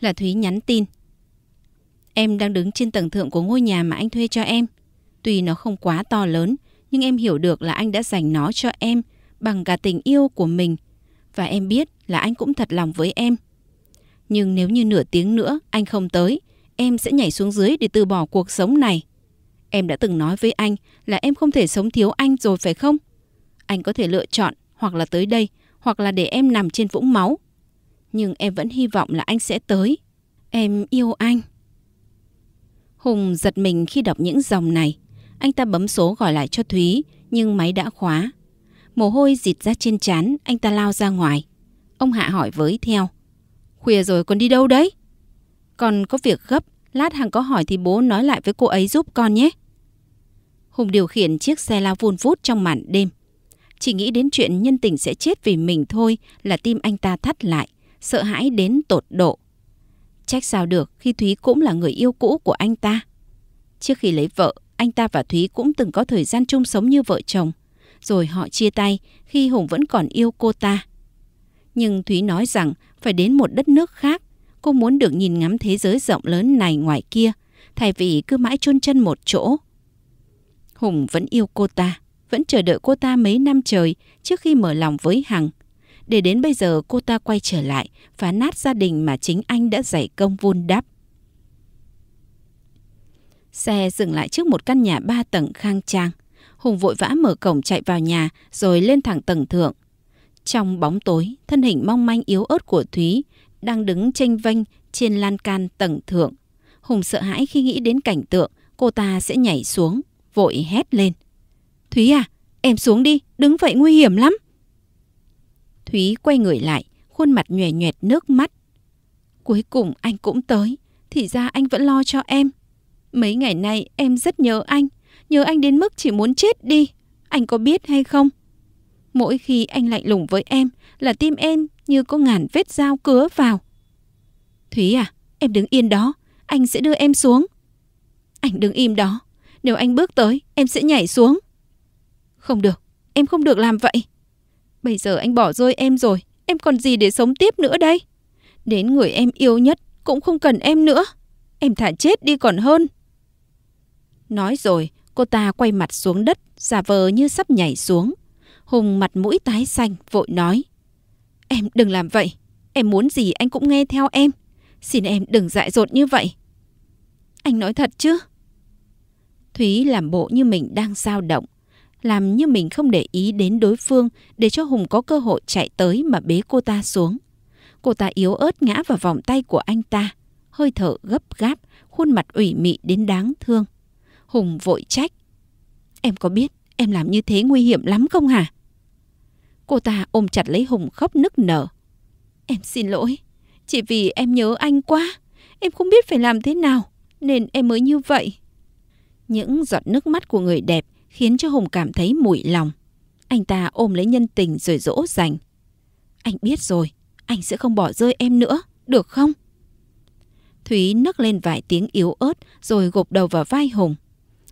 Là Thúy nhắn tin. Em đang đứng trên tầng thượng của ngôi nhà mà anh thuê cho em. Tuy nó không quá to lớn, nhưng em hiểu được là anh đã dành nó cho em bằng cả tình yêu của mình. Và em biết là anh cũng thật lòng với em. Nhưng nếu như nửa tiếng nữa anh không tới em sẽ nhảy xuống dưới để từ bỏ cuộc sống này. Em đã từng nói với anh là em không thể sống thiếu anh rồi phải không? Anh có thể lựa chọn hoặc là tới đây hoặc là để em nằm trên vũng máu. Nhưng em vẫn hy vọng là anh sẽ tới. Em yêu anh. Hùng giật mình khi đọc những dòng này. Anh ta bấm số gọi lại cho Thúy nhưng máy đã khóa. Mồ hôi dịt ra trên trán, anh ta lao ra ngoài. Ông Hạ hỏi với theo. Khuya rồi còn đi đâu đấy? Con có việc gấp, lát hàng có hỏi thì bố nói lại với cô ấy giúp con nhé. Hùng điều khiển chiếc xe lao vun vút trong màn đêm. Chỉ nghĩ đến chuyện nhân tình sẽ chết vì mình thôi là tim anh ta thắt lại, sợ hãi đến tột độ. Trách sao được khi Thúy cũng là người yêu cũ của anh ta. Trước khi lấy vợ, anh ta và Thúy cũng từng có thời gian chung sống như vợ chồng. Rồi họ chia tay khi Hùng vẫn còn yêu cô ta. Nhưng Thúy nói rằng phải đến một đất nước khác Cô muốn được nhìn ngắm thế giới rộng lớn này ngoài kia, thay vì cứ mãi chôn chân một chỗ. Hùng vẫn yêu cô ta, vẫn chờ đợi cô ta mấy năm trời trước khi mở lòng với Hằng. Để đến bây giờ cô ta quay trở lại, phá nát gia đình mà chính anh đã giải công vun đắp. Xe dừng lại trước một căn nhà ba tầng khang trang. Hùng vội vã mở cổng chạy vào nhà rồi lên thẳng tầng thượng. Trong bóng tối, thân hình mong manh yếu ớt của Thúy đang đứng tranh vênh trên lan can tầng thượng. Hùng sợ hãi khi nghĩ đến cảnh tượng cô ta sẽ nhảy xuống, vội hét lên. Thúy à, em xuống đi, đứng vậy nguy hiểm lắm. Thúy quay người lại, khuôn mặt nhòe nhòe nước mắt. Cuối cùng anh cũng tới, thì ra anh vẫn lo cho em. Mấy ngày nay em rất nhớ anh, nhớ anh đến mức chỉ muốn chết đi. Anh có biết hay không? Mỗi khi anh lạnh lùng với em là tim em như có ngàn vết dao cứa vào. Thúy à, em đứng yên đó, anh sẽ đưa em xuống. Anh đứng im đó, nếu anh bước tới, em sẽ nhảy xuống. Không được, em không được làm vậy. Bây giờ anh bỏ rơi em rồi, em còn gì để sống tiếp nữa đây? Đến người em yêu nhất cũng không cần em nữa. Em thả chết đi còn hơn. Nói rồi, cô ta quay mặt xuống đất, giả vờ như sắp nhảy xuống. Hùng mặt mũi tái xanh, vội nói. Em đừng làm vậy. Em muốn gì anh cũng nghe theo em. Xin em đừng dại dột như vậy. Anh nói thật chứ? Thúy làm bộ như mình đang dao động. Làm như mình không để ý đến đối phương để cho Hùng có cơ hội chạy tới mà bế cô ta xuống. Cô ta yếu ớt ngã vào vòng tay của anh ta. Hơi thở gấp gáp, khuôn mặt ủy mị đến đáng thương. Hùng vội trách. Em có biết em làm như thế nguy hiểm lắm không hả? Cô ta ôm chặt lấy Hùng khóc nức nở. Em xin lỗi, chỉ vì em nhớ anh quá. Em không biết phải làm thế nào, nên em mới như vậy. Những giọt nước mắt của người đẹp khiến cho Hùng cảm thấy mủi lòng. Anh ta ôm lấy nhân tình rồi dỗ dành. Anh biết rồi, anh sẽ không bỏ rơi em nữa, được không? Thúy nấc lên vài tiếng yếu ớt rồi gục đầu vào vai Hùng.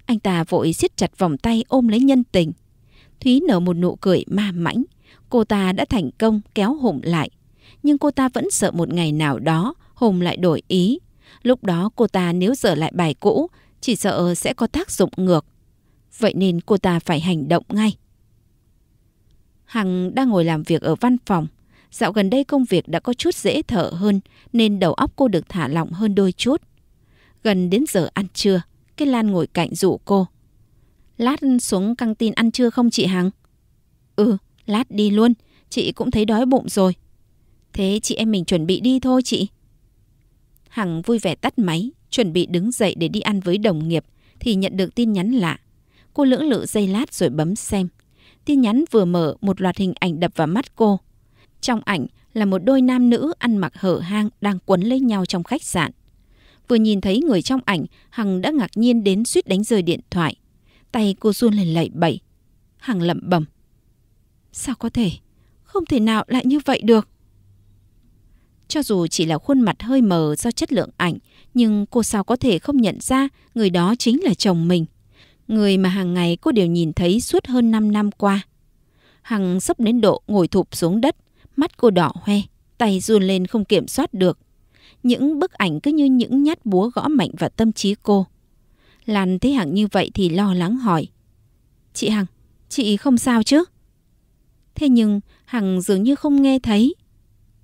Anh ta vội siết chặt vòng tay ôm lấy nhân tình. Thúy nở một nụ cười ma mãnh, Cô ta đã thành công kéo Hùng lại, nhưng cô ta vẫn sợ một ngày nào đó Hùng lại đổi ý. Lúc đó cô ta nếu dở lại bài cũ, chỉ sợ sẽ có tác dụng ngược. Vậy nên cô ta phải hành động ngay. Hằng đang ngồi làm việc ở văn phòng. Dạo gần đây công việc đã có chút dễ thở hơn nên đầu óc cô được thả lỏng hơn đôi chút. Gần đến giờ ăn trưa, cái Lan ngồi cạnh dụ cô. Lát xuống căng tin ăn trưa không chị Hằng? Ừ, lát đi luôn, chị cũng thấy đói bụng rồi. Thế chị em mình chuẩn bị đi thôi chị. Hằng vui vẻ tắt máy, chuẩn bị đứng dậy để đi ăn với đồng nghiệp thì nhận được tin nhắn lạ. Cô lưỡng lự giây lát rồi bấm xem. Tin nhắn vừa mở một loạt hình ảnh đập vào mắt cô. Trong ảnh là một đôi nam nữ ăn mặc hở hang đang quấn lấy nhau trong khách sạn. Vừa nhìn thấy người trong ảnh, Hằng đã ngạc nhiên đến suýt đánh rơi điện thoại. Tay cô run lên lẩy bẩy. Hằng lẩm bẩm. Sao có thể? Không thể nào lại như vậy được. Cho dù chỉ là khuôn mặt hơi mờ do chất lượng ảnh, nhưng cô sao có thể không nhận ra người đó chính là chồng mình. Người mà hàng ngày cô đều nhìn thấy suốt hơn 5 năm qua. Hằng sắp đến độ ngồi thụp xuống đất, mắt cô đỏ hoe, tay run lên không kiểm soát được. Những bức ảnh cứ như những nhát búa gõ mạnh vào tâm trí cô. Lan thấy Hằng như vậy thì lo lắng hỏi. Chị Hằng, chị không sao chứ? Thế nhưng Hằng dường như không nghe thấy.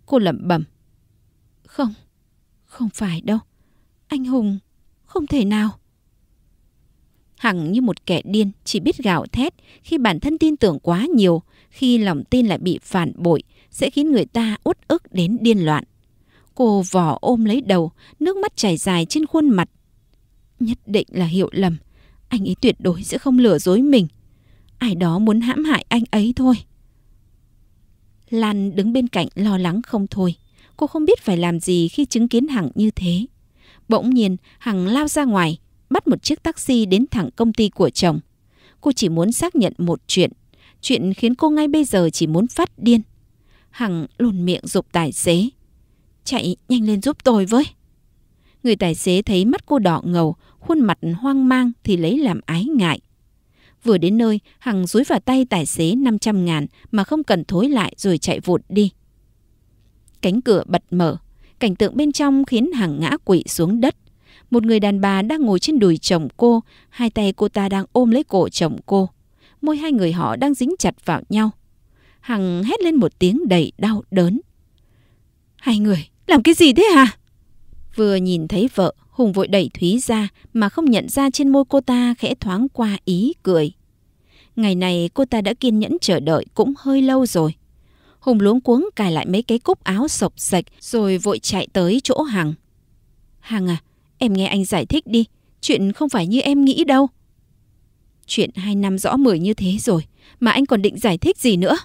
Cô lẩm bẩm. Không, không phải đâu. Anh Hùng, không thể nào. Hằng như một kẻ điên chỉ biết gào thét khi bản thân tin tưởng quá nhiều, khi lòng tin lại bị phản bội sẽ khiến người ta uất ức đến điên loạn. Cô vò ôm lấy đầu, nước mắt chảy dài trên khuôn mặt. Nhất định là hiểu lầm, anh ấy tuyệt đối sẽ không lừa dối mình. Ai đó muốn hãm hại anh ấy thôi. Lan đứng bên cạnh lo lắng không thôi. Cô không biết phải làm gì khi chứng kiến Hằng như thế. Bỗng nhiên, Hằng lao ra ngoài, bắt một chiếc taxi đến thẳng công ty của chồng. Cô chỉ muốn xác nhận một chuyện, chuyện khiến cô ngay bây giờ chỉ muốn phát điên. Hằng lồn miệng dục tài xế. Chạy nhanh lên giúp tôi với. Người tài xế thấy mắt cô đỏ ngầu, khuôn mặt hoang mang thì lấy làm ái ngại. Vừa đến nơi, Hằng dúi vào tay tài xế 500 ngàn mà không cần thối lại rồi chạy vụt đi. Cánh cửa bật mở, cảnh tượng bên trong khiến Hằng ngã quỵ xuống đất. Một người đàn bà đang ngồi trên đùi chồng cô, hai tay cô ta đang ôm lấy cổ chồng cô. Môi hai người họ đang dính chặt vào nhau. Hằng hét lên một tiếng đầy đau đớn. Hai người, làm cái gì thế hả? Vừa nhìn thấy vợ, Hùng vội đẩy Thúy ra mà không nhận ra trên môi cô ta khẽ thoáng qua ý cười. Ngày này cô ta đã kiên nhẫn chờ đợi cũng hơi lâu rồi. Hùng luống cuống cài lại mấy cái cúc áo sộc sạch rồi vội chạy tới chỗ Hằng. Hằng à, em nghe anh giải thích đi, chuyện không phải như em nghĩ đâu. Chuyện hai năm rõ mười như thế rồi, mà anh còn định giải thích gì nữa?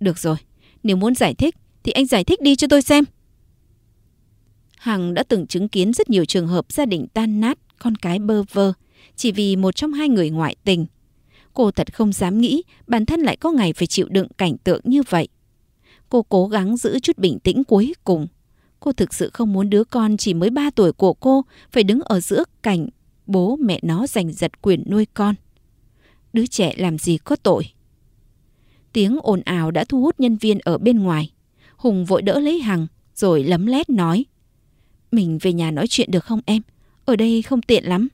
Được rồi, nếu muốn giải thích thì anh giải thích đi cho tôi xem. Hằng đã từng chứng kiến rất nhiều trường hợp gia đình tan nát, con cái bơ vơ, chỉ vì một trong hai người ngoại tình. Cô thật không dám nghĩ bản thân lại có ngày phải chịu đựng cảnh tượng như vậy. Cô cố gắng giữ chút bình tĩnh cuối cùng. Cô thực sự không muốn đứa con chỉ mới 3 tuổi của cô phải đứng ở giữa cảnh bố mẹ nó giành giật quyền nuôi con. Đứa trẻ làm gì có tội. Tiếng ồn ào đã thu hút nhân viên ở bên ngoài. Hùng vội đỡ lấy Hằng rồi lấm lét nói. Mình về nhà nói chuyện được không em? Ở đây không tiện lắm.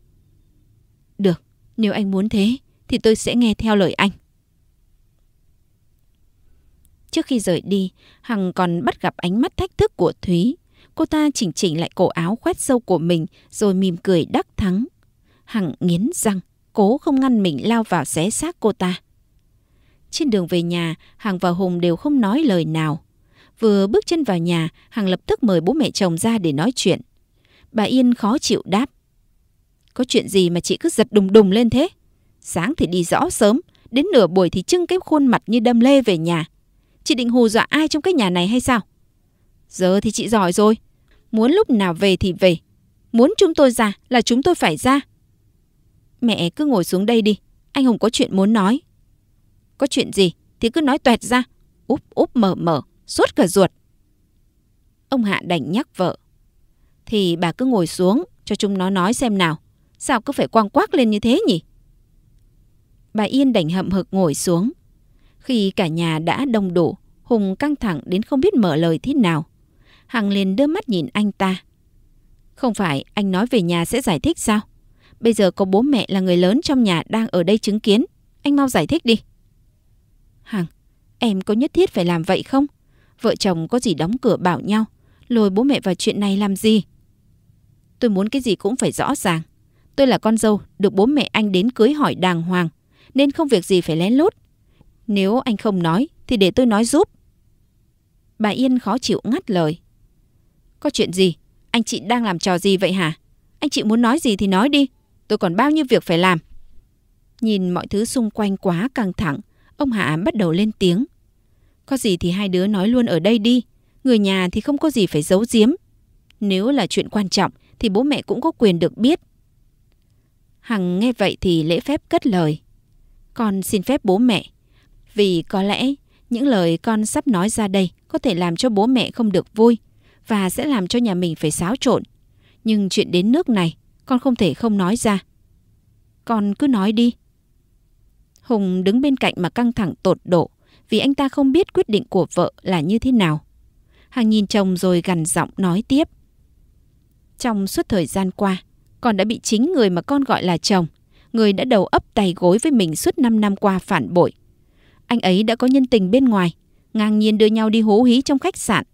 Được, nếu anh muốn thế thì tôi sẽ nghe theo lời anh. Trước khi rời đi, Hằng còn bắt gặp ánh mắt thách thức của Thúy. Cô ta chỉnh chỉnh lại cổ áo khoét sâu của mình rồi mỉm cười đắc thắng. Hằng nghiến răng, cố không ngăn mình lao vào xé xác cô ta. Trên đường về nhà, Hằng và Hùng đều không nói lời nào. Vừa bước chân vào nhà, Hằng lập tức mời bố mẹ chồng ra để nói chuyện. Bà Yên khó chịu đáp. Có chuyện gì mà chị cứ giật đùng đùng lên thế? Sáng thì đi rõ sớm, đến nửa buổi thì trưng cái khuôn mặt như đâm lê về nhà. Chị định hù dọa ai trong cái nhà này hay sao? Giờ thì chị giỏi rồi. Muốn lúc nào về thì về. Muốn chúng tôi ra là chúng tôi phải ra. Mẹ cứ ngồi xuống đây đi. Anh Hùng có chuyện muốn nói. Có chuyện gì thì cứ nói toẹt ra. Úp úp mở mở suốt cả ruột. Ông Hạ đành nhắc vợ. Thì bà cứ ngồi xuống cho chúng nó nói xem nào. Sao cứ phải quang quác lên như thế nhỉ? Bà Yên đành hậm hực ngồi xuống. Khi cả nhà đã đông đủ, Hùng căng thẳng đến không biết mở lời thế nào. Hằng liền đưa mắt nhìn anh ta. Không phải anh nói về nhà sẽ giải thích sao? Bây giờ có bố mẹ là người lớn trong nhà đang ở đây chứng kiến. Anh mau giải thích đi. Hằng, em có nhất thiết phải làm vậy không? Vợ chồng có gì đóng cửa bảo nhau, lôi bố mẹ vào chuyện này làm gì? Tôi muốn cái gì cũng phải rõ ràng. Tôi là con dâu, được bố mẹ anh đến cưới hỏi đàng hoàng, nên không việc gì phải lén lút. Nếu anh không nói, thì để tôi nói giúp. Bà Yên khó chịu ngắt lời. Có chuyện gì? Anh chị đang làm trò gì vậy hả? Anh chị muốn nói gì thì nói đi. Tôi còn bao nhiêu việc phải làm. Nhìn mọi thứ xung quanh quá căng thẳng, ông Hạ bắt đầu lên tiếng. Có gì thì hai đứa nói luôn ở đây đi. Người nhà thì không có gì phải giấu giếm. Nếu là chuyện quan trọng thì bố mẹ cũng có quyền được biết. Hằng nghe vậy thì lễ phép cất lời. Con xin phép bố mẹ. Vì có lẽ những lời con sắp nói ra đây có thể làm cho bố mẹ không được vui và sẽ làm cho nhà mình phải xáo trộn. Nhưng chuyện đến nước này con không thể không nói ra. Con cứ nói đi. Hùng đứng bên cạnh mà căng thẳng tột độ vì anh ta không biết quyết định của vợ là như thế nào. Hằng nhìn chồng rồi gằn giọng nói tiếp. Trong suốt thời gian qua, con đã bị chính người mà con gọi là chồng, người đã đầu ấp tay gối với mình suốt 5 năm qua phản bội. Anh ấy đã có nhân tình bên ngoài, ngang nhiên đưa nhau đi hú hí trong khách sạn.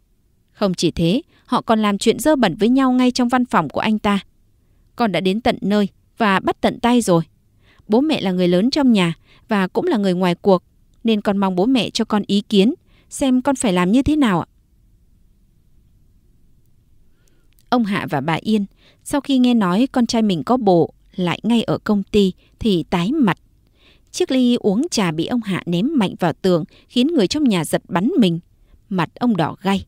Không chỉ thế, họ còn làm chuyện dơ bẩn với nhau ngay trong văn phòng của anh ta. Con đã đến tận nơi và bắt tận tay rồi. Bố mẹ là người lớn trong nhà và cũng là người ngoài cuộc nên con mong bố mẹ cho con ý kiến xem con phải làm như thế nào ạ. Ông Hạ và bà Yên sau khi nghe nói con trai mình có bộ lại ngay ở công ty thì tái mặt. Chiếc ly uống trà bị ông Hạ ném mạnh vào tường khiến người trong nhà giật bắn mình. Mặt ông đỏ gay.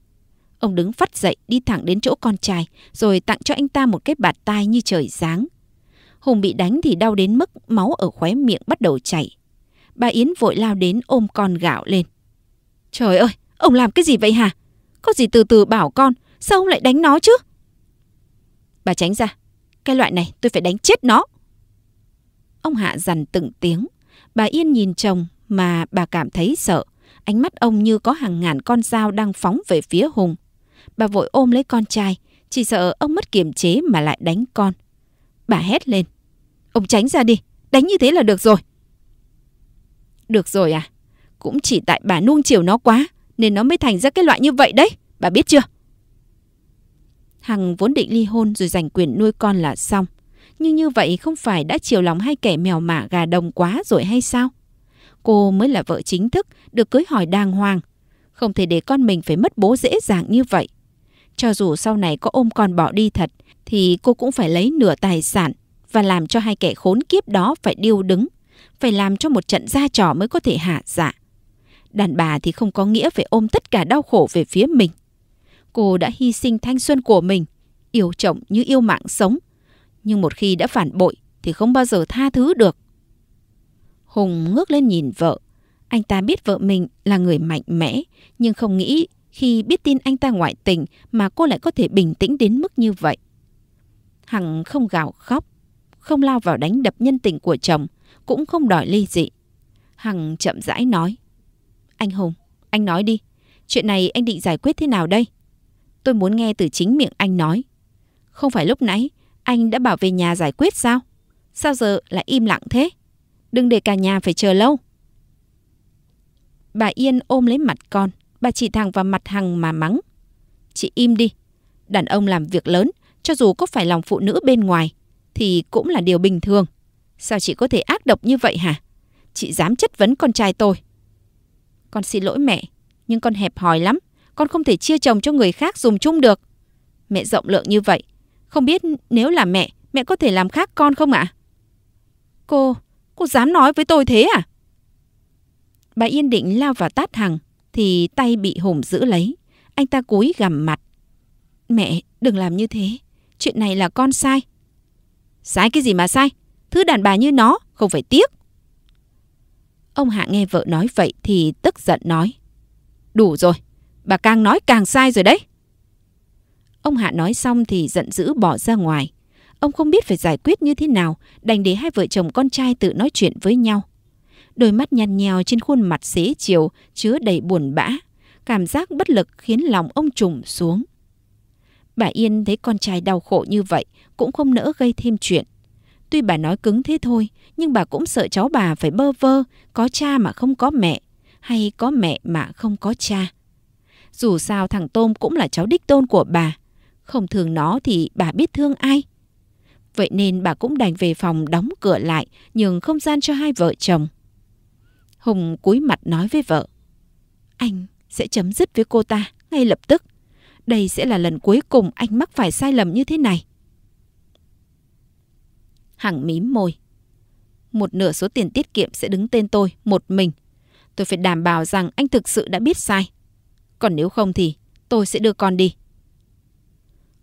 Ông đứng phát dậy đi thẳng đến chỗ con trai rồi tặng cho anh ta một cái bạt tai như trời giáng. Hùng bị đánh thì đau đến mức máu ở khóe miệng bắt đầu chảy. Bà Yến vội lao đến ôm con gạo lên. Trời ơi, ông làm cái gì vậy hả? Có gì từ từ bảo con, sao ông lại đánh nó chứ? Bà tránh ra, cái loại này tôi phải đánh chết nó. Ông Hạ dằn từng tiếng, bà Yên nhìn chồng mà bà cảm thấy sợ. Ánh mắt ông như có hàng ngàn con dao đang phóng về phía Hùng. Bà vội ôm lấy con trai, chỉ sợ ông mất kiềm chế mà lại đánh con. Bà hét lên. Ông tránh ra đi, đánh như thế là được rồi. Được rồi à? Cũng chỉ tại bà nuông chiều nó quá nên nó mới thành ra cái loại như vậy đấy. Bà biết chưa? Hằng vốn định ly hôn rồi giành quyền nuôi con là xong. Nhưng như vậy không phải đã chiều lòng hai kẻ mèo mả gà đồng quá rồi hay sao? Cô mới là vợ chính thức, được cưới hỏi đàng hoàng. Không thể để con mình phải mất bố dễ dàng như vậy. Cho dù sau này có ôm con bỏ đi thật, thì cô cũng phải lấy nửa tài sản và làm cho hai kẻ khốn kiếp đó phải điêu đứng phải làm cho một trận ra trò mới có thể hạ dạ. Đàn bà thì không có nghĩa phải ôm tất cả đau khổ về phía mình. Cô đã hy sinh thanh xuân của mình, yêu chồng như yêu mạng sống. Nhưng một khi đã phản bội thì không bao giờ tha thứ được. Hùng ngước lên nhìn vợ. Anh ta biết vợ mình là người mạnh mẽ, nhưng không nghĩ khi biết tin anh ta ngoại tình mà cô lại có thể bình tĩnh đến mức như vậy. Hằng không gào khóc, không lao vào đánh đập nhân tình của chồng, cũng không đòi ly dị. Hằng chậm rãi nói. Anh Hùng, anh nói đi. Chuyện này anh định giải quyết thế nào đây? Tôi muốn nghe từ chính miệng anh nói. Không phải lúc nãy anh đã bảo về nhà giải quyết sao? Sao giờ lại im lặng thế? Đừng để cả nhà phải chờ lâu. Bà Yên ôm lấy mặt con, bà chỉ thẳng vào mặt Hằng mà mắng. Chị im đi. Đàn ông làm việc lớn, cho dù có phải lòng phụ nữ bên ngoài, thì cũng là điều bình thường. Sao chị có thể ác độc như vậy hả? Chị dám chất vấn con trai tôi. Con xin lỗi mẹ, nhưng con hẹp hòi lắm. Con không thể chia chồng cho người khác dùng chung được. Mẹ rộng lượng như vậy. Không biết nếu là mẹ, mẹ có thể làm khác con không ạ? Cô, cô dám nói với tôi thế à? Bà Yên định lao vào tát Hằng thì tay bị Hùng giữ lấy. Anh ta cúi gằm mặt. Mẹ, đừng làm như thế. Chuyện này là con sai. Sai cái gì mà sai? Thứ đàn bà như nó không phải tiếc. Ông Hạ nghe vợ nói vậy thì tức giận nói. Đủ rồi, bà càng nói càng sai rồi đấy. Ông Hạ nói xong thì giận dữ bỏ ra ngoài. Ông không biết phải giải quyết như thế nào, đành để hai vợ chồng con trai tự nói chuyện với nhau. Đôi mắt nhăn nhèo trên khuôn mặt xế chiều chứa đầy buồn bã. Cảm giác bất lực khiến lòng ông trùng xuống. Bà Yên thấy con trai đau khổ như vậy cũng không nỡ gây thêm chuyện. Tuy bà nói cứng thế thôi, nhưng bà cũng sợ cháu bà phải bơ vơ, có cha mà không có mẹ, hay có mẹ mà không có cha. Dù sao thằng Tôm cũng là cháu đích tôn của bà, không thương nó thì bà biết thương ai. Vậy nên bà cũng đành về phòng đóng cửa lại, nhường không gian cho hai vợ chồng. Hùng cúi mặt nói với vợ. Anh sẽ chấm dứt với cô ta ngay lập tức. Đây sẽ là lần cuối cùng anh mắc phải sai lầm như thế này. Hằng mím môi. Một nửa số tiền tiết kiệm sẽ đứng tên tôi, một mình. Tôi phải đảm bảo rằng anh thực sự đã biết sai. Còn nếu không thì tôi sẽ đưa con đi.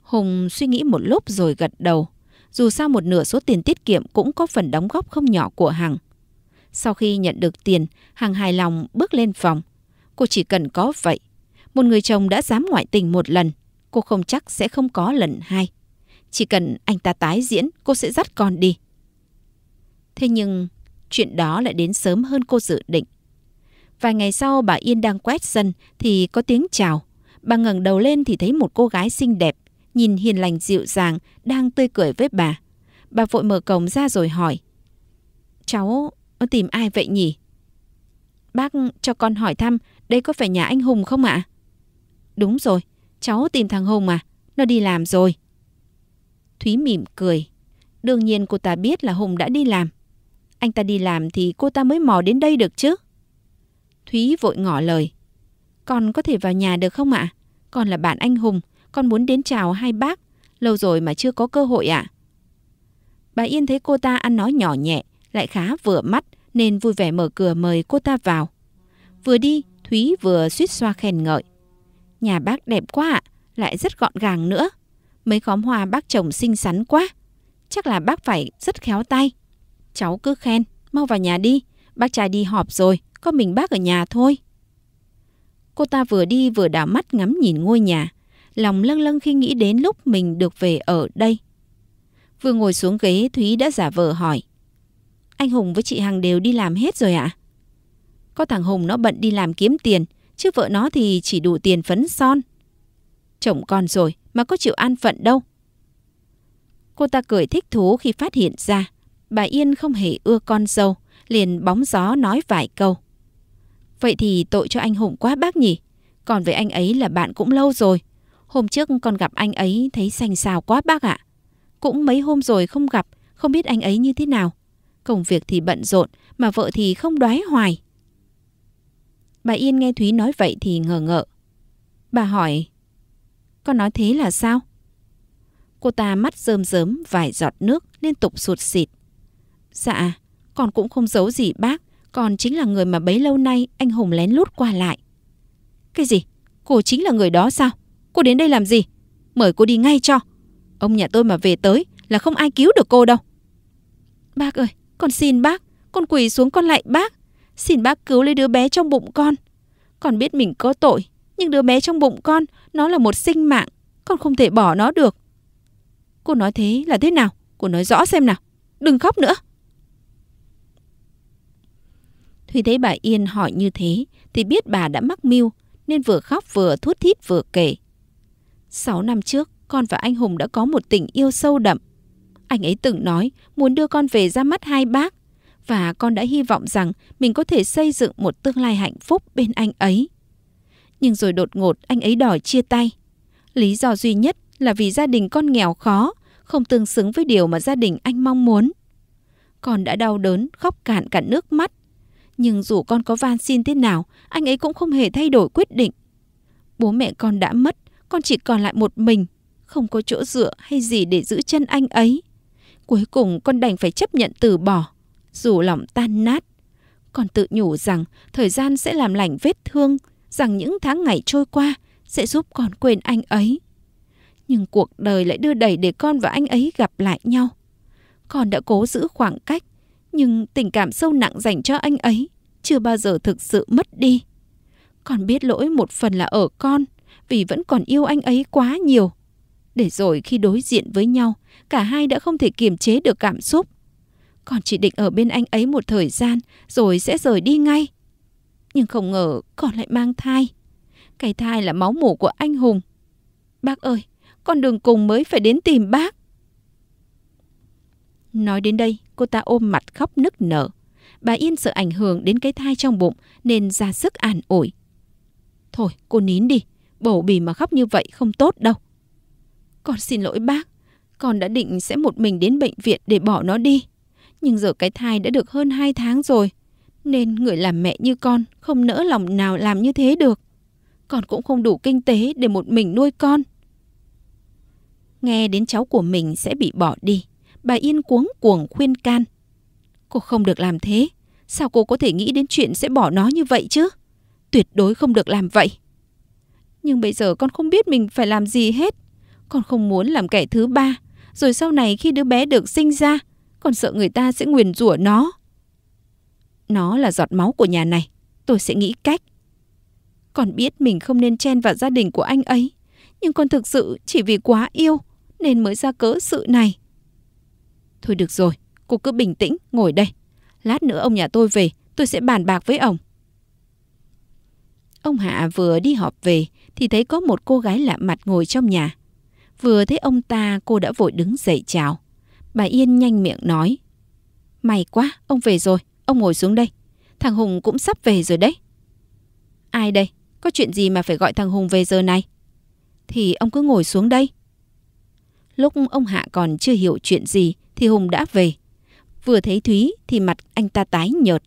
Hùng suy nghĩ một lúc rồi gật đầu. Dù sao một nửa số tiền tiết kiệm cũng có phần đóng góp không nhỏ của Hằng. Sau khi nhận được tiền, Hằng hài lòng bước lên phòng. Cô chỉ cần có vậy. Một người chồng đã dám ngoại tình một lần, cô không chắc sẽ không có lần hai. Chỉ cần anh ta tái diễn, cô sẽ dắt con đi. Thế nhưng, chuyện đó lại đến sớm hơn cô dự định. Vài ngày sau bà Yên đang quét sân thì có tiếng chào. Bà ngẩng đầu lên thì thấy một cô gái xinh đẹp, nhìn hiền lành dịu dàng, đang tươi cười với bà. Bà vội mở cổng ra rồi hỏi. Cháu, tìm ai vậy nhỉ? Bác cho con hỏi thăm, đây có phải nhà anh Hùng không ạ? Đúng rồi, cháu tìm thằng Hùng à, nó đi làm rồi. Thúy mỉm cười. Đương nhiên cô ta biết là Hùng đã đi làm. Anh ta đi làm thì cô ta mới mò đến đây được chứ. Thúy vội ngỏ lời. Con có thể vào nhà được không ạ? À? Con là bạn anh Hùng, con muốn đến chào hai bác. Lâu rồi mà chưa có cơ hội ạ. Bà Yên thấy cô ta ăn nói nhỏ nhẹ, lại khá vừa mắt nên vui vẻ mở cửa mời cô ta vào. Vừa đi, Thúy vừa suýt xoa khen ngợi. Nhà bác đẹp quá ạ, lại rất gọn gàng nữa. Mấy khóm hoa bác trồng xinh xắn quá. Chắc là bác phải rất khéo tay. Cháu cứ khen, mau vào nhà đi. Bác trai đi họp rồi, có mình bác ở nhà thôi. Cô ta vừa đi vừa đảo mắt ngắm nhìn ngôi nhà. Lòng lâng lâng khi nghĩ đến lúc mình được về ở đây. Vừa ngồi xuống ghế, Thúy đã giả vờ hỏi. Anh Hùng với chị Hằng đều đi làm hết rồi ạ? À? Có thằng Hùng nó bận đi làm kiếm tiền, chứ vợ nó thì chỉ đủ tiền phấn son. Chồng con rồi, mà có chịu an phận đâu. Cô ta cười thích thú khi phát hiện ra bà Yên không hề ưa con dâu, liền bóng gió nói vài câu. Vậy thì tội cho anh Hùng quá bác nhỉ, còn với anh ấy là bạn cũng lâu rồi. Hôm trước con gặp anh ấy thấy xanh xào quá bác ạ. Cũng mấy hôm rồi không gặp, không biết anh ấy như thế nào. Công việc thì bận rộn, mà vợ thì không đoái hoài. Bà Yên nghe Thúy nói vậy thì ngờ ngợ. Bà hỏi, con nói thế là sao? Cô ta mắt rơm rớm vài giọt nước liên tục sụt xịt. Dạ, con cũng không giấu gì bác. Con chính là người mà bấy lâu nay anh Hùng lén lút qua lại. Cái gì? Cô chính là người đó sao? Cô đến đây làm gì? Mời cô đi ngay cho. Ông nhà tôi mà về tới là không ai cứu được cô đâu. Bác ơi, con xin bác. Con quỳ xuống con lại bác. Xin bác cứu lấy đứa bé trong bụng con. Con biết mình có tội nhưng đứa bé trong bụng con, nó là một sinh mạng, con không thể bỏ nó được. Cô nói thế là thế nào? Cô nói rõ xem nào. Đừng khóc nữa. Thùy thấy bà Yên hỏi như thế thì biết bà đã mắc mưu nên vừa khóc vừa thút thít vừa kể. Sáu năm trước, con và anh Hùng đã có một tình yêu sâu đậm. Anh ấy từng nói muốn đưa con về ra mắt hai bác và con đã hy vọng rằng mình có thể xây dựng một tương lai hạnh phúc bên anh ấy nhưng rồi đột ngột anh ấy đòi chia tay. Lý do duy nhất là vì gia đình con nghèo khó, không tương xứng với điều mà gia đình anh mong muốn. Con đã đau đớn, khóc cạn cả nước mắt. Nhưng dù con có van xin thế nào, anh ấy cũng không hề thay đổi quyết định. Bố mẹ con đã mất, con chỉ còn lại một mình, không có chỗ dựa hay gì để giữ chân anh ấy. Cuối cùng con đành phải chấp nhận từ bỏ, dù lòng tan nát. Con tự nhủ rằng thời gian sẽ làm lành vết thương, rằng những tháng ngày trôi qua sẽ giúp con quên anh ấy. Nhưng cuộc đời lại đưa đẩy để con và anh ấy gặp lại nhau. Con đã cố giữ khoảng cách, nhưng tình cảm sâu nặng dành cho anh ấy chưa bao giờ thực sự mất đi. Con biết lỗi một phần là ở con, vì vẫn còn yêu anh ấy quá nhiều. Để rồi khi đối diện với nhau, cả hai đã không thể kiềm chế được cảm xúc. Con chỉ định ở bên anh ấy một thời gian rồi sẽ rời đi ngay. Nhưng không ngờ con lại mang thai. Cái thai là máu mủ của anh Hùng. Bác ơi, con đường cùng mới phải đến tìm bác. Nói đến đây, cô ta ôm mặt khóc nức nở. Bà Yên sợ ảnh hưởng đến cái thai trong bụng nên ra sức an ủi. Thôi, cô nín đi, bầu bì mà khóc như vậy không tốt đâu. Con xin lỗi bác, con đã định sẽ một mình đến bệnh viện để bỏ nó đi. Nhưng giờ cái thai đã được hơn 2 tháng rồi, nên người làm mẹ như con không nỡ lòng nào làm như thế được. Con cũng không đủ kinh tế để một mình nuôi con. Nghe đến cháu của mình sẽ bị bỏ đi, bà Yên cuống cuồng khuyên can. Cô không được làm thế, sao cô có thể nghĩ đến chuyện sẽ bỏ nó như vậy chứ? Tuyệt đối không được làm vậy. Nhưng bây giờ con không biết mình phải làm gì hết. Con không muốn làm kẻ thứ ba, rồi sau này khi đứa bé được sinh ra, con sợ người ta sẽ nguyền rủa nó. Nó là giọt máu của nhà này. Tôi sẽ nghĩ cách. Con biết mình không nên chen vào gia đình của anh ấy. Nhưng con thực sự chỉ vì quá yêu nên mới ra cớ sự này. Thôi được rồi, cô cứ bình tĩnh, ngồi đây. Lát nữa ông nhà tôi về, tôi sẽ bàn bạc với ông. Ông Hạ vừa đi họp về thì thấy có một cô gái lạ mặt ngồi trong nhà. Vừa thấy ông ta cô đã vội đứng dậy chào. Bà Yên nhanh miệng nói. May quá, ông về rồi, Ông ngồi xuống đây. Thằng Hùng cũng sắp về rồi đấy. Ai đây? Có chuyện gì mà phải gọi thằng Hùng về giờ này? Thì ông cứ ngồi xuống đây. Lúc ông Hạ còn chưa hiểu chuyện gì thì Hùng đã về. Vừa thấy Thúy thì mặt anh ta tái nhợt.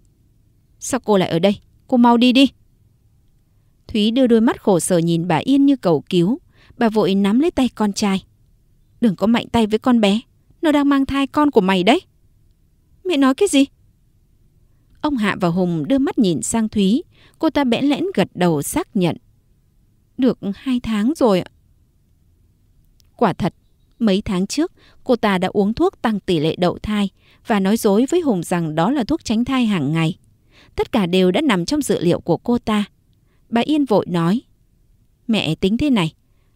Sao cô lại ở đây? Cô mau đi đi. Thúy đưa đôi mắt khổ sở nhìn bà Yên như cầu cứu. Bà vội nắm lấy tay con trai. Đừng có mạnh tay với con bé. Nó đang mang thai con của mày đấy. Mẹ nói cái gì? Ông Hạ và Hùng đưa mắt nhìn sang Thúy. Cô ta bẽn lẽn gật đầu xác nhận. Được hai tháng rồi Quả thật, mấy tháng trước, cô ta đã uống thuốc tăng tỷ lệ đậu thai và nói dối với Hùng rằng đó là thuốc tránh thai hàng ngày. Tất cả đều đã nằm trong dự liệu của cô ta. Bà Yên vội nói. Mẹ tính thế này,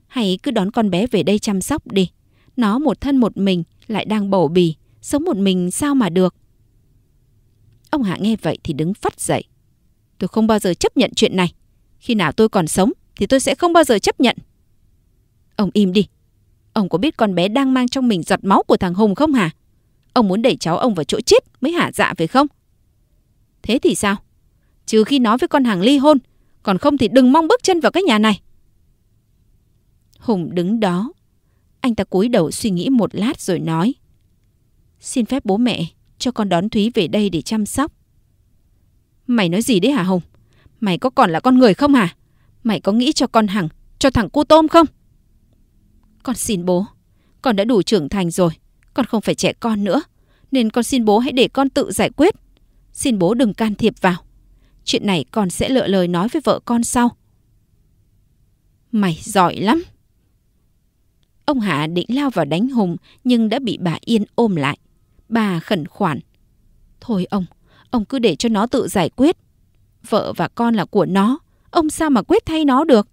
hãy cứ đón con bé về đây chăm sóc đi. Nó một thân một mình, lại đang bầu bì, sống một mình sao mà được. Ông Hạ nghe vậy thì đứng phát dậy. Tôi không bao giờ chấp nhận chuyện này. Khi nào tôi còn sống thì tôi sẽ không bao giờ chấp nhận. Ông im đi. Ông có biết con bé đang mang trong mình giọt máu của thằng Hùng không hả? Ông muốn đẩy cháu ông vào chỗ chết mới hạ dạ phải không? Thế thì sao? Trừ khi nói với con hàng ly hôn, còn không thì đừng mong bước chân vào cái nhà này. Hùng đứng đó. Anh ta cúi đầu suy nghĩ một lát rồi nói. Xin phép bố mẹ, cho con đón Thúy về đây để chăm sóc. Mày nói gì đấy hả Hồng? Mày có còn là con người không hả? Mày có nghĩ cho con Hằng, cho thằng cu tôm không? Con xin bố, con đã đủ trưởng thành rồi, con không phải trẻ con nữa, nên con xin bố hãy để con tự giải quyết. Xin bố đừng can thiệp vào. Chuyện này con sẽ lựa lời nói với vợ con sau. Mày giỏi lắm. Ông Hạ định lao vào đánh Hùng nhưng đã bị bà Yên ôm lại. Bà khẩn khoản. Thôi ông, ông cứ để cho nó tự giải quyết. Vợ và con là của nó, ông sao mà quyết thay nó được?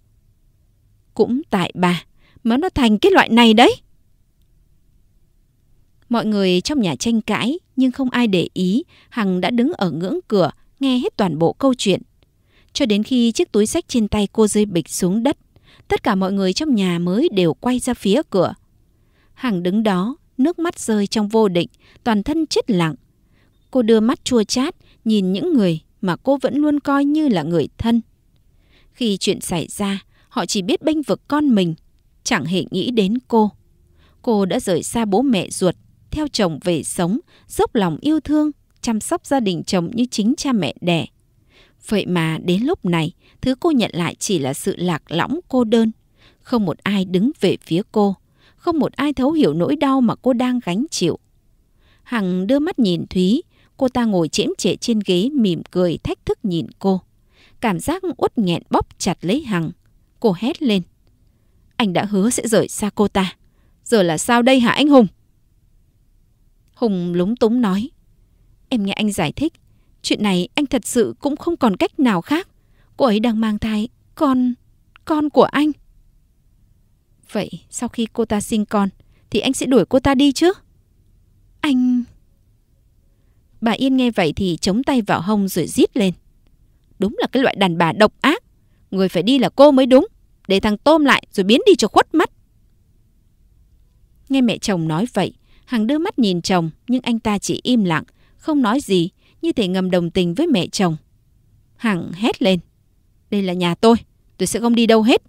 Cũng tại bà mà nó thành cái loại này đấy. Mọi người trong nhà tranh cãi nhưng không ai để ý, Hằng đã đứng ở ngưỡng cửa nghe hết toàn bộ câu chuyện. Cho đến khi chiếc túi sách trên tay cô rơi bịch xuống đất, tất cả mọi người trong nhà mới đều quay ra phía cửa. Hằng đứng đó, nước mắt rơi trong vô định, toàn thân chết lặng. Cô đưa mắt chua chát, nhìn những người mà cô vẫn luôn coi như là người thân. Khi chuyện xảy ra, họ chỉ biết bênh vực con mình, chẳng hề nghĩ đến cô. Cô đã rời xa bố mẹ ruột, theo chồng về sống, dốc lòng yêu thương, chăm sóc gia đình chồng như chính cha mẹ đẻ. Vậy mà đến lúc này, thứ cô nhận lại chỉ là sự lạc lõng cô đơn. Không một ai đứng về phía cô không một ai thấu hiểu nỗi đau mà cô đang gánh chịu. Hằng đưa mắt nhìn Thúy, cô ta ngồi chễm chệ trên ghế mỉm cười thách thức nhìn cô. Cảm giác uất nghẹn bóp chặt lấy Hằng. Cô hét lên. Anh đã hứa sẽ rời xa cô ta. Giờ là sao đây hả anh Hùng? Hùng lúng túng nói. Em nghe anh giải thích. Chuyện này anh thật sự cũng không còn cách nào khác. Cô ấy đang mang thai con... con của anh. Vậy sau khi cô ta sinh con thì anh sẽ đuổi cô ta đi chứ? Anh... Bà Yên nghe vậy thì chống tay vào hông rồi rít lên. Đúng là cái loại đàn bà độc ác. Người phải đi là cô mới đúng. Để thằng Tôm lại rồi biến đi cho khuất mắt. Nghe mẹ chồng nói vậy, Hằng đưa mắt nhìn chồng nhưng anh ta chỉ im lặng, không nói gì, như thể ngầm đồng tình với mẹ chồng. Hằng hét lên. Đây là nhà tôi, tôi sẽ không đi đâu hết.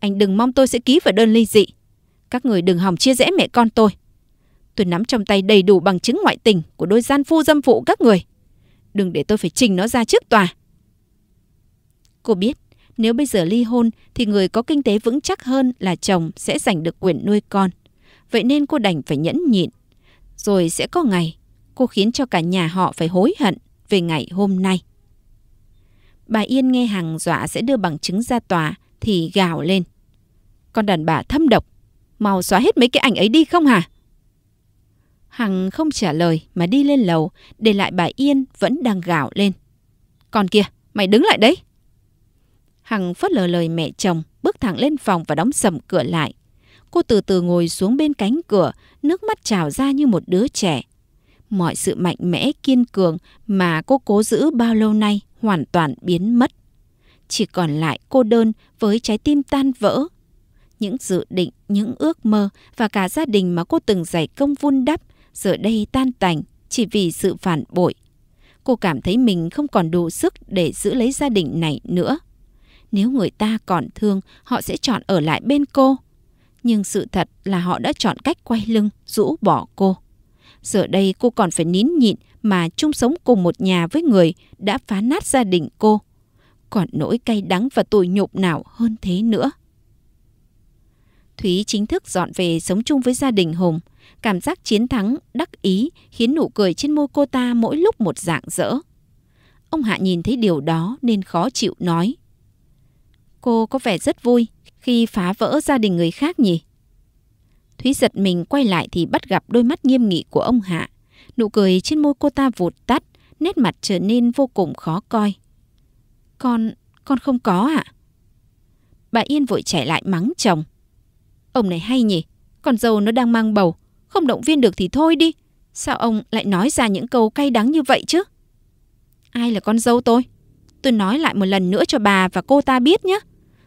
Anh đừng mong tôi sẽ ký vào đơn ly dị. Các người đừng hòng chia rẽ mẹ con tôi. Tôi nắm trong tay đầy đủ bằng chứng ngoại tình của đôi gian phu dâm phụ các người. Đừng để tôi phải trình nó ra trước tòa. Cô biết, nếu bây giờ ly hôn thì người có kinh tế vững chắc hơn là chồng sẽ giành được quyền nuôi con. Vậy nên cô đành phải nhẫn nhịn. Rồi sẽ có ngày cô khiến cho cả nhà họ phải hối hận về ngày hôm nay. Bà Yên nghe hàng dọa sẽ đưa bằng chứng ra tòa thì gào lên. Con đàn bà thâm độc, mau xóa hết mấy cái ảnh ấy đi không hả? Hằng không trả lời mà đi lên lầu, để lại bà Yên vẫn đang gào lên. Con kia, mày đứng lại đấy. Hằng phớt lờ lời mẹ chồng, bước thẳng lên phòng và đóng sầm cửa lại. Cô từ từ ngồi xuống bên cánh cửa, nước mắt trào ra như một đứa trẻ. Mọi sự mạnh mẽ, kiên cường mà cô cố giữ bao lâu nay hoàn toàn biến mất chỉ còn lại cô đơn với trái tim tan vỡ. Những dự định, những ước mơ và cả gia đình mà cô từng giải công vun đắp giờ đây tan tành chỉ vì sự phản bội. Cô cảm thấy mình không còn đủ sức để giữ lấy gia đình này nữa. Nếu người ta còn thương, họ sẽ chọn ở lại bên cô. Nhưng sự thật là họ đã chọn cách quay lưng, rũ bỏ cô. Giờ đây cô còn phải nín nhịn mà chung sống cùng một nhà với người đã phá nát gia đình cô còn nỗi cay đắng và tủi nhục nào hơn thế nữa. Thúy chính thức dọn về sống chung với gia đình Hùng. Cảm giác chiến thắng, đắc ý khiến nụ cười trên môi cô ta mỗi lúc một dạng dỡ. Ông Hạ nhìn thấy điều đó nên khó chịu nói. Cô có vẻ rất vui khi phá vỡ gia đình người khác nhỉ? Thúy giật mình quay lại thì bắt gặp đôi mắt nghiêm nghị của ông Hạ. Nụ cười trên môi cô ta vụt tắt, nét mặt trở nên vô cùng khó coi. Con, con không có ạ. À? Bà Yên vội chạy lại mắng chồng. Ông này hay nhỉ, con dâu nó đang mang bầu, không động viên được thì thôi đi. Sao ông lại nói ra những câu cay đắng như vậy chứ? Ai là con dâu tôi? Tôi nói lại một lần nữa cho bà và cô ta biết nhé.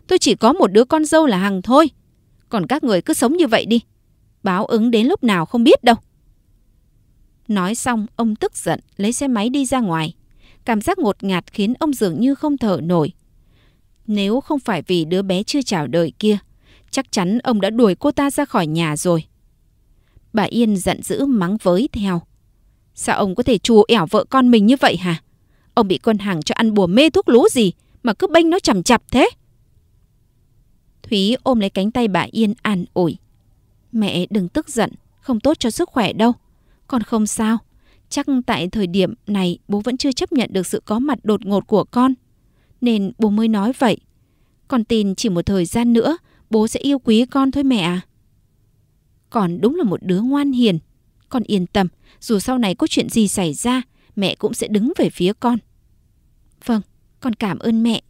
Tôi chỉ có một đứa con dâu là Hằng thôi. Còn các người cứ sống như vậy đi. Báo ứng đến lúc nào không biết đâu. Nói xong, ông tức giận lấy xe máy đi ra ngoài. Cảm giác ngột ngạt khiến ông dường như không thở nổi. Nếu không phải vì đứa bé chưa chào đời kia, chắc chắn ông đã đuổi cô ta ra khỏi nhà rồi. Bà Yên giận dữ mắng với theo. Sao ông có thể trù ẻo vợ con mình như vậy hả? Ông bị con hàng cho ăn bùa mê thuốc lú gì mà cứ bênh nó chằm chặp thế? Thúy ôm lấy cánh tay bà Yên an ủi. Mẹ đừng tức giận, không tốt cho sức khỏe đâu. Con không sao, Chắc tại thời điểm này bố vẫn chưa chấp nhận được sự có mặt đột ngột của con. Nên bố mới nói vậy. Con tin chỉ một thời gian nữa bố sẽ yêu quý con thôi mẹ à. Còn đúng là một đứa ngoan hiền. Con yên tâm, dù sau này có chuyện gì xảy ra, mẹ cũng sẽ đứng về phía con. Vâng, con cảm ơn mẹ.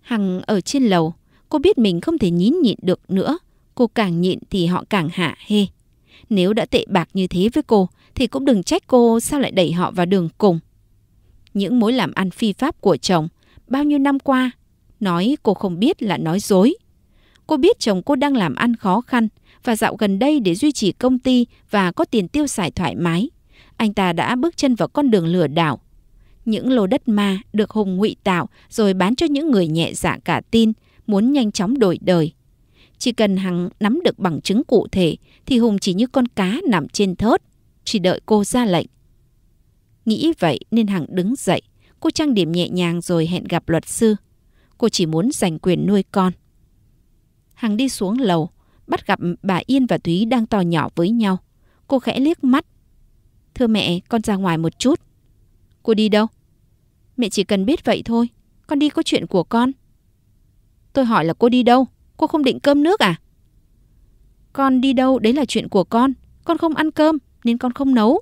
Hằng ở trên lầu, cô biết mình không thể nhín nhịn được nữa. Cô càng nhịn thì họ càng hạ hê. Nếu đã tệ bạc như thế với cô thì cũng đừng trách cô sao lại đẩy họ vào đường cùng. Những mối làm ăn phi pháp của chồng bao nhiêu năm qua, nói cô không biết là nói dối. Cô biết chồng cô đang làm ăn khó khăn và dạo gần đây để duy trì công ty và có tiền tiêu xài thoải mái. Anh ta đã bước chân vào con đường lừa đảo. Những lô đất ma được Hùng ngụy tạo rồi bán cho những người nhẹ dạ cả tin, muốn nhanh chóng đổi đời. Chỉ cần Hằng nắm được bằng chứng cụ thể thì Hùng chỉ như con cá nằm trên thớt chỉ đợi cô ra lệnh. Nghĩ vậy nên Hằng đứng dậy, cô trang điểm nhẹ nhàng rồi hẹn gặp luật sư. Cô chỉ muốn giành quyền nuôi con. Hằng đi xuống lầu, bắt gặp bà Yên và Thúy đang to nhỏ với nhau. Cô khẽ liếc mắt. Thưa mẹ, con ra ngoài một chút. Cô đi đâu? Mẹ chỉ cần biết vậy thôi. Con đi có chuyện của con. Tôi hỏi là cô đi đâu? Cô không định cơm nước à? Con đi đâu đấy là chuyện của con. Con không ăn cơm nên con không nấu.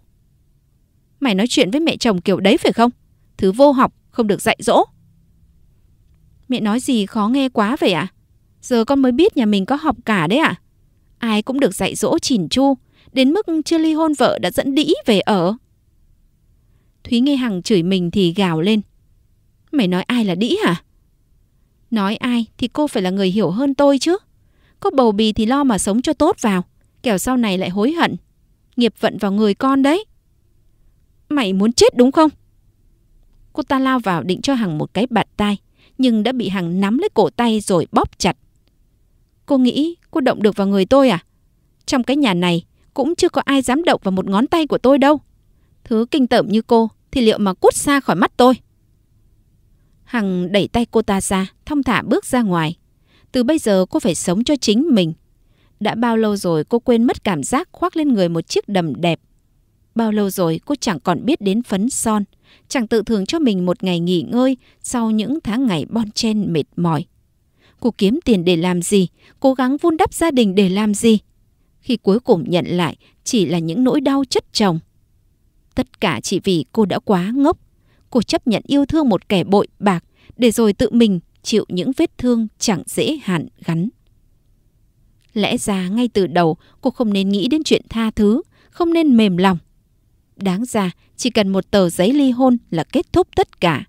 Mày nói chuyện với mẹ chồng kiểu đấy phải không? Thứ vô học, không được dạy dỗ. Mẹ nói gì khó nghe quá vậy ạ? À? Giờ con mới biết nhà mình có học cả đấy ạ. À? Ai cũng được dạy dỗ chỉn chu, đến mức chưa ly hôn vợ đã dẫn đĩ về ở. Thúy nghe Hằng chửi mình thì gào lên. Mày nói ai là đĩ hả? Nói ai thì cô phải là người hiểu hơn tôi chứ. Có bầu bì thì lo mà sống cho tốt vào, kẻo sau này lại hối hận nghiệp vận vào người con đấy. Mày muốn chết đúng không? Cô ta lao vào định cho Hằng một cái bạt tay, nhưng đã bị Hằng nắm lấy cổ tay rồi bóp chặt. Cô nghĩ cô động được vào người tôi à? Trong cái nhà này cũng chưa có ai dám động vào một ngón tay của tôi đâu. Thứ kinh tởm như cô thì liệu mà cút xa khỏi mắt tôi? Hằng đẩy tay cô ta ra, thong thả bước ra ngoài. Từ bây giờ cô phải sống cho chính mình, đã bao lâu rồi cô quên mất cảm giác khoác lên người một chiếc đầm đẹp. Bao lâu rồi cô chẳng còn biết đến phấn son, chẳng tự thưởng cho mình một ngày nghỉ ngơi sau những tháng ngày bon chen mệt mỏi. Cô kiếm tiền để làm gì, cố gắng vun đắp gia đình để làm gì. Khi cuối cùng nhận lại chỉ là những nỗi đau chất chồng. Tất cả chỉ vì cô đã quá ngốc. Cô chấp nhận yêu thương một kẻ bội bạc để rồi tự mình chịu những vết thương chẳng dễ hạn gắn. Lẽ ra ngay từ đầu cô không nên nghĩ đến chuyện tha thứ, không nên mềm lòng. Đáng ra chỉ cần một tờ giấy ly hôn là kết thúc tất cả.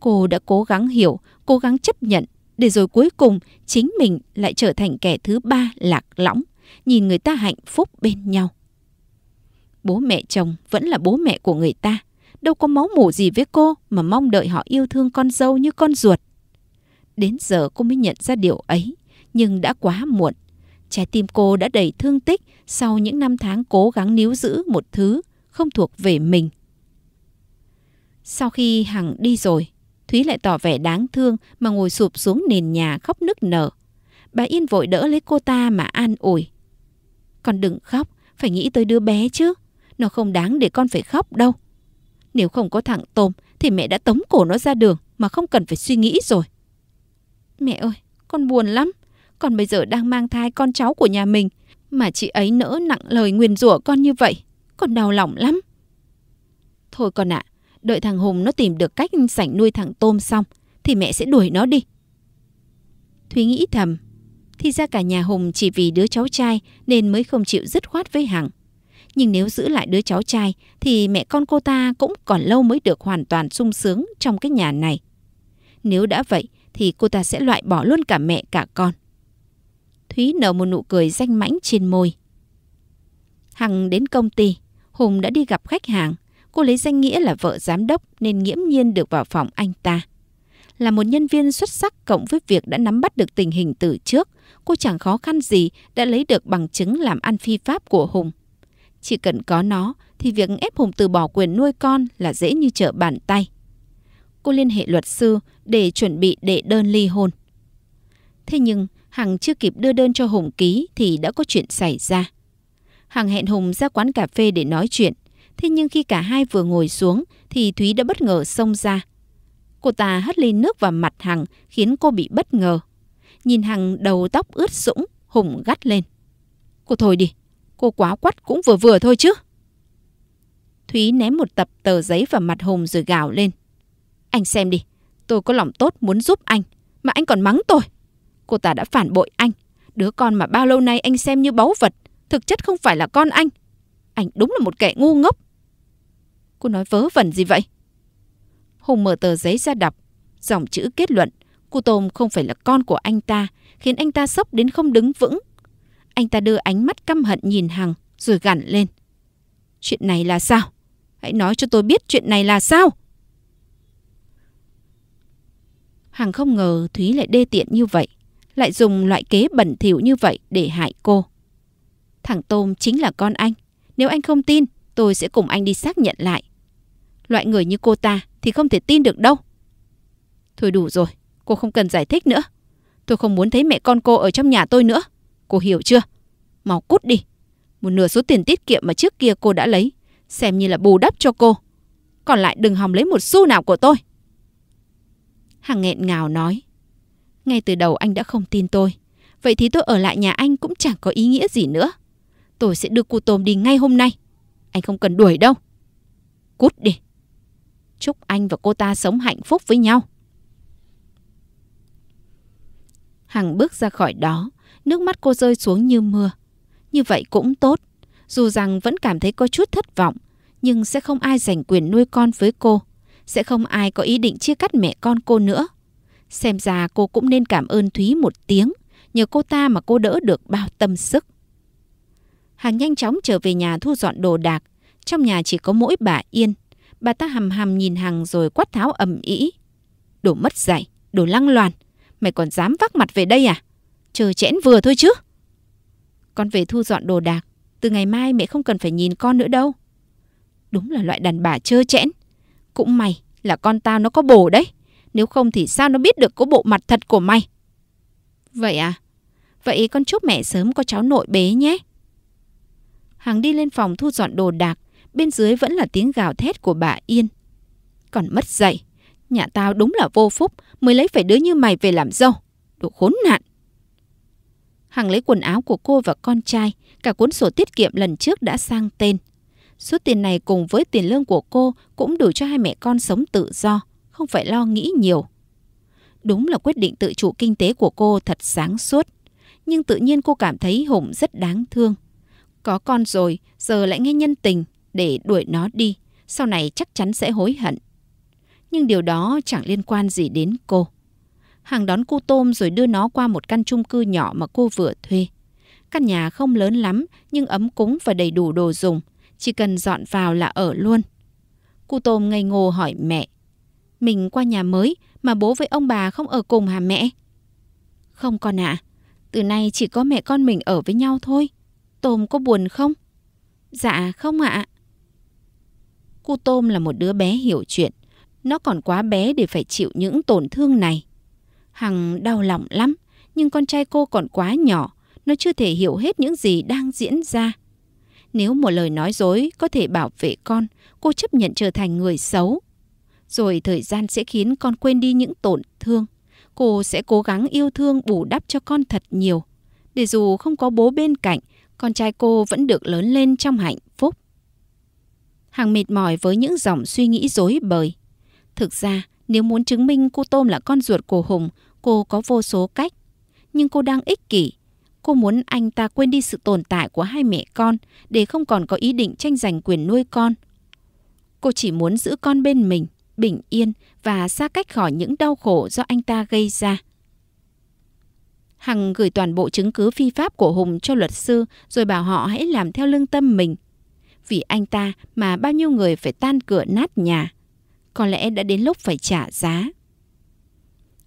Cô đã cố gắng hiểu, cố gắng chấp nhận để rồi cuối cùng chính mình lại trở thành kẻ thứ ba lạc lõng, nhìn người ta hạnh phúc bên nhau. Bố mẹ chồng vẫn là bố mẹ của người ta, đâu có máu mủ gì với cô mà mong đợi họ yêu thương con dâu như con ruột. Đến giờ cô mới nhận ra điều ấy nhưng đã quá muộn. Trái tim cô đã đầy thương tích sau những năm tháng cố gắng níu giữ một thứ không thuộc về mình. Sau khi Hằng đi rồi, Thúy lại tỏ vẻ đáng thương mà ngồi sụp xuống nền nhà khóc nức nở. Bà Yên vội đỡ lấy cô ta mà an ủi. Con đừng khóc, phải nghĩ tới đứa bé chứ. Nó không đáng để con phải khóc đâu. Nếu không có thằng Tôm thì mẹ đã tống cổ nó ra đường mà không cần phải suy nghĩ rồi. Mẹ ơi, con buồn lắm. Còn bây giờ đang mang thai con cháu của nhà mình mà chị ấy nỡ nặng lời nguyền rủa con như vậy, con đau lòng lắm. Thôi con ạ, à, đợi thằng Hùng nó tìm được cách sảnh nuôi thằng Tôm xong thì mẹ sẽ đuổi nó đi. Thúy nghĩ thầm, thì ra cả nhà Hùng chỉ vì đứa cháu trai nên mới không chịu dứt khoát với Hằng. Nhưng nếu giữ lại đứa cháu trai thì mẹ con cô ta cũng còn lâu mới được hoàn toàn sung sướng trong cái nhà này. Nếu đã vậy thì cô ta sẽ loại bỏ luôn cả mẹ cả con. Thúy nở một nụ cười danh mãnh trên môi. Hằng đến công ty, Hùng đã đi gặp khách hàng. Cô lấy danh nghĩa là vợ giám đốc nên nghiễm nhiên được vào phòng anh ta. Là một nhân viên xuất sắc cộng với việc đã nắm bắt được tình hình từ trước, cô chẳng khó khăn gì đã lấy được bằng chứng làm ăn phi pháp của Hùng. Chỉ cần có nó thì việc ép Hùng từ bỏ quyền nuôi con là dễ như trở bàn tay. Cô liên hệ luật sư để chuẩn bị đệ đơn ly hôn. Thế nhưng Hằng chưa kịp đưa đơn cho Hùng ký thì đã có chuyện xảy ra. Hằng hẹn Hùng ra quán cà phê để nói chuyện. Thế nhưng khi cả hai vừa ngồi xuống thì Thúy đã bất ngờ xông ra. Cô ta hất ly nước vào mặt Hằng khiến cô bị bất ngờ. Nhìn Hằng đầu tóc ướt sũng, Hùng gắt lên. Cô thôi đi, cô quá quắt cũng vừa vừa thôi chứ. Thúy ném một tập tờ giấy vào mặt Hùng rồi gào lên. Anh xem đi, tôi có lòng tốt muốn giúp anh, mà anh còn mắng tôi. Cô ta đã phản bội anh. Đứa con mà bao lâu nay anh xem như báu vật. Thực chất không phải là con anh. Anh đúng là một kẻ ngu ngốc. Cô nói vớ vẩn gì vậy? Hùng mở tờ giấy ra đọc. Dòng chữ kết luận. Cô Tôm không phải là con của anh ta. Khiến anh ta sốc đến không đứng vững. Anh ta đưa ánh mắt căm hận nhìn Hằng rồi gằn lên. Chuyện này là sao? Hãy nói cho tôi biết chuyện này là sao? Hằng không ngờ Thúy lại đê tiện như vậy lại dùng loại kế bẩn thỉu như vậy để hại cô. Thằng Tôm chính là con anh. Nếu anh không tin, tôi sẽ cùng anh đi xác nhận lại. Loại người như cô ta thì không thể tin được đâu. Thôi đủ rồi, cô không cần giải thích nữa. Tôi không muốn thấy mẹ con cô ở trong nhà tôi nữa. Cô hiểu chưa? Mau cút đi. Một nửa số tiền tiết kiệm mà trước kia cô đã lấy, xem như là bù đắp cho cô. Còn lại đừng hòng lấy một xu nào của tôi. Hằng nghẹn ngào nói. Ngay từ đầu anh đã không tin tôi. Vậy thì tôi ở lại nhà anh cũng chẳng có ý nghĩa gì nữa. Tôi sẽ đưa cô tôm đi ngay hôm nay. Anh không cần đuổi đâu. Cút đi. Chúc anh và cô ta sống hạnh phúc với nhau. Hằng bước ra khỏi đó, nước mắt cô rơi xuống như mưa. Như vậy cũng tốt, dù rằng vẫn cảm thấy có chút thất vọng, nhưng sẽ không ai giành quyền nuôi con với cô, sẽ không ai có ý định chia cắt mẹ con cô nữa. Xem ra cô cũng nên cảm ơn Thúy một tiếng, nhờ cô ta mà cô đỡ được bao tâm sức. hằng nhanh chóng trở về nhà thu dọn đồ đạc, trong nhà chỉ có mỗi bà Yên. Bà ta hằm hằm nhìn Hằng rồi quát tháo ầm ĩ. Đồ mất dạy, đồ lăng loàn, mày còn dám vác mặt về đây à? Chờ chẽn vừa thôi chứ. Con về thu dọn đồ đạc, từ ngày mai mẹ không cần phải nhìn con nữa đâu. Đúng là loại đàn bà trơ chẽn. Cũng mày là con tao nó có bồ đấy. Nếu không thì sao nó biết được có bộ mặt thật của mày? Vậy à? Vậy con chúc mẹ sớm có cháu nội bế nhé. Hằng đi lên phòng thu dọn đồ đạc, bên dưới vẫn là tiếng gào thét của bà Yên. Còn mất dạy, nhà tao đúng là vô phúc mới lấy phải đứa như mày về làm dâu. Đồ khốn nạn. Hằng lấy quần áo của cô và con trai, cả cuốn sổ tiết kiệm lần trước đã sang tên. Số tiền này cùng với tiền lương của cô cũng đủ cho hai mẹ con sống tự do không phải lo nghĩ nhiều. Đúng là quyết định tự chủ kinh tế của cô thật sáng suốt, nhưng tự nhiên cô cảm thấy Hùng rất đáng thương. Có con rồi, giờ lại nghe nhân tình để đuổi nó đi, sau này chắc chắn sẽ hối hận. Nhưng điều đó chẳng liên quan gì đến cô. Hàng đón cô tôm rồi đưa nó qua một căn chung cư nhỏ mà cô vừa thuê. Căn nhà không lớn lắm nhưng ấm cúng và đầy đủ đồ dùng, chỉ cần dọn vào là ở luôn. cô tôm ngây ngô hỏi mẹ, mình qua nhà mới mà bố với ông bà không ở cùng hả mẹ? Không con ạ. À, từ nay chỉ có mẹ con mình ở với nhau thôi. Tôm có buồn không? Dạ không ạ. À. Cô Tôm là một đứa bé hiểu chuyện. Nó còn quá bé để phải chịu những tổn thương này. Hằng đau lòng lắm, nhưng con trai cô còn quá nhỏ. Nó chưa thể hiểu hết những gì đang diễn ra. Nếu một lời nói dối có thể bảo vệ con, cô chấp nhận trở thành người xấu. Rồi thời gian sẽ khiến con quên đi những tổn thương. Cô sẽ cố gắng yêu thương bù đắp cho con thật nhiều. Để dù không có bố bên cạnh, con trai cô vẫn được lớn lên trong hạnh phúc. Hằng mệt mỏi với những dòng suy nghĩ dối bời. Thực ra, nếu muốn chứng minh cô Tôm là con ruột của Hùng, cô có vô số cách. Nhưng cô đang ích kỷ. Cô muốn anh ta quên đi sự tồn tại của hai mẹ con để không còn có ý định tranh giành quyền nuôi con. Cô chỉ muốn giữ con bên mình bình yên và xa cách khỏi những đau khổ do anh ta gây ra. Hằng gửi toàn bộ chứng cứ phi pháp của Hùng cho luật sư rồi bảo họ hãy làm theo lương tâm mình. Vì anh ta mà bao nhiêu người phải tan cửa nát nhà. Có lẽ đã đến lúc phải trả giá.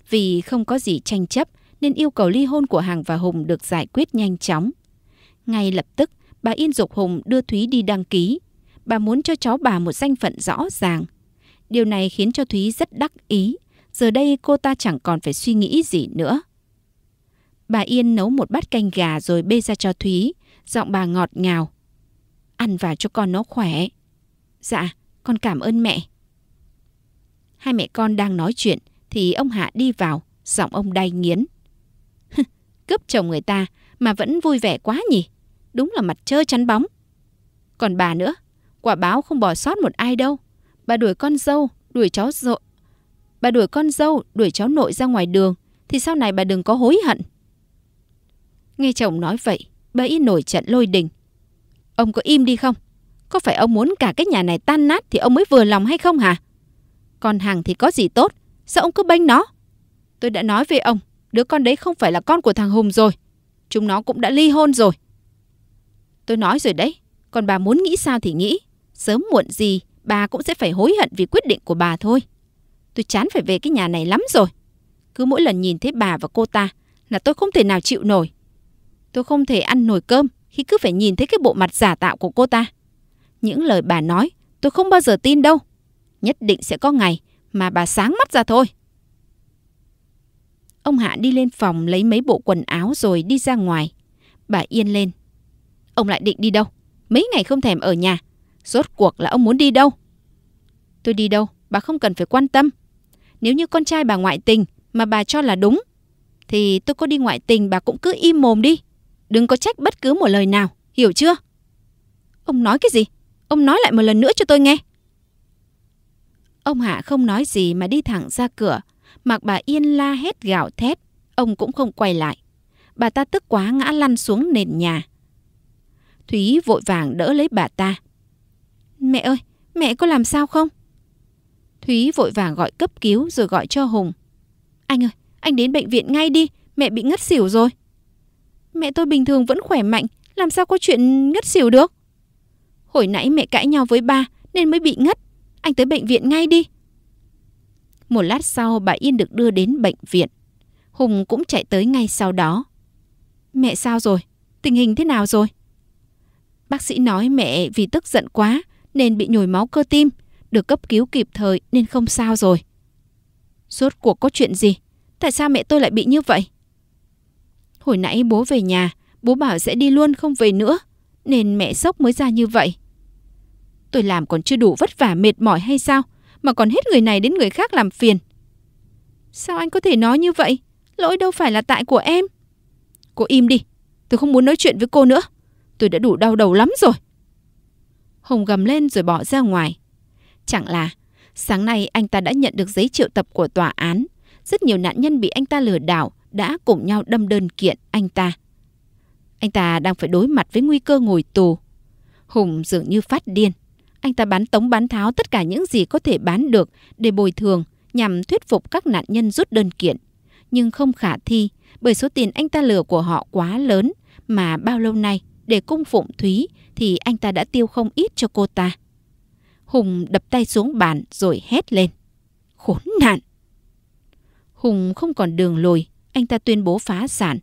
Vì không có gì tranh chấp nên yêu cầu ly hôn của Hằng và Hùng được giải quyết nhanh chóng. Ngay lập tức, bà Yên Dục Hùng đưa Thúy đi đăng ký. Bà muốn cho cháu bà một danh phận rõ ràng. Điều này khiến cho Thúy rất đắc ý. Giờ đây cô ta chẳng còn phải suy nghĩ gì nữa. Bà Yên nấu một bát canh gà rồi bê ra cho Thúy. Giọng bà ngọt ngào. Ăn vào cho con nó khỏe. Dạ, con cảm ơn mẹ. Hai mẹ con đang nói chuyện thì ông Hạ đi vào, giọng ông đay nghiến. Cướp chồng người ta mà vẫn vui vẻ quá nhỉ? Đúng là mặt trơ chắn bóng. Còn bà nữa, quả báo không bỏ sót một ai đâu. Bà đuổi con dâu, đuổi cháu dội. Bà đuổi con dâu, đuổi cháu nội ra ngoài đường, thì sau này bà đừng có hối hận. Nghe chồng nói vậy, bà y nổi trận lôi đình. Ông có im đi không? Có phải ông muốn cả cái nhà này tan nát thì ông mới vừa lòng hay không hả? Còn hàng thì có gì tốt, sao ông cứ bênh nó? Tôi đã nói với ông, đứa con đấy không phải là con của thằng Hùng rồi. Chúng nó cũng đã ly hôn rồi. Tôi nói rồi đấy, còn bà muốn nghĩ sao thì nghĩ. Sớm muộn gì bà cũng sẽ phải hối hận vì quyết định của bà thôi. Tôi chán phải về cái nhà này lắm rồi. Cứ mỗi lần nhìn thấy bà và cô ta là tôi không thể nào chịu nổi. Tôi không thể ăn nổi cơm khi cứ phải nhìn thấy cái bộ mặt giả tạo của cô ta. Những lời bà nói tôi không bao giờ tin đâu. Nhất định sẽ có ngày mà bà sáng mắt ra thôi. Ông Hạ đi lên phòng lấy mấy bộ quần áo rồi đi ra ngoài. Bà yên lên. Ông lại định đi đâu? Mấy ngày không thèm ở nhà Rốt cuộc là ông muốn đi đâu? Tôi đi đâu, bà không cần phải quan tâm. Nếu như con trai bà ngoại tình mà bà cho là đúng, thì tôi có đi ngoại tình bà cũng cứ im mồm đi. Đừng có trách bất cứ một lời nào, hiểu chưa? Ông nói cái gì? Ông nói lại một lần nữa cho tôi nghe. Ông Hạ không nói gì mà đi thẳng ra cửa. Mặc bà Yên la hét gào thét, ông cũng không quay lại. Bà ta tức quá ngã lăn xuống nền nhà. Thúy vội vàng đỡ lấy bà ta Mẹ ơi, mẹ có làm sao không? Thúy vội vàng gọi cấp cứu rồi gọi cho Hùng. Anh ơi, anh đến bệnh viện ngay đi, mẹ bị ngất xỉu rồi. Mẹ tôi bình thường vẫn khỏe mạnh, làm sao có chuyện ngất xỉu được? Hồi nãy mẹ cãi nhau với ba nên mới bị ngất, anh tới bệnh viện ngay đi. Một lát sau bà Yên được đưa đến bệnh viện. Hùng cũng chạy tới ngay sau đó. Mẹ sao rồi? Tình hình thế nào rồi? Bác sĩ nói mẹ vì tức giận quá nên bị nhồi máu cơ tim, được cấp cứu kịp thời nên không sao rồi. Suốt cuộc có chuyện gì? Tại sao mẹ tôi lại bị như vậy? Hồi nãy bố về nhà, bố bảo sẽ đi luôn không về nữa, nên mẹ sốc mới ra như vậy. Tôi làm còn chưa đủ vất vả mệt mỏi hay sao, mà còn hết người này đến người khác làm phiền. Sao anh có thể nói như vậy? Lỗi đâu phải là tại của em. Cô im đi, tôi không muốn nói chuyện với cô nữa. Tôi đã đủ đau đầu lắm rồi. Hùng gầm lên rồi bỏ ra ngoài. Chẳng là, sáng nay anh ta đã nhận được giấy triệu tập của tòa án. Rất nhiều nạn nhân bị anh ta lừa đảo đã cùng nhau đâm đơn kiện anh ta. Anh ta đang phải đối mặt với nguy cơ ngồi tù. Hùng dường như phát điên. Anh ta bán tống bán tháo tất cả những gì có thể bán được để bồi thường nhằm thuyết phục các nạn nhân rút đơn kiện. Nhưng không khả thi bởi số tiền anh ta lừa của họ quá lớn mà bao lâu nay để cung phụng Thúy thì anh ta đã tiêu không ít cho cô ta. Hùng đập tay xuống bàn rồi hét lên. Khốn nạn! Hùng không còn đường lùi, anh ta tuyên bố phá sản.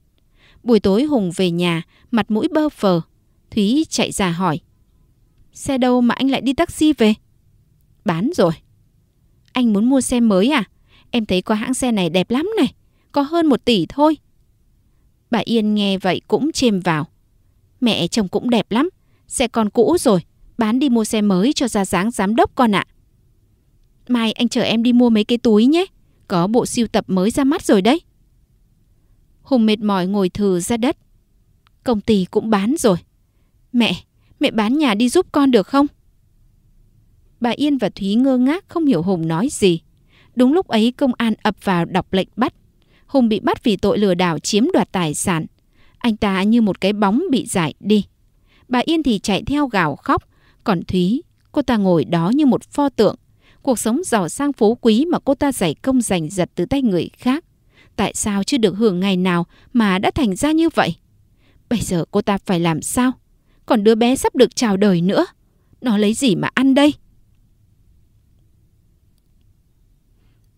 Buổi tối Hùng về nhà, mặt mũi bơ phờ. Thúy chạy ra hỏi. Xe đâu mà anh lại đi taxi về? Bán rồi. Anh muốn mua xe mới à? Em thấy có hãng xe này đẹp lắm này. Có hơn một tỷ thôi. Bà Yên nghe vậy cũng chêm vào. Mẹ chồng cũng đẹp lắm. Xe con cũ rồi, bán đi mua xe mới cho ra dáng giám đốc con ạ. À. Mai anh chờ em đi mua mấy cái túi nhé, có bộ siêu tập mới ra mắt rồi đấy. Hùng mệt mỏi ngồi thừ ra đất. Công ty cũng bán rồi. Mẹ, mẹ bán nhà đi giúp con được không? Bà Yên và Thúy ngơ ngác không hiểu Hùng nói gì. Đúng lúc ấy công an ập vào đọc lệnh bắt. Hùng bị bắt vì tội lừa đảo chiếm đoạt tài sản. Anh ta như một cái bóng bị giải đi. Bà Yên thì chạy theo gào khóc. Còn Thúy, cô ta ngồi đó như một pho tượng. Cuộc sống giàu sang phú quý mà cô ta giải công giành giật từ tay người khác. Tại sao chưa được hưởng ngày nào mà đã thành ra như vậy? Bây giờ cô ta phải làm sao? Còn đứa bé sắp được chào đời nữa. Nó lấy gì mà ăn đây?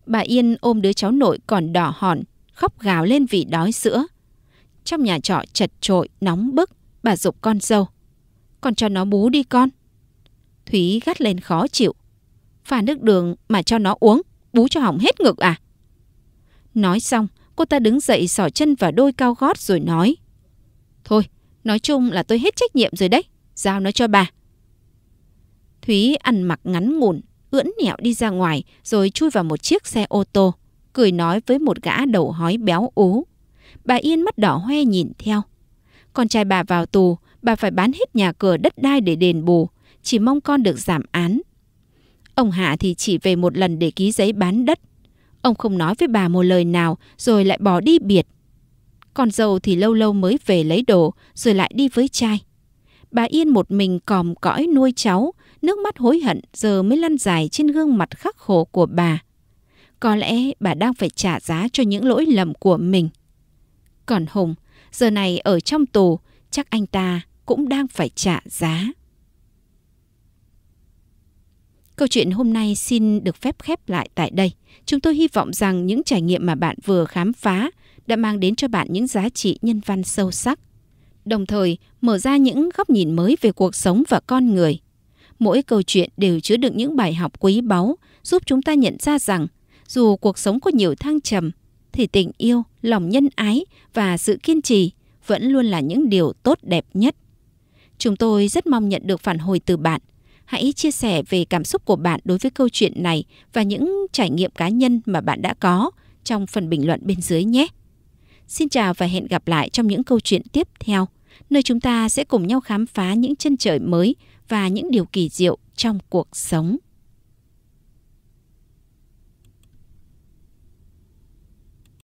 Bà Yên ôm đứa cháu nội còn đỏ hòn, khóc gào lên vì đói sữa. Trong nhà trọ chật trội, nóng bức, bà dục con dâu. Con cho nó bú đi con. Thúy gắt lên khó chịu. Pha nước đường mà cho nó uống, bú cho hỏng hết ngực à? Nói xong, cô ta đứng dậy sỏ chân vào đôi cao gót rồi nói. Thôi, nói chung là tôi hết trách nhiệm rồi đấy, giao nó cho bà. Thúy ăn mặc ngắn ngủn, ưỡn nẹo đi ra ngoài rồi chui vào một chiếc xe ô tô, cười nói với một gã đầu hói béo ú. Bà Yên mắt đỏ hoe nhìn theo. Con trai bà vào tù bà phải bán hết nhà cửa đất đai để đền bù, chỉ mong con được giảm án. Ông Hạ thì chỉ về một lần để ký giấy bán đất. Ông không nói với bà một lời nào rồi lại bỏ đi biệt. Con dâu thì lâu lâu mới về lấy đồ rồi lại đi với trai. Bà Yên một mình còm cõi nuôi cháu, nước mắt hối hận giờ mới lăn dài trên gương mặt khắc khổ của bà. Có lẽ bà đang phải trả giá cho những lỗi lầm của mình. Còn Hùng, giờ này ở trong tù, chắc anh ta cũng đang phải trả giá. Câu chuyện hôm nay xin được phép khép lại tại đây. Chúng tôi hy vọng rằng những trải nghiệm mà bạn vừa khám phá đã mang đến cho bạn những giá trị nhân văn sâu sắc, đồng thời mở ra những góc nhìn mới về cuộc sống và con người. Mỗi câu chuyện đều chứa đựng những bài học quý báu giúp chúng ta nhận ra rằng dù cuộc sống có nhiều thăng trầm thì tình yêu, lòng nhân ái và sự kiên trì vẫn luôn là những điều tốt đẹp nhất. Chúng tôi rất mong nhận được phản hồi từ bạn. Hãy chia sẻ về cảm xúc của bạn đối với câu chuyện này và những trải nghiệm cá nhân mà bạn đã có trong phần bình luận bên dưới nhé. Xin chào và hẹn gặp lại trong những câu chuyện tiếp theo, nơi chúng ta sẽ cùng nhau khám phá những chân trời mới và những điều kỳ diệu trong cuộc sống.